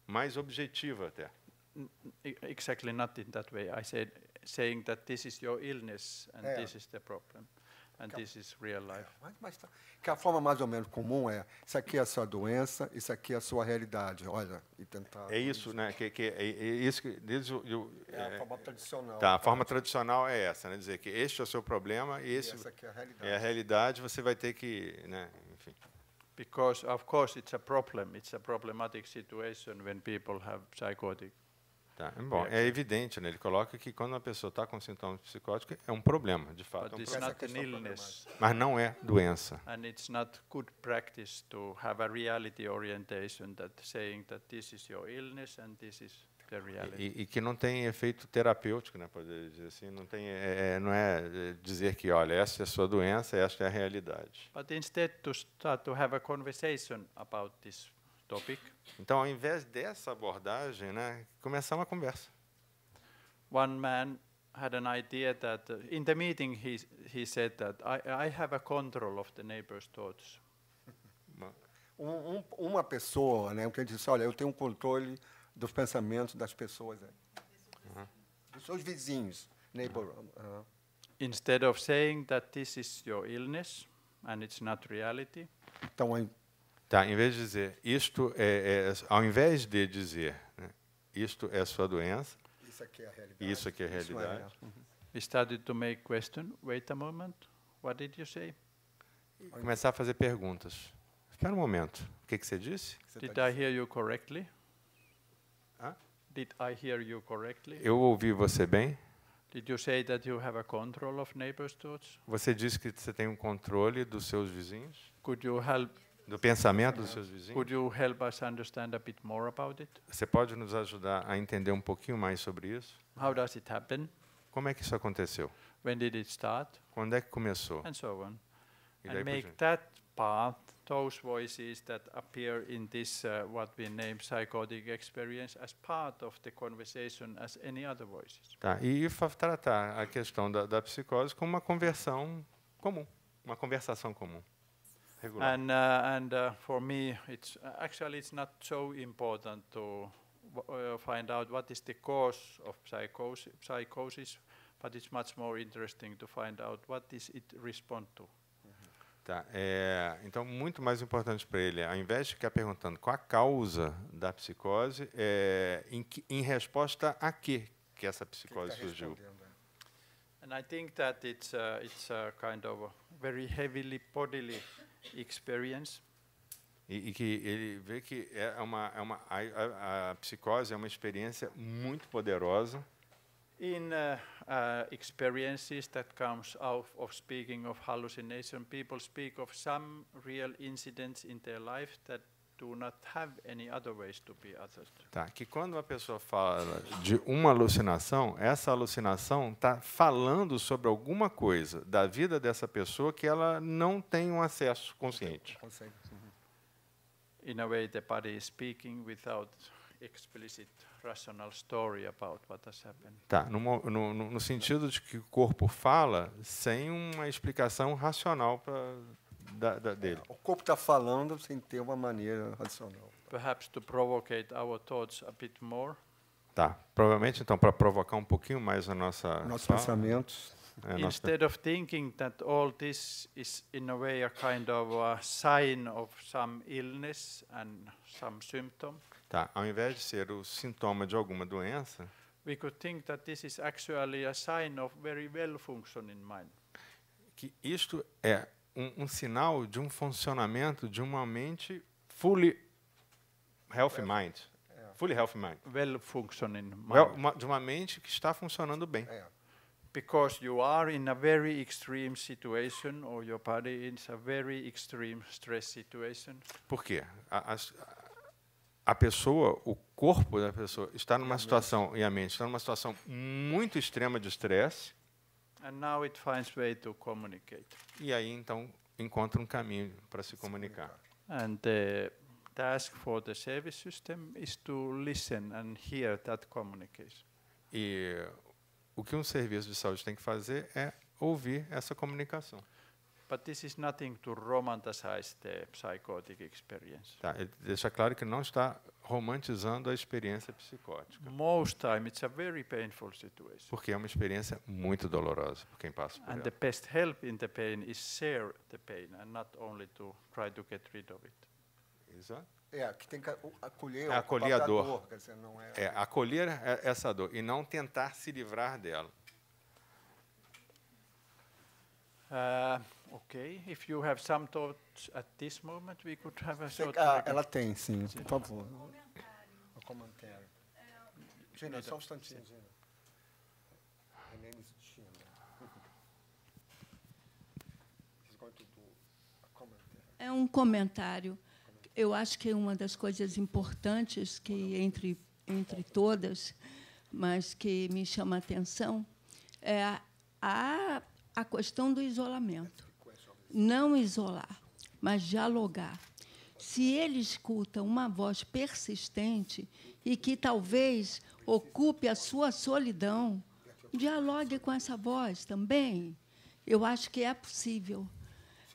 mais objetiva até. Exactly not in that way. I said saying that this is your illness and é. this is the problem. And que this is real é, life. É, mas, mas, tá. que a forma mais ou menos comum é isso aqui é a sua doença, isso aqui é a sua realidade. Olha, e tentar. É isso, né? Que, que, é, é isso que o, é, a é, forma tradicional. Tá, a forma tradicional é essa, né? Dizer que este é o seu problema e, esse e é a realidade. É a realidade, você vai ter que, né? because of course it's a problem. It's a problematic situation when people have psychotic. Tá, é bom, é evidente, né? Ele coloca que quando uma pessoa está com sintomas psicóticos é um problema, de fato. But é um it's not é illness. Mas não é doença. And it's not good practice to have a reality orientation that saying that this is your illness and this is e, e, que não tem efeito terapêutico, né? Poder dizer assim, não tem, é, é não é, é dizer que, olha, essa é a sua doença, esta é a realidade. But instead to start to have a conversation about this topic. Então, ao invés dessa abordagem, né, começar uma conversa. One man had an idea that uh, in the meeting he he said that I I have a control of the neighbor's thoughts. Um, um, uma pessoa, né, o que ele disse, olha, eu tenho um controle dos pensamentos das pessoas. Uhum. Dos seus vizinhos. Neighbor, uhum. Instead of saying that this is your illness and it's not reality. Então, tá, em vez de dizer isto é, é, é ao invés de dizer né, isto é sua doença. Isso aqui é a realidade. Isso aqui é a é realidade. É uhum. We started to make question. Wait a moment. What did you say? Começar a fazer perguntas. Espera um momento. O que, que você disse? Did tá I hear you correctly? Did I hear you correctly? Eu ouvi você bem? Did you say that you have a control of neighbors thoughts? Você disse que você tem um controle dos seus vizinhos? Could you help do pensamento dos seus vizinhos? Could you help us understand a bit more about it? Você pode nos ajudar a entender um pouquinho mais sobre isso? How does it happen? Como é que isso aconteceu? When did it start? Quando é que começou? And so on. E and make that path those voices that appear in this, uh, what we name psychotic experience, as part of the conversation as any other voices. Tá, e tratar a questão da, da psicose como uma conversão comum, uma conversação comum. Regular. And, uh, and uh, for me, it's uh, actually it's not so important to uh, find out what is the cause of psychosis, psychosis, but it's much more interesting to find out what is it respond to. Tá, é, então, muito mais importante para ele, ao invés de ficar perguntando qual a causa da psicose, é, em, que, em resposta a que que essa tá psicose que surgiu. Né? And I think that it's a, it's a kind of a very heavily bodily experience. E, e, que ele vê que é uma, é uma a, a, a psicose é uma experiência muito poderosa. In uh, uh, experiences that comes out of speaking of hallucination. People speak of some real incidents in their life that do not have any other ways to be Tá, que quando uma pessoa fala de uma alucinação, essa alucinação está falando sobre alguma coisa da vida dessa pessoa que ela não tem um acesso consciente. In a way, the body is speaking without explicit Tá, no, no, no, sentido de que o corpo fala sem uma explicação racional para da, da dele. É, o corpo está falando sem ter uma maneira racional. Perhaps to provocate our thoughts a bit more. Tá, provavelmente então para provocar um pouquinho mais a nossa nossos fala, pensamentos. É, Instead nossa... of thinking that all this is in a way a kind of a sign of some illness and some symptom. Tá, ao invés de ser o sintoma de alguma doença, we could think that this is actually a sign of very well functioning mind. que isto é um, um sinal de um funcionamento de uma mente fully healthy mind. Fully healthy mind. Well functioning mind. Well, uma, de uma mente que está funcionando bem. Because you are in a very extreme situation or your body is a very extreme stress situation. Por quê? A, a, a pessoa, o corpo da pessoa está numa situação e a mente está numa situação muito extrema de estresse. E aí então encontra um caminho para se comunicar. And the task for the service system is to listen and hear that communication. E o que um serviço de saúde tem que fazer é ouvir essa comunicação. But this is nothing to romanticize the psychotic experience. Tá, ele é deixa claro que não está romantizando a experiência psicótica. Most time it's a very painful situation. Porque é uma experiência muito dolorosa para quem passa por and ela. the best help in the pain is share the pain and not only to try to get rid of it. Exato. É, que tem que acolher, é acolher a dor. dor quer dizer, não é... é, acolher é, essa dor e não tentar se livrar dela. Uh, Okay. If you have some thoughts at this moment, we could have a short. Ah, ela tem, sim. sim. Por favor. Um comentário. Gina, só um instantinho, Gina. My name is Gina. He's going to do a commentary. É um comentário. Eu acho que é uma das coisas importantes que entre entre todas, mas que me chama a atenção é a a questão do isolamento não isolar, mas dialogar. Se ele escuta uma voz persistente e que talvez ocupe a sua solidão, dialogue com essa voz também. Eu acho que é possível.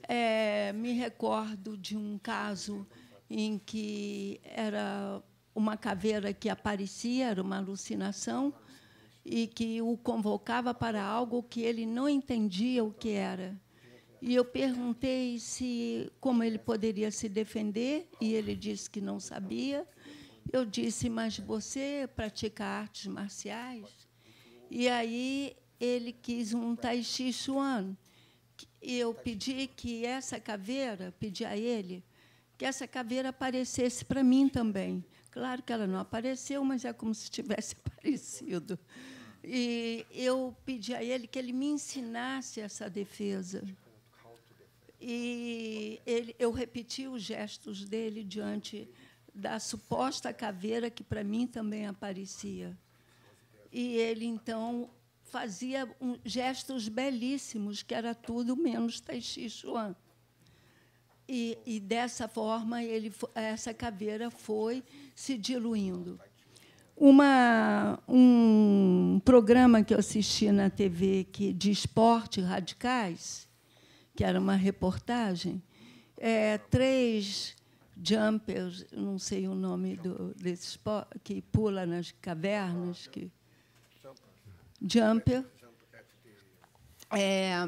É, me recordo de um caso em que era uma caveira que aparecia, era uma alucinação, e que o convocava para algo que ele não entendia o que era. E eu perguntei se como ele poderia se defender, e ele disse que não sabia. Eu disse, mas você pratica artes marciais? E aí ele quis um tai chi chuan. E eu pedi que essa caveira, pedi a ele, que essa caveira aparecesse para mim também. Claro que ela não apareceu, mas é como se tivesse <laughs> aparecido. E eu pedi a ele que ele me ensinasse essa defesa. E ele, eu repeti os gestos dele diante da suposta caveira que para mim também aparecia. E ele então fazia um, gestos belíssimos, que era tudo menos Tai Chi Chuan. E, e dessa forma ele, essa caveira foi se diluindo. Uma, um programa que eu assisti na TV que, de esporte radicais, que era uma reportagem, é, três jumpers, não sei o nome do, desses que pula nas cavernas, que jumper,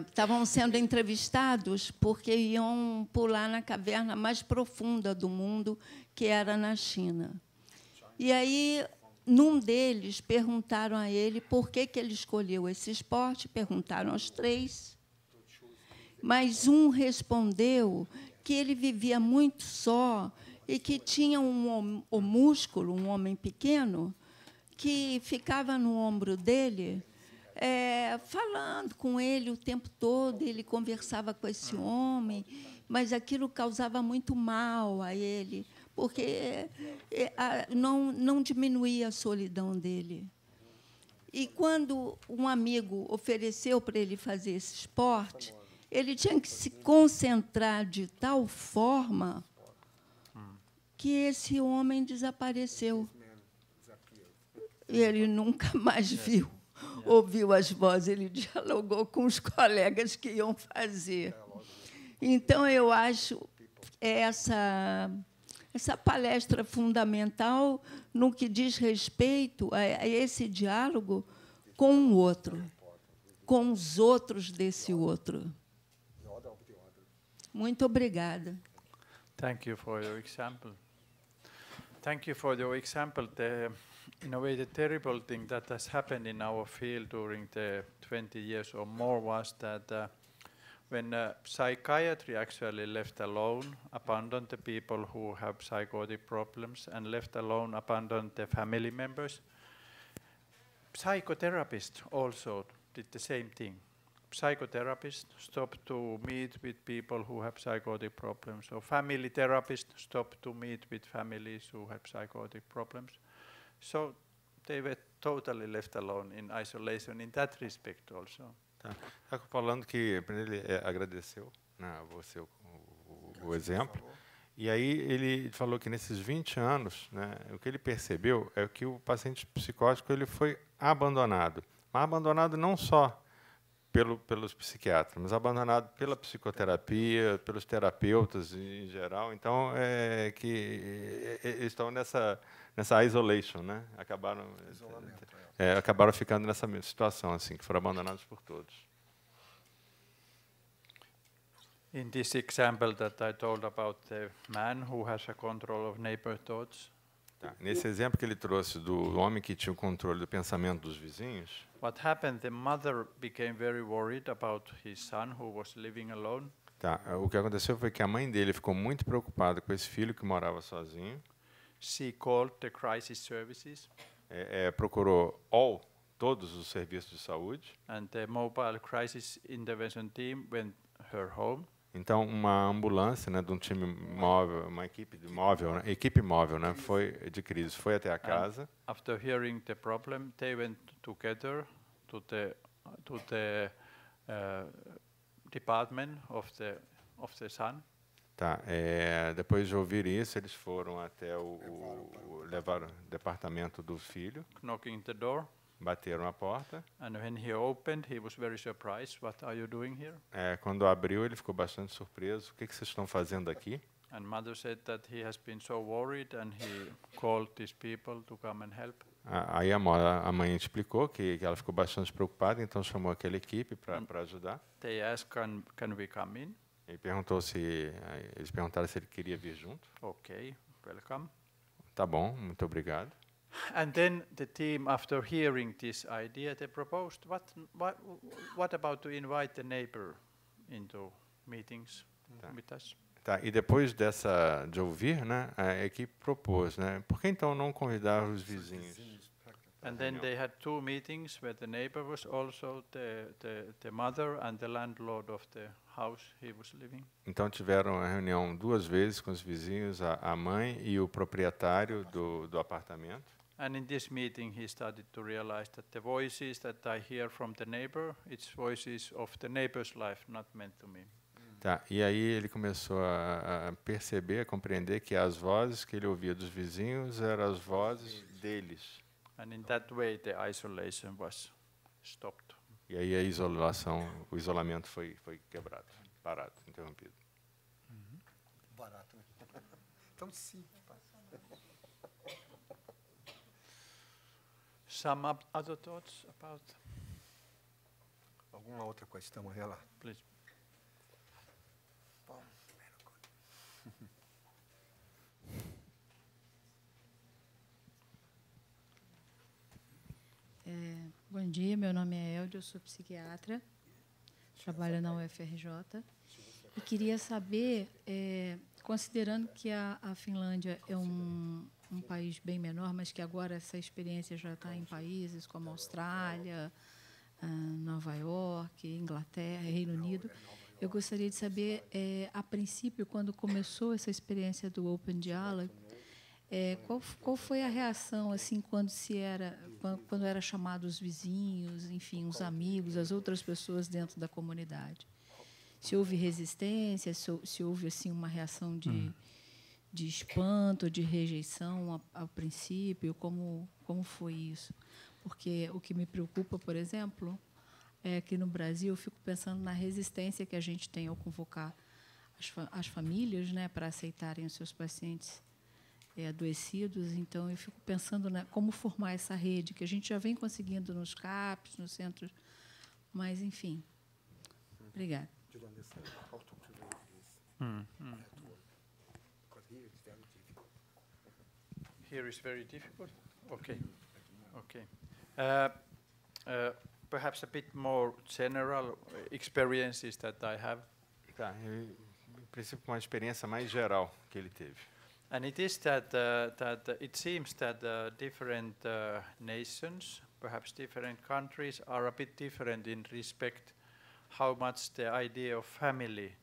estavam é, sendo entrevistados porque iam pular na caverna mais profunda do mundo, que era na China. E aí, num deles, perguntaram a ele por que, que ele escolheu esse esporte, perguntaram aos três mas um respondeu que ele vivia muito só e que tinha um, o músculo, um homem pequeno, que ficava no ombro dele, é, falando com ele o tempo todo, ele conversava com esse homem, mas aquilo causava muito mal a ele, porque é, não, não diminuía a solidão dele. E quando um amigo ofereceu para ele fazer esse esporte, ele tinha que se concentrar de tal forma que esse homem desapareceu. Ele nunca mais é. viu, é. ouviu as vozes, ele dialogou com os colegas que iam fazer. É, então, eu acho essa, essa palestra fundamental no que diz respeito a esse diálogo com o outro, com os outros desse outro. Muito obrigada. Thank you for your example. Thank you for your example. The, in a way, the terrible thing that has happened in our field during the 20 years or more was that uh, when uh, psychiatry actually left alone, abandoned the people who have psychotic problems, and left alone, abandoned the family members, psychotherapists also did the same thing. psychotherapist stop to meet with people who have psychotic problems, or family therapist stop to meet with families who have psychotic problems. So they were totally left alone in isolation in that respect also. Tá. tá falando que ele é, agradeceu né, você o, o, o exemplo. E aí ele falou que nesses 20 anos, né, o que ele percebeu é que o paciente psicótico ele foi abandonado. Mas abandonado não só pelo, pelos psiquiatras, mas abandonado pela psicoterapia, pelos terapeutas em geral. Então, é que é, é, eles estão nessa nessa isolation, né? Acabaram é, é, acabaram ficando nessa mesma situação, assim, que foram abandonados por todos. In this example that I told about the man who has a control of neighbor thoughts, Tá. Nesse exemplo que ele trouxe do homem que tinha o controle do pensamento dos vizinhos. What happened? The mother became very worried about his son who was living alone. Tá. O que aconteceu foi que a mãe dele ficou muito preocupada com esse filho que morava sozinho. She called the crisis services. É, é, procurou all todos os serviços de saúde. And the mobile crisis intervention team went her home. Então, uma ambulância né, de um time móvel, uma equipe de móvel, né, equipe móvel, né, foi de crise, foi até a casa. And after hearing the problem, they went together to the to the uh, department of the of the sun. Tá. É, depois de ouvir isso, eles foram até o, o levar departamento do filho. Knocking the door. Bateram a porta. And when he opened, he was very surprised. What are you doing here? É, quando abriu, ele ficou bastante surpreso. O que, que vocês estão fazendo aqui? And mother said that he has been so worried and he called these people to come and help. Aí a, a mãe explicou que, que ela ficou bastante preocupada, então chamou aquela equipe para ajudar. They asked, can, can we come in? perguntou se eles perguntaram se ele queria vir junto. Ok, welcome. Tá bom, muito obrigado. And then the team, after hearing this idea, they proposed, what, what, what about to invite the neighbor into meetings tá. with us? Tá, e depois dessa de ouvir, né, a equipe propôs, né, por que então não convidar os vizinhos? And then they had two meetings where the neighbor was also the, the, the mother and the landlord of the house he was living. Então tiveram a reunião duas vezes com os vizinhos, a, a mãe e o proprietário do, do apartamento. And in this meeting, he started to realize that the voices that I hear from the neighbor, it's voices of the neighbor's life, not meant to me. Tá, e aí ele começou a, a perceber, a compreender que as vozes que ele ouvia dos vizinhos eram as vozes deles. And in that way the isolation was stopped. E aí a isolação, o isolamento foi foi quebrado, parado, interrompido. Uhum. Barato, né? <laughs> Tão Some other thoughts about? Alguma outra questão a por favor. É, bom dia, meu nome é Eldio, sou psiquiatra, trabalho na UFRJ. E queria saber, é, considerando que a, a Finlândia é um, um país bem menor, mas que agora essa experiência já está em países como Austrália, ah, Nova York, Inglaterra, Reino Unido. Eu gostaria de saber, é, a princípio, quando começou essa experiência do Open Dialogue, é, qual, qual foi a reação assim quando se era quando, era chamado os vizinhos, enfim, os amigos, as outras pessoas dentro da comunidade? Se houve resistência, se, se houve assim uma reação de hum de espanto, de rejeição ao princípio? Como, como foi isso? Porque o que me preocupa, por exemplo, é que no Brasil eu fico pensando na resistência que a gente tem ao convocar as, as famílias né, para aceitarem os seus pacientes é, adoecidos. Então, eu fico pensando na, né, como formar essa rede, que a gente já vem conseguindo nos CAPs, nos centros. Mas, enfim. Obrigada. É hum, hum. here is very difficult. Okay, okay. Uh, uh, perhaps a bit more general experiences that I have. Tá, em princípio uma experiência mais geral que ele teve. And it is that uh, that uh, it seems that uh, different uh, nations, perhaps different countries, are a bit different in respect how much the idea of family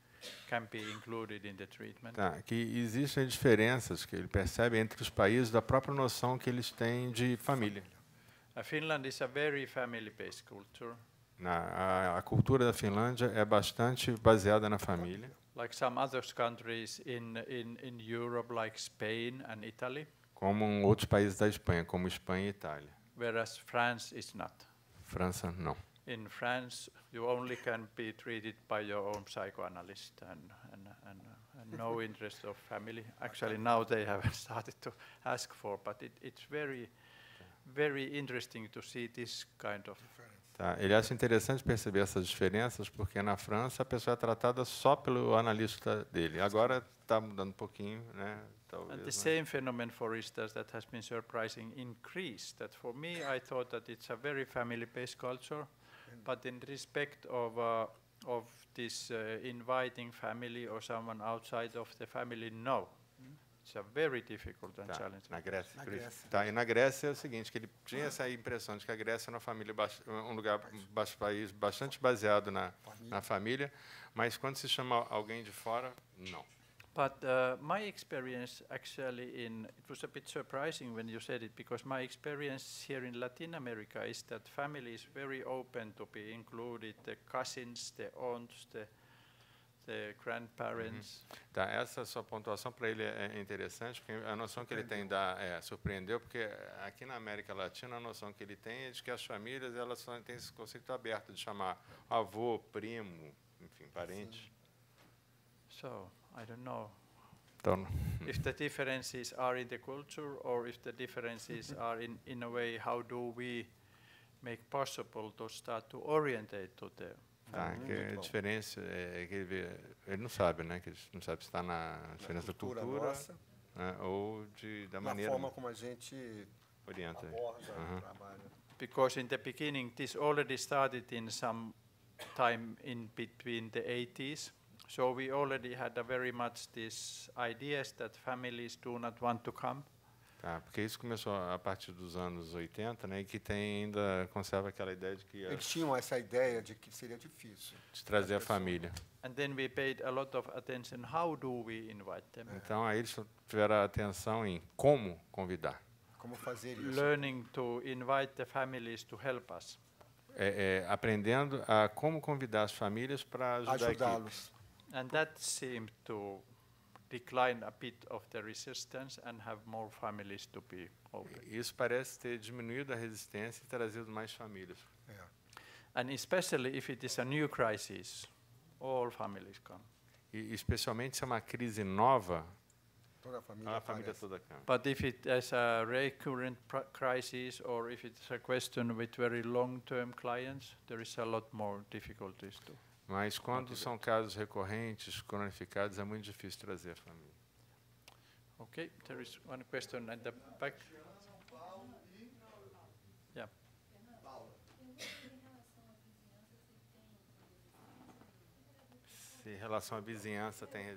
Tá, que existem diferenças que ele percebe entre os países da própria noção que eles têm de família. A Finland is a very family-based culture. Na, a, a, cultura da Finlândia é bastante baseada na família. Like some other countries in in in Europe, like Spain and Italy. Como outros países da Espanha, como Espanha e Itália. Whereas France is not. França não. in France, you only can be treated by your own psychoanalyst and, and, and, and no <laughs> interest of family. Actually, now they have <laughs> started to ask for, but it, it's very, very interesting to see this kind of. Tá. Ele acha interessante perceber essas diferenças, porque na França a pessoa é tratada só pelo analista dele. Agora está mudando um pouquinho, né? Talvez, And the né? same phenomenon, for instance, that has been surprising in Greece. That for me, I thought that it's a very family-based culture. But in respect of uh, of this uh, inviting family or someone outside of the family, no. Hum. It's a very difficult and tá. challenging. Na Grécia. Na Grécia. Tá, e na Grécia é o seguinte, que ele tinha essa impressão de que a Grécia era uma família um lugar ba país bastante baseado na, na família, mas quando se chama alguém de fora, não. But uh, my experience actually in, it was a bit surprising when you said it, because my experience here in Latin America is that family is very open to be included, the cousins, the aunts, the, the grandparents. Uhum. Tá, essa sua pontuação para ele é, é interessante, porque a noção que ele tem da é, surpreendeu, porque aqui na América Latina a noção que ele tem é de que as famílias elas têm esse conceito aberto de chamar avô, primo, enfim, parente. Sim. So, I don't know Don't. <laughs> if the differences are in the culture or if the differences <laughs> are in, in a way how do we make possible to start to orientate to them. Tá, que a diferença é que ele, vê- ele eh, não sabe, né? Que ele não sabe se está na diferença da cultura, nossa, né, ou de, da na maneira forma como a gente orienta. aborda Aham. o trabalho. Because in the beginning this already started in some time in between the 80s So we already had a very much ideas that families do not want to come. Tá, porque isso começou a partir dos anos 80, né, e que tem ainda conserva aquela ideia de que eles tinham essa ideia de que seria difícil de trazer a família. And then we paid a lot of attention how do we invite them. Então aí eles tiveram atenção em como convidar. Como fazer isso? Learning to invite the families to help us. É, é, aprendendo a como convidar as famílias para ajudar ajudá-los. And that seemed to decline a bit of the resistance and have more families to be open. Isso parece ter diminuído a resistência e trazido mais famílias. Yeah. And especially if it is a new crisis, all families come. E especialmente se é uma crise nova, toda a família, a família toda cai. But if it is a recurrent crisis or if it's a question with very long-term clients, there is a lot more difficulties too. Mas quando são casos recorrentes, cronificados, é muito difícil trazer a família. Okay, there is one question at the back. Yeah. Se em relação à vizinhança tem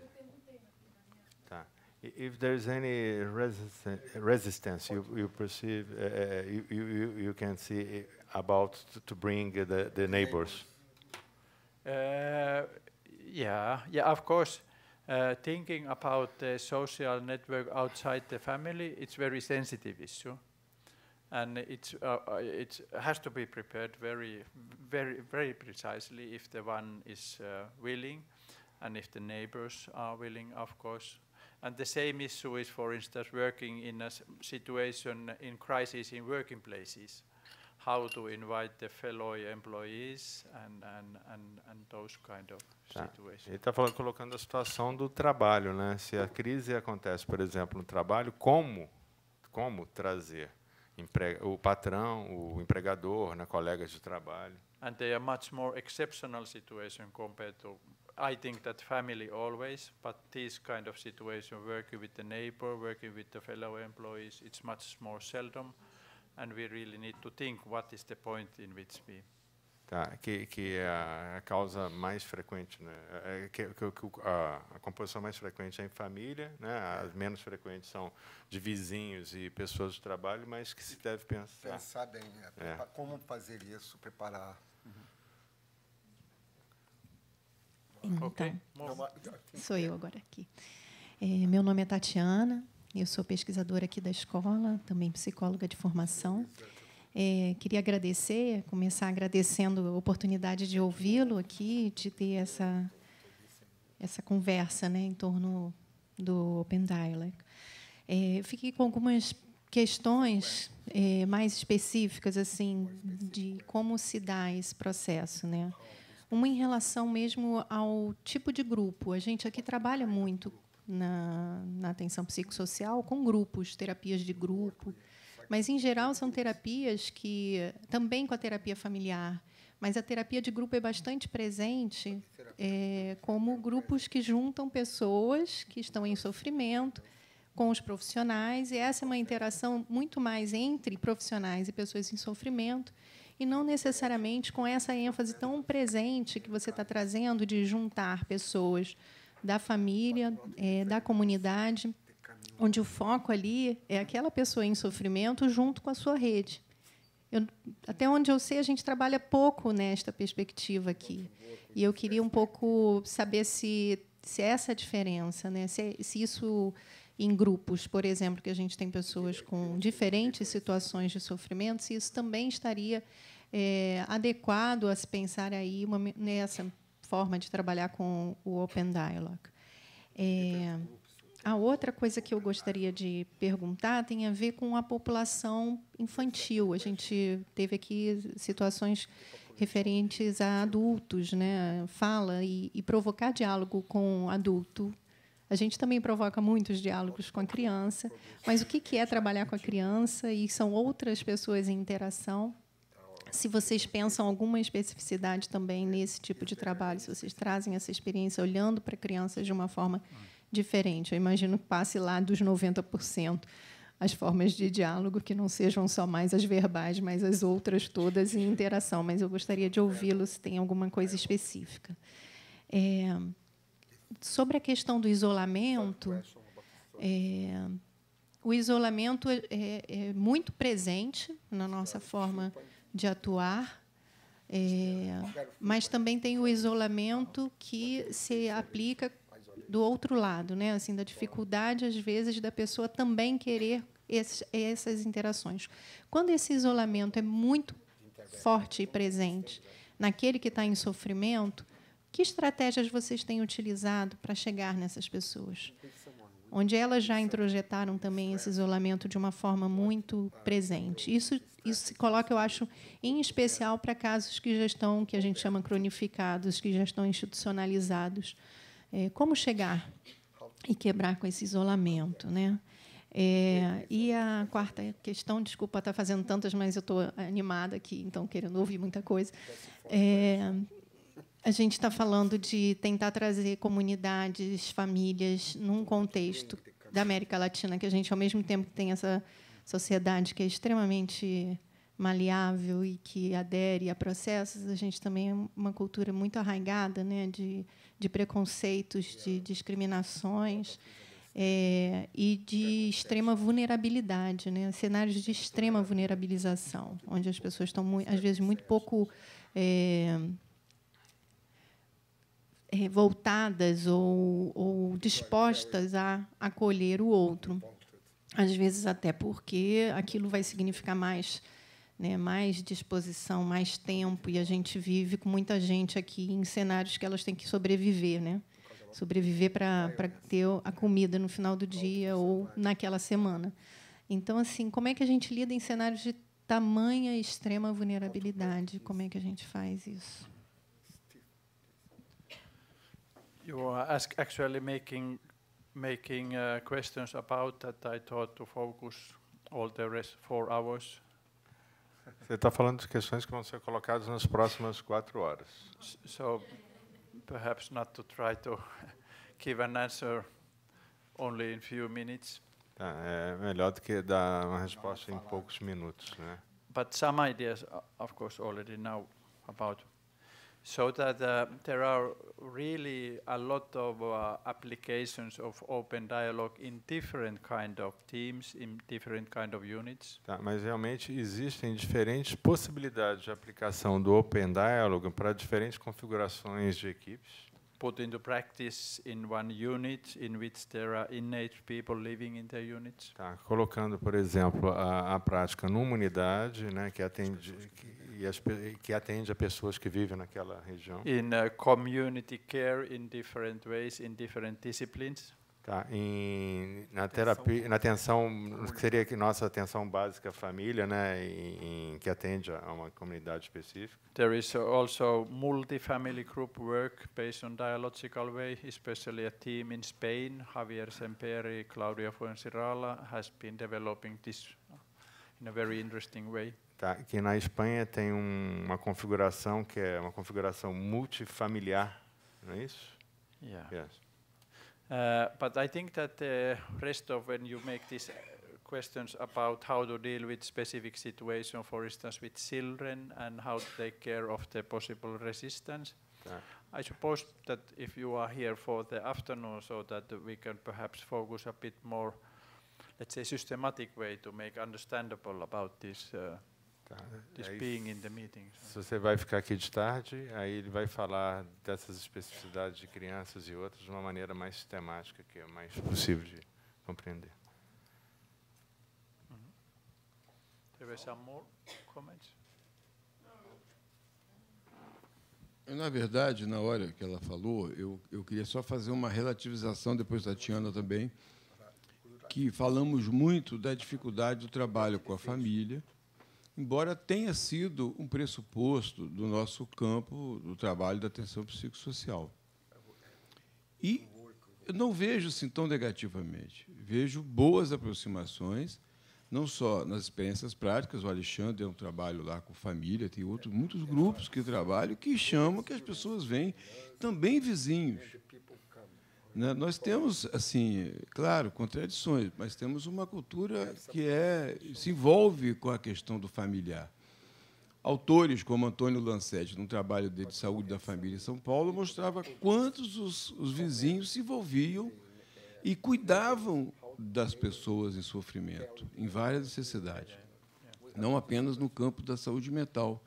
Tá. If is any resisten resistance you, you perceive, uh, you, you, you can see about to bring the, the neighbors. Uh, yeah, yeah, of course. Uh, thinking about the social network outside the family, it's very sensitive issue, and it's uh, uh it has to be prepared very, very, very precisely if the one is uh, willing, and if the neighbors are willing, of course. And the same issue is, for instance, working in a situation in crisis in working places how to invite the fellow employees and, and, and, and those kind of tá. Ele está colocando a situação do trabalho, né? Se a crise acontece, por exemplo, no trabalho, como, como trazer o patrão, o empregador, né, colegas de trabalho? And they are much more exceptional situation compared to I think that family always, but this kind of situation, working with the neighbor, working with the fellow employees, it's much more seldom and we really need to think what is the point in which we Tá, que, que é a causa mais frequente, né, é, é, que, que, que a, a, composição mais frequente é em família, né, as menos frequentes são de vizinhos e pessoas do trabalho, mas que se deve pensar. Pensar bem, né? é. como fazer isso, preparar. Uhum. Então, okay. Então, sou eu agora aqui. É, meu nome é Tatiana, eu sou pesquisadora aqui da escola, também psicóloga de formação. É, queria agradecer, começar agradecendo a oportunidade de ouvi-lo aqui, de ter essa essa conversa, né, em torno do Open Dialect. É, fiquei com algumas questões é, mais específicas, assim, de como se dá esse processo, né? Uma em relação mesmo ao tipo de grupo. A gente aqui trabalha muito na, na atenção psicossocial com grupos, terapias de grupo. Mas, em geral, são terapias que, também com a terapia familiar, mas a terapia de grupo é bastante presente, é, como grupos que juntam pessoas que estão em sofrimento com os profissionais, e essa é uma interação muito mais entre profissionais e pessoas em sofrimento, e não necessariamente com essa ênfase tão presente que você está trazendo de juntar pessoas da família, é, da comunidade, onde o foco ali é aquela pessoa em sofrimento junto com a sua rede. Eu, até onde eu sei, a gente trabalha pouco nesta perspectiva aqui. E eu queria um pouco saber se, se é essa diferença, né? se, é, se isso em grupos, por exemplo, que a gente tem pessoas com diferentes situações de sofrimento, se isso também estaria é, adequado a se pensar aí uma, nessa forma de trabalhar com o Open Dialogue. É, a outra coisa que eu gostaria de perguntar tem a ver com a população infantil. A gente teve aqui situações referentes a adultos, né? Fala e, e provocar diálogo com adulto. A gente também provoca muitos diálogos com a criança, mas o que é trabalhar com a criança e são outras pessoas em interação? se vocês pensam alguma especificidade também nesse tipo de trabalho, se vocês trazem essa experiência olhando para crianças de uma forma diferente. Eu imagino que passe lá dos 90% as formas de diálogo que não sejam só mais as verbais, mas as outras todas em interação. Mas eu gostaria de ouvi-lo se tem alguma coisa específica. É, sobre a questão do isolamento, é, o isolamento é, é, é muito presente na nossa forma de atuar, é, mas também tem o isolamento que se aplica do outro lado, né? Assim, da dificuldade às vezes da pessoa também querer essas interações. Quando esse isolamento é muito forte e presente naquele que está em sofrimento, que estratégias vocês têm utilizado para chegar nessas pessoas? onde elas já introjetaram também esse isolamento de uma forma muito presente. Isso, isso se coloca, eu acho, em especial para casos que já estão, que a gente chama cronificados, que já estão institucionalizados. É, como chegar e quebrar com esse isolamento, né? É, e a quarta questão, desculpa estar tá fazendo tantas, mas eu estou animada aqui, então querendo ouvir muita coisa. É, a gente está falando de tentar trazer comunidades, famílias, num contexto da América Latina, que a gente, ao mesmo tempo, tem essa sociedade que é extremamente maleável e que adere a processos, a gente também é uma cultura muito arraigada né, de, de preconceitos, de discriminações é, e de extrema vulnerabilidade, né, cenários de extrema vulnerabilização, onde as pessoas estão, às vezes, muito pouco... É, revoltadas é, ou, ou dispostas a acolher o outro. Às vezes, até porque aquilo vai significar mais. Né, mais disposição, mais tempo, e a gente vive com muita gente aqui em cenários que elas têm que sobreviver, né? sobreviver para ter a comida no final do dia ou naquela semana. Então, assim, como é que a gente lida em cenários de tamanha extrema vulnerabilidade? Como é que a gente faz isso? you are ask, actually making making uh, questions about that I thought to focus all the rest four hours. <laughs> Você está falando de questões que vão ser colocadas nas próximas quatro horas. So perhaps not to try to <laughs> give an answer only in few minutes. Ah, é melhor do que dar uma resposta em poucos minutos, né? But some ideas, of course, already now about so that uh, there are really a lot of uh, applications of open dialogue in different kind of teams, in different kind of units. Tá, mas realmente existem diferentes possibilidades de aplicação do open dialogue para diferentes configurações de equipes. Put into practice in one unit in which there are innate people living in their units. Tá, colocando, por exemplo, a, a prática numa unidade, né, que atende, que, as, que atende a pessoas que vivem naquela região. In uh, community care in different ways in different disciplines. Tá, em, na terapia, na atenção que seria que nossa atenção básica família, né, em, que atende a uma comunidade específica. There is also multi-family group work based on dialogical way, especially a team in Spain, Javier Semperi, Claudia Fuenzirala has been developing this in a very interesting way. Tá? Que na Espanha tem um, uma configuração que é uma configuração multifamiliar, não é isso? Yeah. Yes. Uh, but I think that the rest of when you make these questions about how to deal with specific situation, for instance, with children and how to take care of the possible resistance. Yeah. I suppose that if you are here for the afternoon, so that we can perhaps focus a bit more, let's say, systematic way to make understandable about this. Uh, Tá? Aí, se você vai ficar aqui de tarde, aí ele vai falar dessas especificidades de crianças e outras de uma maneira mais sistemática, que é mais possível de compreender. Uhum. Na verdade, na hora que ela falou, eu, eu queria só fazer uma relativização, depois da Tiana também, que falamos muito da dificuldade do trabalho com a família, embora tenha sido um pressuposto do nosso campo do trabalho da atenção psicossocial. E eu não vejo assim tão negativamente. Vejo boas aproximações, não só nas experiências práticas, o Alexandre é um trabalho lá com família, tem outros muitos grupos que trabalham que chamam que as pessoas vêm, também vizinhos. Né? Nós temos, assim, claro, contradições, mas temos uma cultura que é, se envolve com a questão do familiar. Autores como Antônio Lancetti, num trabalho dele de Saúde da Família em São Paulo, mostrava quantos os, os vizinhos se envolviam e cuidavam das pessoas em sofrimento, em várias necessidades, não apenas no campo da saúde mental.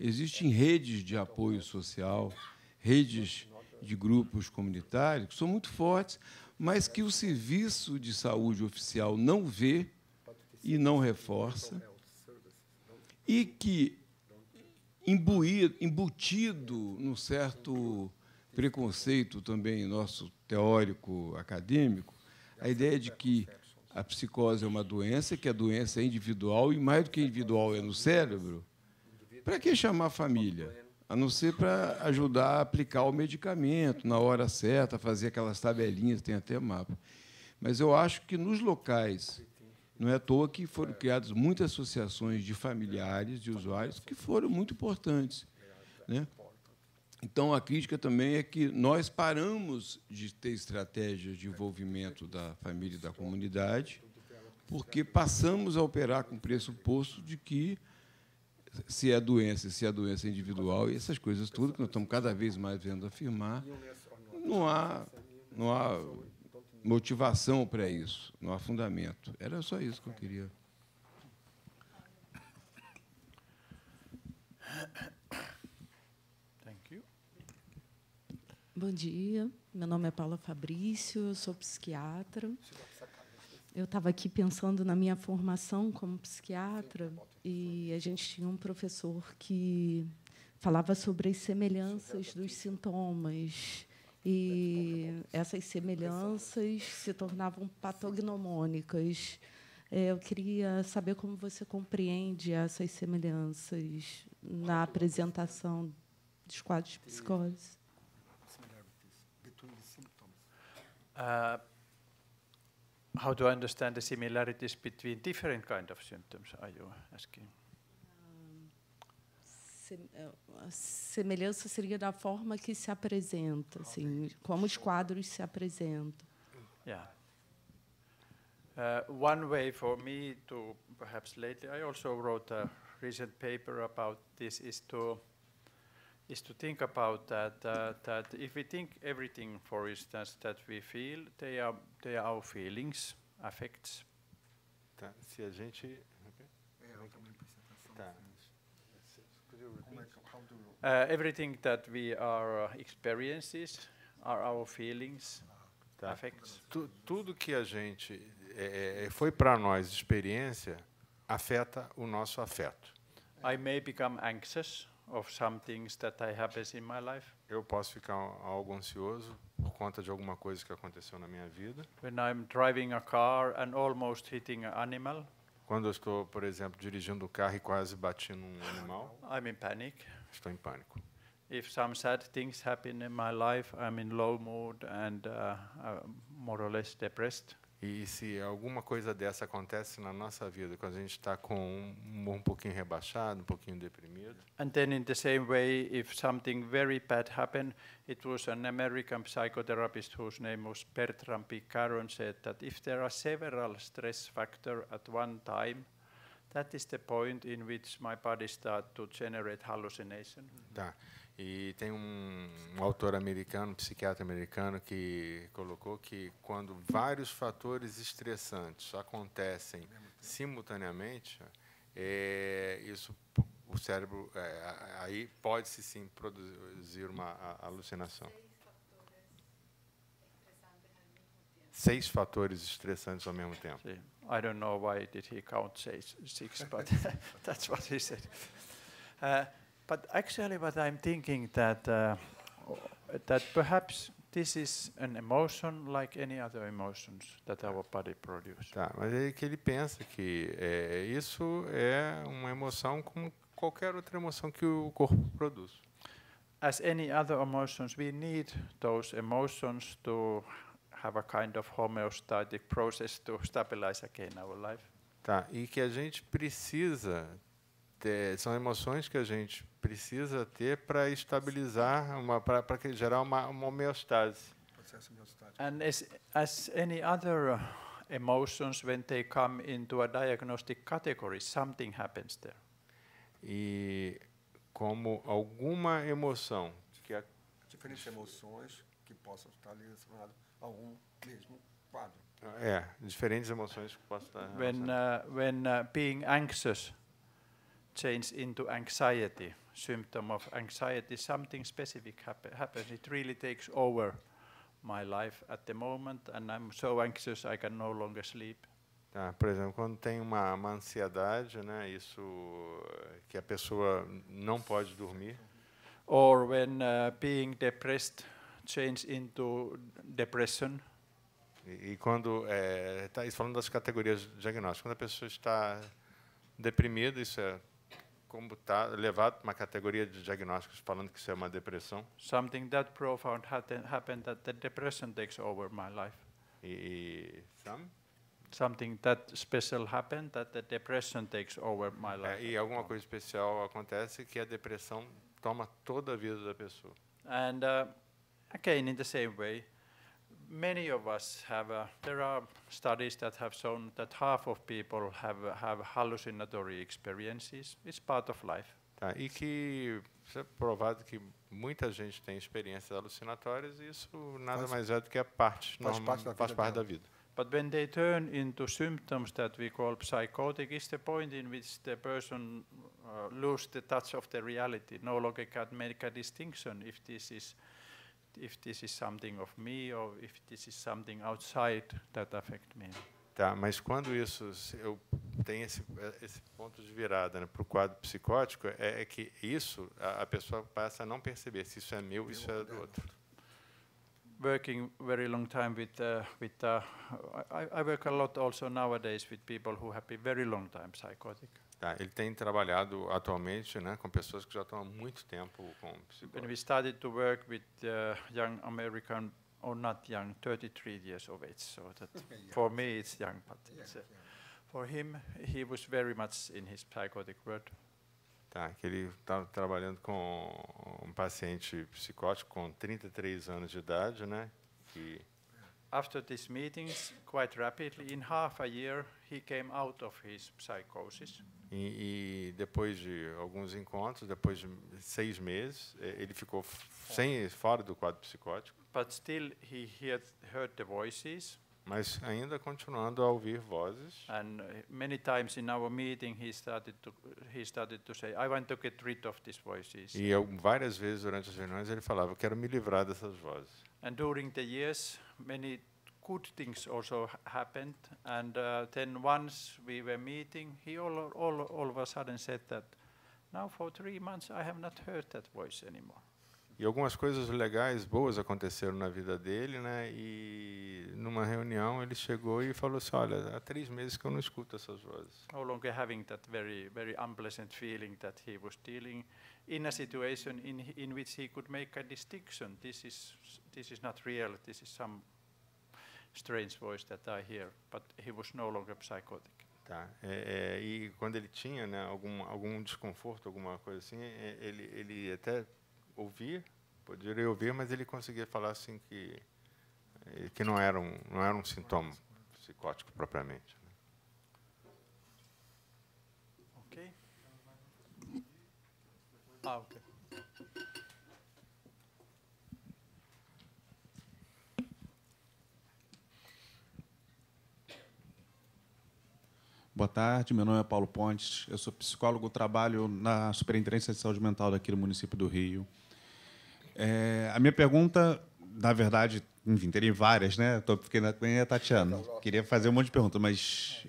Existem redes de apoio social, redes de grupos comunitários, que são muito fortes, mas que o serviço de saúde oficial não vê e não reforça, e que, imbuído, embutido num certo preconceito também nosso teórico acadêmico, a ideia de que a psicose é uma doença, que a doença é individual, e mais do que individual é no cérebro, para que chamar família? a não ser para ajudar a aplicar o medicamento na hora certa, fazer aquelas tabelinhas, tem até mapa. Mas eu acho que nos locais, não é à toa que foram criadas muitas associações de familiares, de usuários, que foram muito importantes. Né? Então, a crítica também é que nós paramos de ter estratégias de envolvimento da família e da comunidade, porque passamos a operar com o pressuposto de que se é doença, se é doença individual, e essas coisas tudo que nós estamos cada vez mais vendo afirmar, não há, não há motivação para isso, não há fundamento. Era só isso que eu queria. Bom dia, meu nome é Paula Fabrício, eu sou psiquiatra. Eu estava aqui pensando na minha formação como psiquiatra e a gente tinha um professor que falava sobre as semelhanças dos sintomas e essas semelhanças se tornavam patognomônicas. Eu queria saber como você compreende essas semelhanças na apresentação dos quadros de psicose. Uh, how do I understand the similarities between different kind of symptoms, are you asking? a semelhança seria da forma que se apresenta, assim, como os quadros se apresentam. Yeah. Uh, one way for me to perhaps lately, I also wrote a recent paper about this is to is to think about that, uh, that if we think everything, for instance, that we feel, they are, they are our feelings, affects. Tá, se a gente... É, tá. É uh, everything that we are uh, experiences are our feelings, tá. affects. Tu, tudo que a gente é, é foi para nós experiência afeta o nosso afeto. I may become anxious. of some things that I have in my life. Eu posso ficar algo ansioso por conta de alguma coisa que aconteceu na minha vida. When I'm driving a car and almost hitting an animal. Quando eu estou, por exemplo, dirigindo o um carro e quase bati num animal. I'm in panic. Estou em pânico. If some sad things happen in my life, I'm in low mood and uh, uh more or less depressed. E se alguma coisa dessa acontece na nossa vida, quando a gente está com um, um, um pouquinho rebaixado, um pouquinho deprimido. And then in the same way, if something very bad happened, it was an American psychotherapist whose name was Bertram P. Caron said that if there are several stress factors at one time, that is the point in which my body starts to generate hallucination. Tá. E tem um, um autor americano, um psiquiatra americano, que colocou que quando vários fatores estressantes acontecem simultaneamente, é, isso o cérebro é, aí pode se sim produzir uma a, alucinação. Seis fatores estressantes ao mesmo tempo. Sim. I don't know why did he count six, six but <laughs> that's what he said. Uh, But actually, what I'm thinking that uh, that perhaps this is an emotion like any other emotions that our body produces. Tá, mas é que ele pensa que é, isso é uma emoção como qualquer outra emoção que o corpo produz. As any other emotions, we need those emotions to have a kind of homeostatic process to stabilize again our life. Tá, e que a gente precisa é, são emoções que a gente precisa ter para estabilizar, para gerar uma, uma homeostase. And as, as any other uh, emotions, when they come into a diagnostic category, something happens there. E como alguma emoção que a... diferentes emoções que possam estar relacionadas a um mesmo quadro. É, diferentes emoções que possam estar. Relacionadas. When uh, when uh, being anxious. change into anxiety, symptom of anxiety, something specific happen, happens. It really takes over my life at the moment and I'm so anxious I can no longer sleep. Ah, por exemplo, quando tem uma, uma ansiedade, né, isso eh, que a pessoa não pode dormir. Or when uh, being depressed change into depression. E, e quando é, eh, tá, isso falando das categorias diagnósticas, quando a pessoa está deprimida, isso é como tá levado para uma categoria de diagnósticos falando que isso é uma depressão. Something that profound happened that the depression takes over my life. E, some? Something that special happened that the depression takes over my é, life. É, e alguma coisa especial acontece que a depressão toma toda a vida da pessoa. And uh, again in the same way, many of us have, uh, there are studies that have shown that half of people have, have hallucinatory experiences. It's part of life. Tá, e que é provado que muita gente tem experiências alucinatórias e isso nada faz, mais é do que a parte, faz parte da faz parte da vida. But when they turn into symptoms that we call psychotic, it's the point in which the person uh, loses the touch of the reality, no longer can make a distinction if this is if this is something of me or if this is something outside that affect me. Tá, mas quando isso eu tenho esse, esse ponto de virada né, para o quadro psicótico é, é que isso a, a, pessoa passa a não perceber se isso é meu, isso é do outro. Working very long time with uh, with uh, I, I work a lot also nowadays with people who have been very long time psychotic. Tá, ele tem trabalhado atualmente né, com pessoas que já estão há muito tempo com psicólogos. We started to work with uh, young American, or not young, 33 years of age. So that <laughs> for me it's young, but it's, uh, for him he was very much in his psychotic world. Tá, que ele está trabalhando com um paciente psicótico com 33 anos de idade, né? Que After these meetings, quite rapidly, in half a year, he came out of his psychosis. E, e, depois de alguns encontros, depois de seis meses, ele ficou sem fora do quadro psicótico. But still he heard, heard the voices. Mas ainda continuando a ouvir vozes. And uh, many times in our meeting he started to he started to say, I want to get rid of these voices. E várias vezes durante as reuniões ele falava, quero me livrar dessas vozes. And during the years, many good things also happened. And uh, then once we were meeting, he all, all, all of a sudden said that, now for three months I have not heard that voice anymore. E algumas coisas legais, boas aconteceram na vida dele, né? E numa reunião ele chegou e falou assim: "Olha, há três meses que eu não escuto essas vozes." No longer having that very, very unpleasant feeling that he was dealing in a situation in in which he could make a distinction. This is this is not real. This is some strange voice that I hear, but he was no longer psychotic. Tá. É, é, e quando ele tinha né, algum, algum desconforto, alguma coisa assim, é, é, ele, ele até ouvia, poderia ouvir, mas ele conseguia falar assim que, é, que não, era um, não era um sintoma psicótico propriamente. Né? Ok. Ah, ok. Boa tarde, meu nome é Paulo Pontes, eu sou psicólogo, trabalho na Superintendência de Saúde Mental daqui do município do Rio. É, a minha pergunta, na verdade, enfim, teria várias, né? Tô, fiquei na a é Tatiana. Queria fazer um monte de perguntas, mas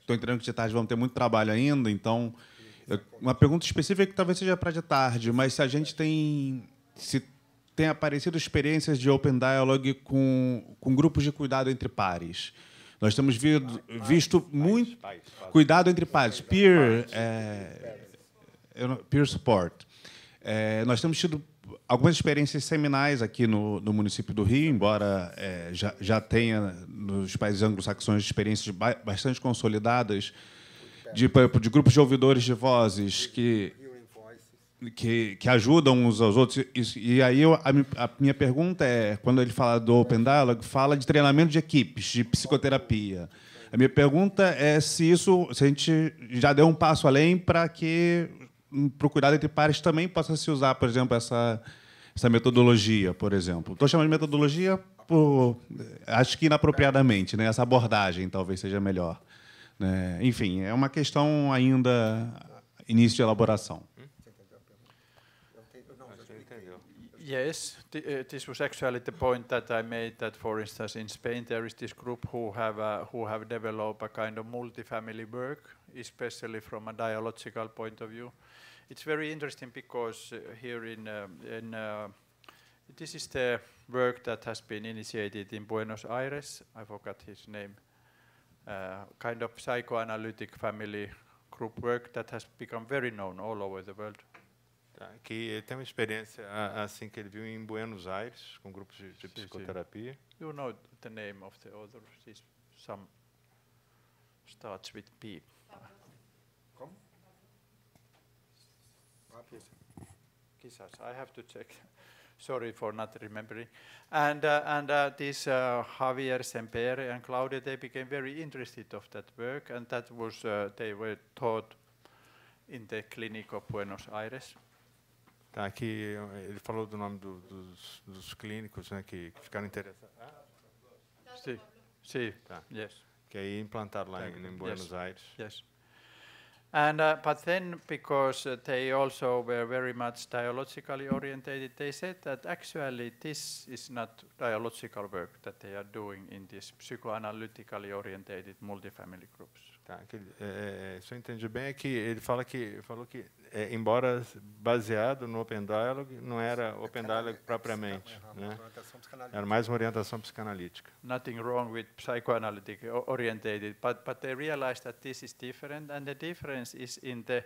estou é, que de tarde vamos ter muito trabalho ainda, então. Eu, uma pergunta específica que talvez seja para de tarde, mas se a gente tem. Se tem aparecido experiências de open dialogue com, com grupos de cuidado entre pares. Nós temos vido, visto muito cuidado entre pais, peer, é, peer support. É, nós temos tido algumas experiências seminais aqui no, no município do Rio, embora é, já, já tenha nos países anglo-saxões experiências bastante consolidadas de, de grupos de ouvidores de vozes que que, que ajudam uns aos outros. E, aí eu, a, a, minha pergunta é, quando ele fala do Open Dialogue, fala de treinamento de equipes, de psicoterapia. A minha pergunta é se isso, se a gente já deu um passo além para que hum, procurado entre pares também possa se usar, por exemplo, essa essa metodologia, por exemplo. Estou chamando de metodologia por, acho que inapropriadamente, né? Essa abordagem talvez seja melhor. Né? Enfim, é uma questão ainda início de elaboração. yes, uh, this was actually the point that I made. That, for instance, in Spain there is this group who have uh, who have developed a kind of multifamily work, especially from a dialogical point of view. It's very interesting because uh, here in um, this is the work that has been initiated in Buenos Aires. I forgot his name. kind of psychoanalytic family group work that has become very known all over the world. Tá, que tem uma experiência assim que ele viu em Buenos Aires com grupos de, de psicoterapia. Sim, You know the name of the other, is some starts with P. Como? Quizás. Ah, I have to check. <laughs> Sorry for not remembering. And uh, and uh, this uh, Javier Sempere and Claudia they became very interested of that work and that was uh, they were taught in the clinic of Buenos Aires. Tá, aqui ele falou do nome do, dos, dos, clínicos né, que, ficaram interessados. Ah? Sim, sim. Tá. Yes. Que aí implantaram lá in, in Buenos yes. Aires. Yes. And uh, but then, because uh, they also were very much dialogically orientated, they said that actually this is not dialogical work that they are doing in these psychoanalytically orientated multifamily groups. Tá, que, é, é, é, se eu entendi bem, é que ele fala que falou que, é, embora baseado no Open Dialogue, não era Open Dialogue propriamente. Né? Era mais uma orientação psicanalítica. Nothing wrong with psychoanalytic orientated, but but they realized that this is different, and the difference is in the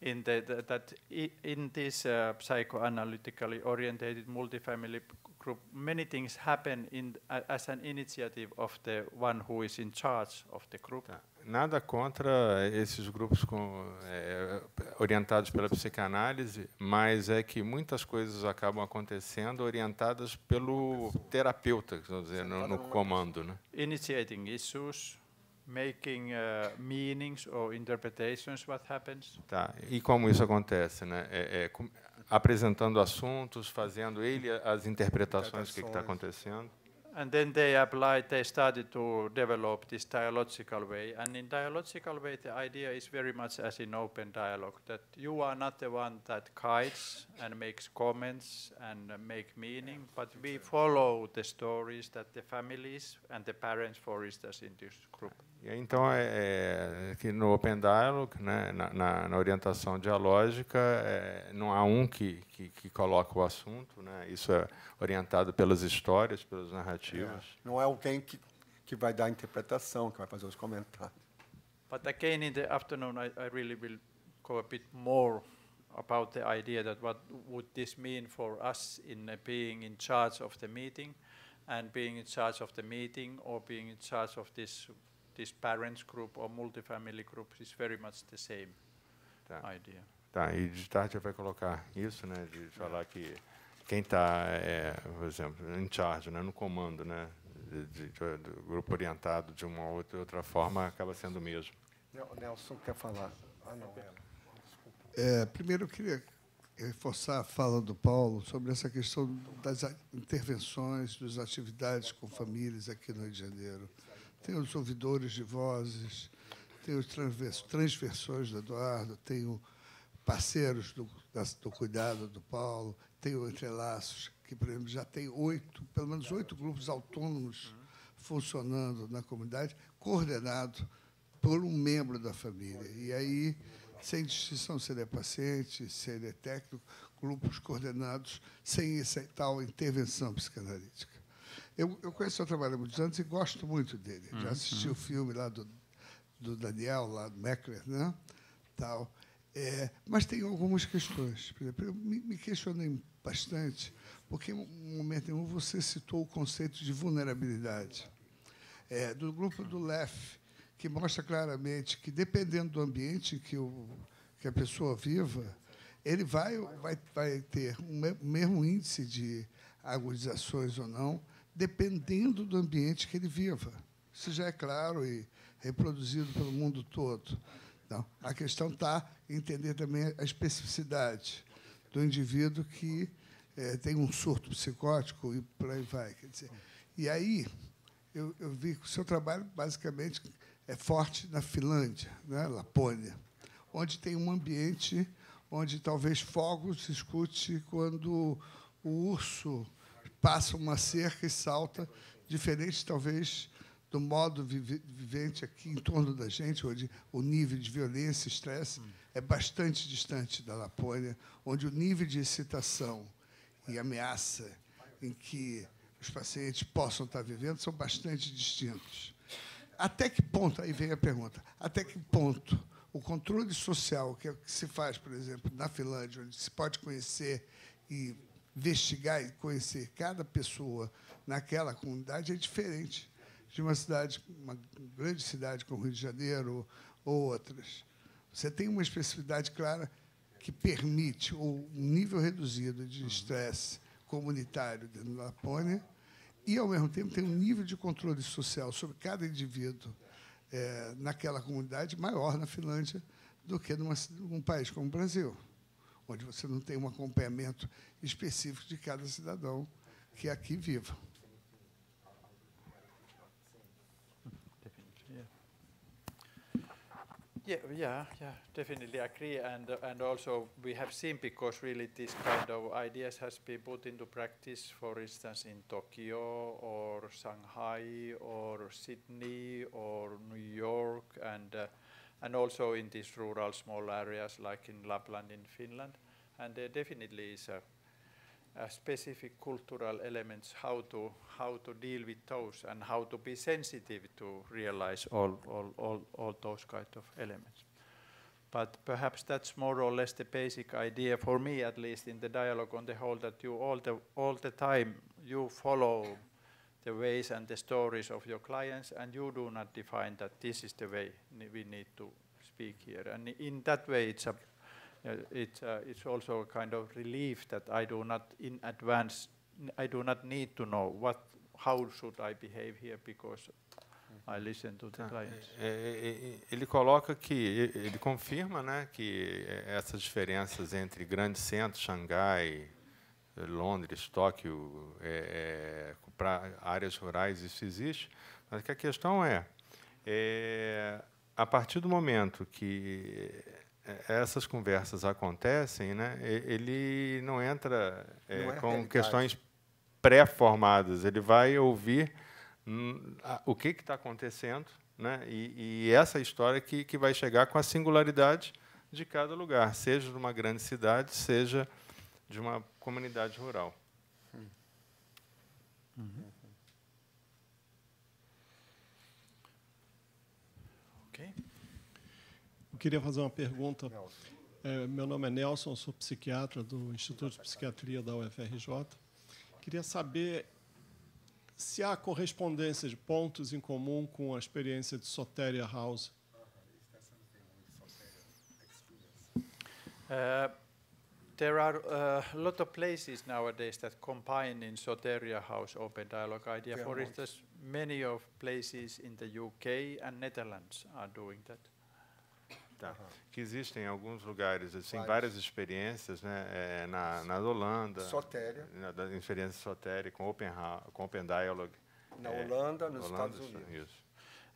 in the, the that in this uh, psychoanalytically orientated multifamily group, many things happen in uh, as an initiative of the one who is in charge of the group. Tá nada contra esses grupos com, é, orientados pela psicanálise, mas é que muitas coisas acabam acontecendo orientadas pelo terapeuta, quer dizer, no, no comando, né? Initiating issues, making uh, meanings or interpretations what happens. Tá. E como isso acontece, né? É, é, apresentando assuntos, fazendo ele as interpretações do que está acontecendo. and then they applied, they started to develop this dialogical way. And in dialogical way, the idea is very much as in open dialogue, that you are not the one that guides and makes comments and make meaning, but we follow the stories that the families and the parents, for instance, in this group Então, é, é que no Open Dialogue, né, na, na, na, orientação dialógica, é, não há um que, que, que, coloca o assunto, né? isso é orientado pelas histórias, pelas narrativas. É, não é alguém que, que vai dar a interpretação, que vai fazer os comentários. Mas, again, in the afternoon, I, I really will go a bit more about the idea that what would this mean for us in uh, being in charge of the meeting, and being in charge of the meeting or being in charge of this this parents group or multifamily group is very much the same tá. idea. Tá, e de tarde vai colocar isso, né, de falar que quem está, é, por exemplo, em charge, né, no comando, né, de, de, de, do grupo orientado de uma ou outra, outra forma, acaba sendo o mesmo. O Nelson quer falar. Ah, não, é. é, primeiro, eu queria reforçar a fala do Paulo sobre essa questão das intervenções, das atividades com famílias aqui no Rio de Janeiro tem os ouvidores de vozes, tem os transversões do Eduardo, tem parceiros do, do cuidado do Paulo, tem o Entrelaços, que por exemplo, já tem oito, pelo menos oito grupos autônomos funcionando na comunidade, coordenado por um membro da família. E aí, sem distinção se ele é paciente, se ele é técnico, grupos coordenados sem essa tal intervenção psicanalítica. Eu, eu conheço o seu trabalho há muitos anos e gosto muito dele. Uhum, Já assisti uhum. o filme lá do, do Daniel, lá do Meckler, né? Tal. É, mas tem algumas questões. Por exemplo, eu me, me questionei bastante, porque em um momento em que você citou o conceito de vulnerabilidade. É, do grupo do LEF, que mostra claramente que, dependendo do ambiente que, o, que a pessoa viva, ele vai, vai, vai ter o um mesmo índice de agudizações ou não, dependendo do ambiente que ele viva. Isso já é claro e reproduzido pelo mundo todo. Então, a questão está em entender também a especificidade do indivíduo que é, tem um surto psicótico e por aí vai. Quer dizer, e aí eu, eu vi que o seu trabalho basicamente é forte na Finlândia, né, Lapônia, onde tem um ambiente onde talvez fogos se escute quando o urso passa uma cerca e salta, diferente talvez do modo vivente aqui em torno da gente, onde o nível de violência, estresse é bastante distante da Lapônia, onde o nível de excitação e ameaça em que os pacientes possam estar vivendo são bastante distintos. Até que ponto, aí vem a pergunta, até que ponto o controle social que, é, que se faz, por exemplo, na Finlândia, onde se pode conhecer e investigar e conhecer cada pessoa naquela comunidade é diferente de uma cidade, uma grande cidade como Rio de Janeiro ou, outras. Você tem uma especificidade clara que permite um nível reduzido de estresse comunitário dentro da Lapônia e, ao mesmo tempo, tem um nível de controle social sobre cada indivíduo é, naquela comunidade maior na Finlândia do que num país como o Brasil onde você não tem um acompanhamento específico de cada cidadão que aqui viva. Yeah, yeah, yeah, definitely agree. And uh, and also we have seen because really this kind of ideas has been put into practice, for instance, in Tokyo or Shanghai or Sydney or New York and. Uh, and also in these rural small areas like in Lapland in Finland. And there definitely is a, a specific cultural elements how to how to deal with those and how to be sensitive to realize all all all, all those kind of elements. But perhaps that's more or less the basic idea for me, at least in the dialogue on the whole, that you all the all the time you follow the ways and the stories of your clients, and you do not define that this is the way we need to speak here. And in that way, it's a uh, it's uh, it's also a kind of relief that I do not in advance, I do not need to know what, how should I behave here because I listen to the clients. É, ele coloca que, ele confirma né, que essas diferenças entre grandes centros, Xangai, Londres, Tóquio, é, é, para áreas rurais isso existe, mas que a questão é, é, a partir do momento que é, essas conversas acontecem, né, ele não entra é, não é com questões pré-formadas, ele vai ouvir hum, o que está acontecendo né, e, e, essa história que, que vai chegar com a singularidade de cada lugar, seja de uma grande cidade, seja de uma comunidade rural. Uhum. Ok. Eu queria fazer uma pergunta. É, meu nome é Nelson, sou psiquiatra do Instituto de Psiquiatria da UFRJ. Queria saber se há correspondência de pontos em comum com a experiência de Soteria House. É... There are a uh, lot of places nowadays that combine in Soteria House open dialogue idea. For instance, many of places in the UK and Netherlands are doing that. Uhum. Que existem alguns lugares, assim, várias, várias experiências, né? É, na, na Holanda. Sotéria. Na, experiência Sotéria com Open, com open Dialogue. Na é, Holanda, nos Holanda, Estados Unidos. Isso.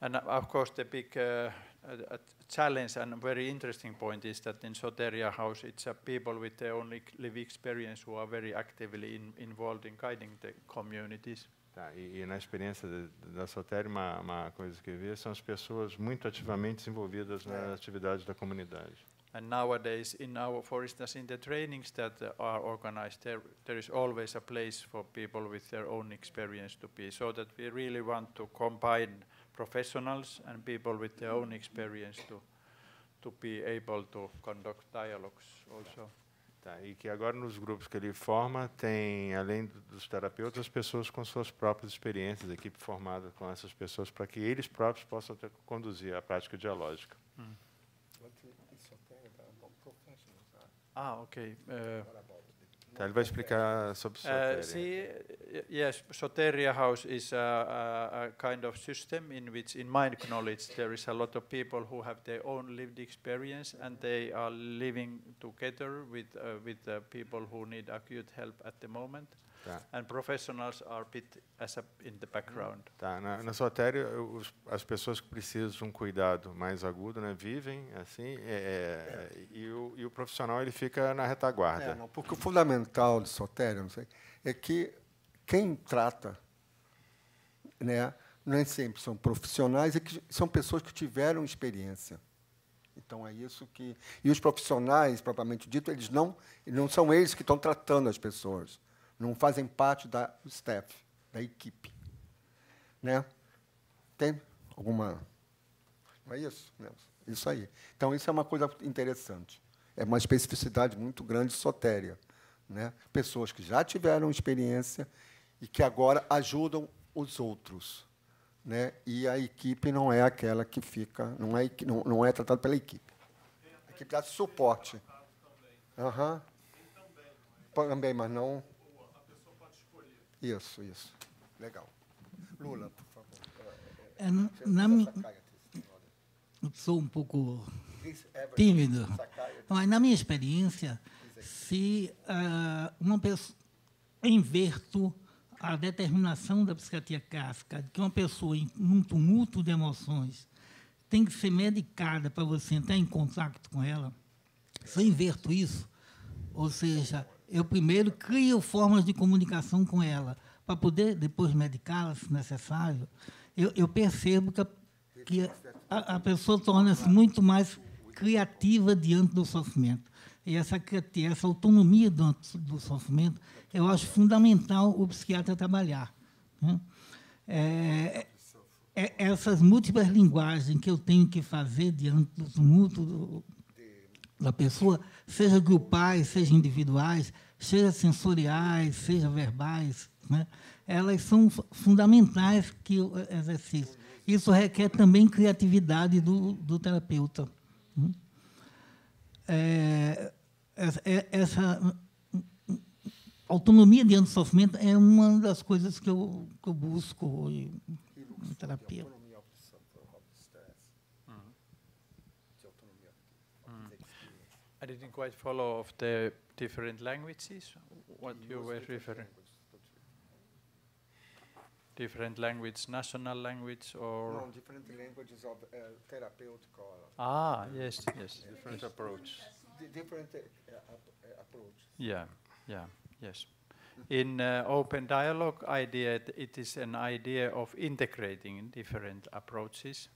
And uh, of course the big uh, challenge and very interesting point is that in Soteria House, it's a people with their own live experience who are very actively in, involved in guiding the communities. Tá, e, e, na experiência de, da Sotério, uma, uma, coisa que eu vi são as pessoas muito ativamente envolvidas nas atividades da comunidade. And nowadays, in our, for instance, in the trainings that are organized, there, there is always a place for people with their own experience to be, so that we really want to combine professionals and people with their own experience to, to be able to conduct dialogues also. Tá, e que agora nos grupos que ele forma tem, além dos terapeutas, pessoas com suas próprias experiências, equipe formada com essas pessoas, para que eles próprios possam ter, conduzir a prática dialógica. Hum. É né? Ah, ok. Uh, explicar sobre eh, Soteria. Uh, see, yes, Soteria House is a, a, a, kind of system in which, in my knowledge, there is a lot of people who have their own lived experience and they are living together with, uh, with the people who need acute help at the moment. Tá. And professionals are bit as a, in the background. Tá, na, na sua as pessoas que precisam de um cuidado mais agudo, né, vivem assim, é, é. E, o, e, o, profissional ele fica na retaguarda. É, não, porque o fundamental de sotéria, não sei, é que quem trata, né, nem é sempre são profissionais, é que são pessoas que tiveram experiência. Então é isso que e os profissionais propriamente dito, eles não, não são eles que estão tratando as pessoas não fazem parte da staff, da equipe. Né? Tem alguma. Não é isso? Isso aí. Então, isso é uma coisa interessante. É uma especificidade muito grande sotéria. Né? Pessoas que já tiveram experiência e que agora ajudam os outros. Né? E a equipe não é aquela que fica, não é, não, não é tratada pela equipe. A equipe dá suporte. Uhum. Também, mas não isso, isso. Legal. Lula, por favor. É, na, na Sou um pouco tímido, mas na minha experiência, se uh, uma pessoa inverto a determinação da psiquiatria clássica de que uma pessoa em um tumulto de emoções tem que ser medicada para você entrar em contato com ela, se eu inverto isso, ou seja, eu primeiro crio formas de comunicação com ela, para poder depois medicá-la, se necessário. Eu, eu percebo que, a, que a, a pessoa torna-se muito mais criativa diante do sofrimento. E essa, essa autonomia do, do sofrimento, eu acho fundamental o psiquiatra trabalhar. Né? É, é, é, essas múltiplas linguagens que eu tenho que fazer diante do tumulto, do, da pessoa, seja grupais, seja individuais, seja sensoriais, seja verbais, né? elas são fundamentais que o exercício. Isso requer também criatividade do, do terapeuta. Né? É, é, essa autonomia de do sofrimento é uma das coisas que eu, que eu busco hoje em terapia. I didn't quite follow of the different languages, what you were referring. Different language, national language or? No, different languages of uh, Ah, yes, yes. Different yes. approach. D different uh, uh, uh approach. Yeah, yeah, yes. In uh, open dialogue idea, it is an idea of integrating different approaches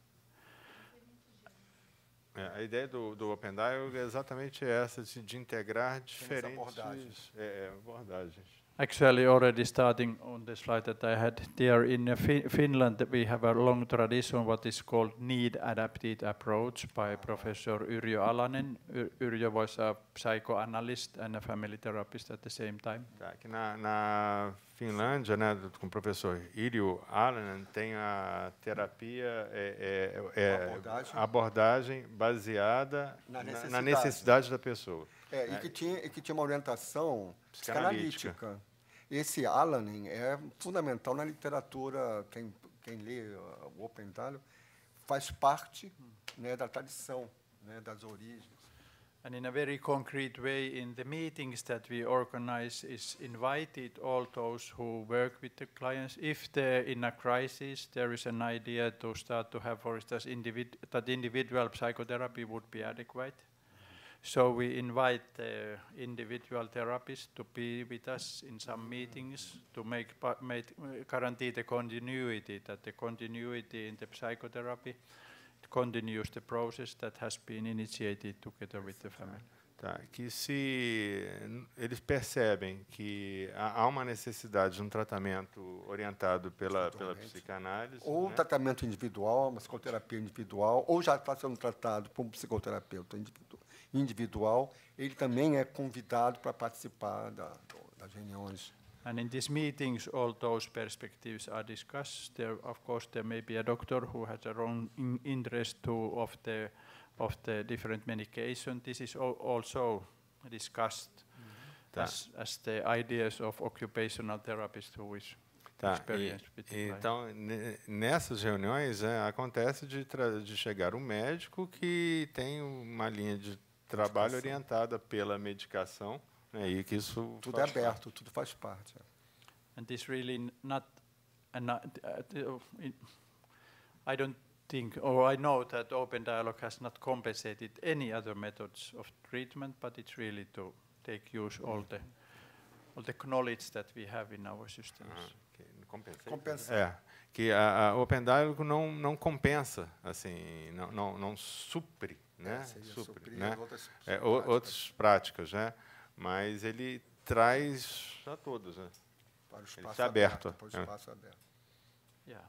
É, a ideia do, do Open Dialogue é exatamente essa, de, de integrar diferentes abordagens. É, é abordagens. actually already starting on the slide that I had there in fin Finland we have a long tradition what is called need adapted approach by Professor Yrjö Alanen. Yrjö was a psychoanalyst and a family therapist at the same time. Aqui na, na Finlândia, né, com o professor Yrjö Alanen tem a terapia é, é, é abordagem. abordagem. baseada na necessidade, na, na necessidade da pessoa. É, né? e, é. que tinha, e que tinha uma orientação psicanalítica. psicanalítica. Esse Alanin é fundamental na literatura, quem, quem lê ah, o Oppenthal faz parte né, da tradição, né, das origens. And in a very concrete way, in the meetings that we organize, is invited all those who work with the clients. If they're in a crisis, there is an idea to start to have, for instance, individ that individual psychotherapy would be adequate. So we invite the individual therapists to be with us in some meetings to make, make uh, guarantee the continuity, that the continuity in the psychotherapy continues the process that has been initiated together with the family. Tá, que se eles percebem que há uma necessidade de um tratamento orientado pela, pela psicanálise. Ou né? tratamento individual, uma psicoterapia individual, ou já está sendo tratado por um psicoterapeuta individual individual, ele também é convidado para participar da, das reuniões. And in these meetings, all those perspectives are discussed. There, of course, there may be a doctor who has a own in interest to, of the of the different medication. This is also discussed mm -hmm. as, as the ideas of occupational therapists who is Tá, e, então, nessas reuniões, é, acontece de, de chegar um médico que tem uma linha de trabalho orientada pela medicação, né, e que isso tudo é aberto, parte. tudo faz parte. É. And this really not, uh, not uh, uh, I don't think, or I know that open dialogue has not compensated any other methods of treatment, but it's really to take use all the all the knowledge that we have in our systems. Uh ah, -huh. Compensa. É, que a, a Open Dialogue não não compensa, assim, não não, não supre né? É, né? Outras, é, práticas. outras práticas, né? Mas ele traz a todos, né? Para o espaço ele está aberto. aberto. Para o né? espaço é. aberto. Yeah.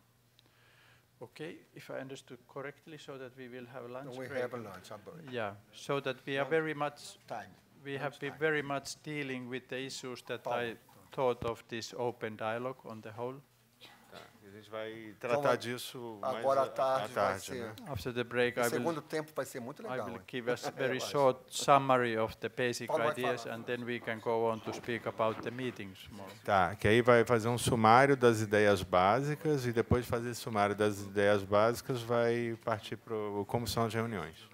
Okay, if I understood correctly, so that we will have lunch. we break. have a lunch a break. Yeah, so that we are very much time. We lunch have been time. very much dealing with the issues that I thought of this open dialogue on the whole. A gente vai tratar então, disso agora à tarde. À tarde vai ser, né? After the break, o segundo will, tempo vai ser muito legal. I will give a very <laughs> short summary of the basic Paulo ideas and then we can go on to speak about the meetings more. Tá, que aí vai fazer um sumário das ideias básicas e depois de fazer sumário das ideias básicas vai partir para como são as reuniões.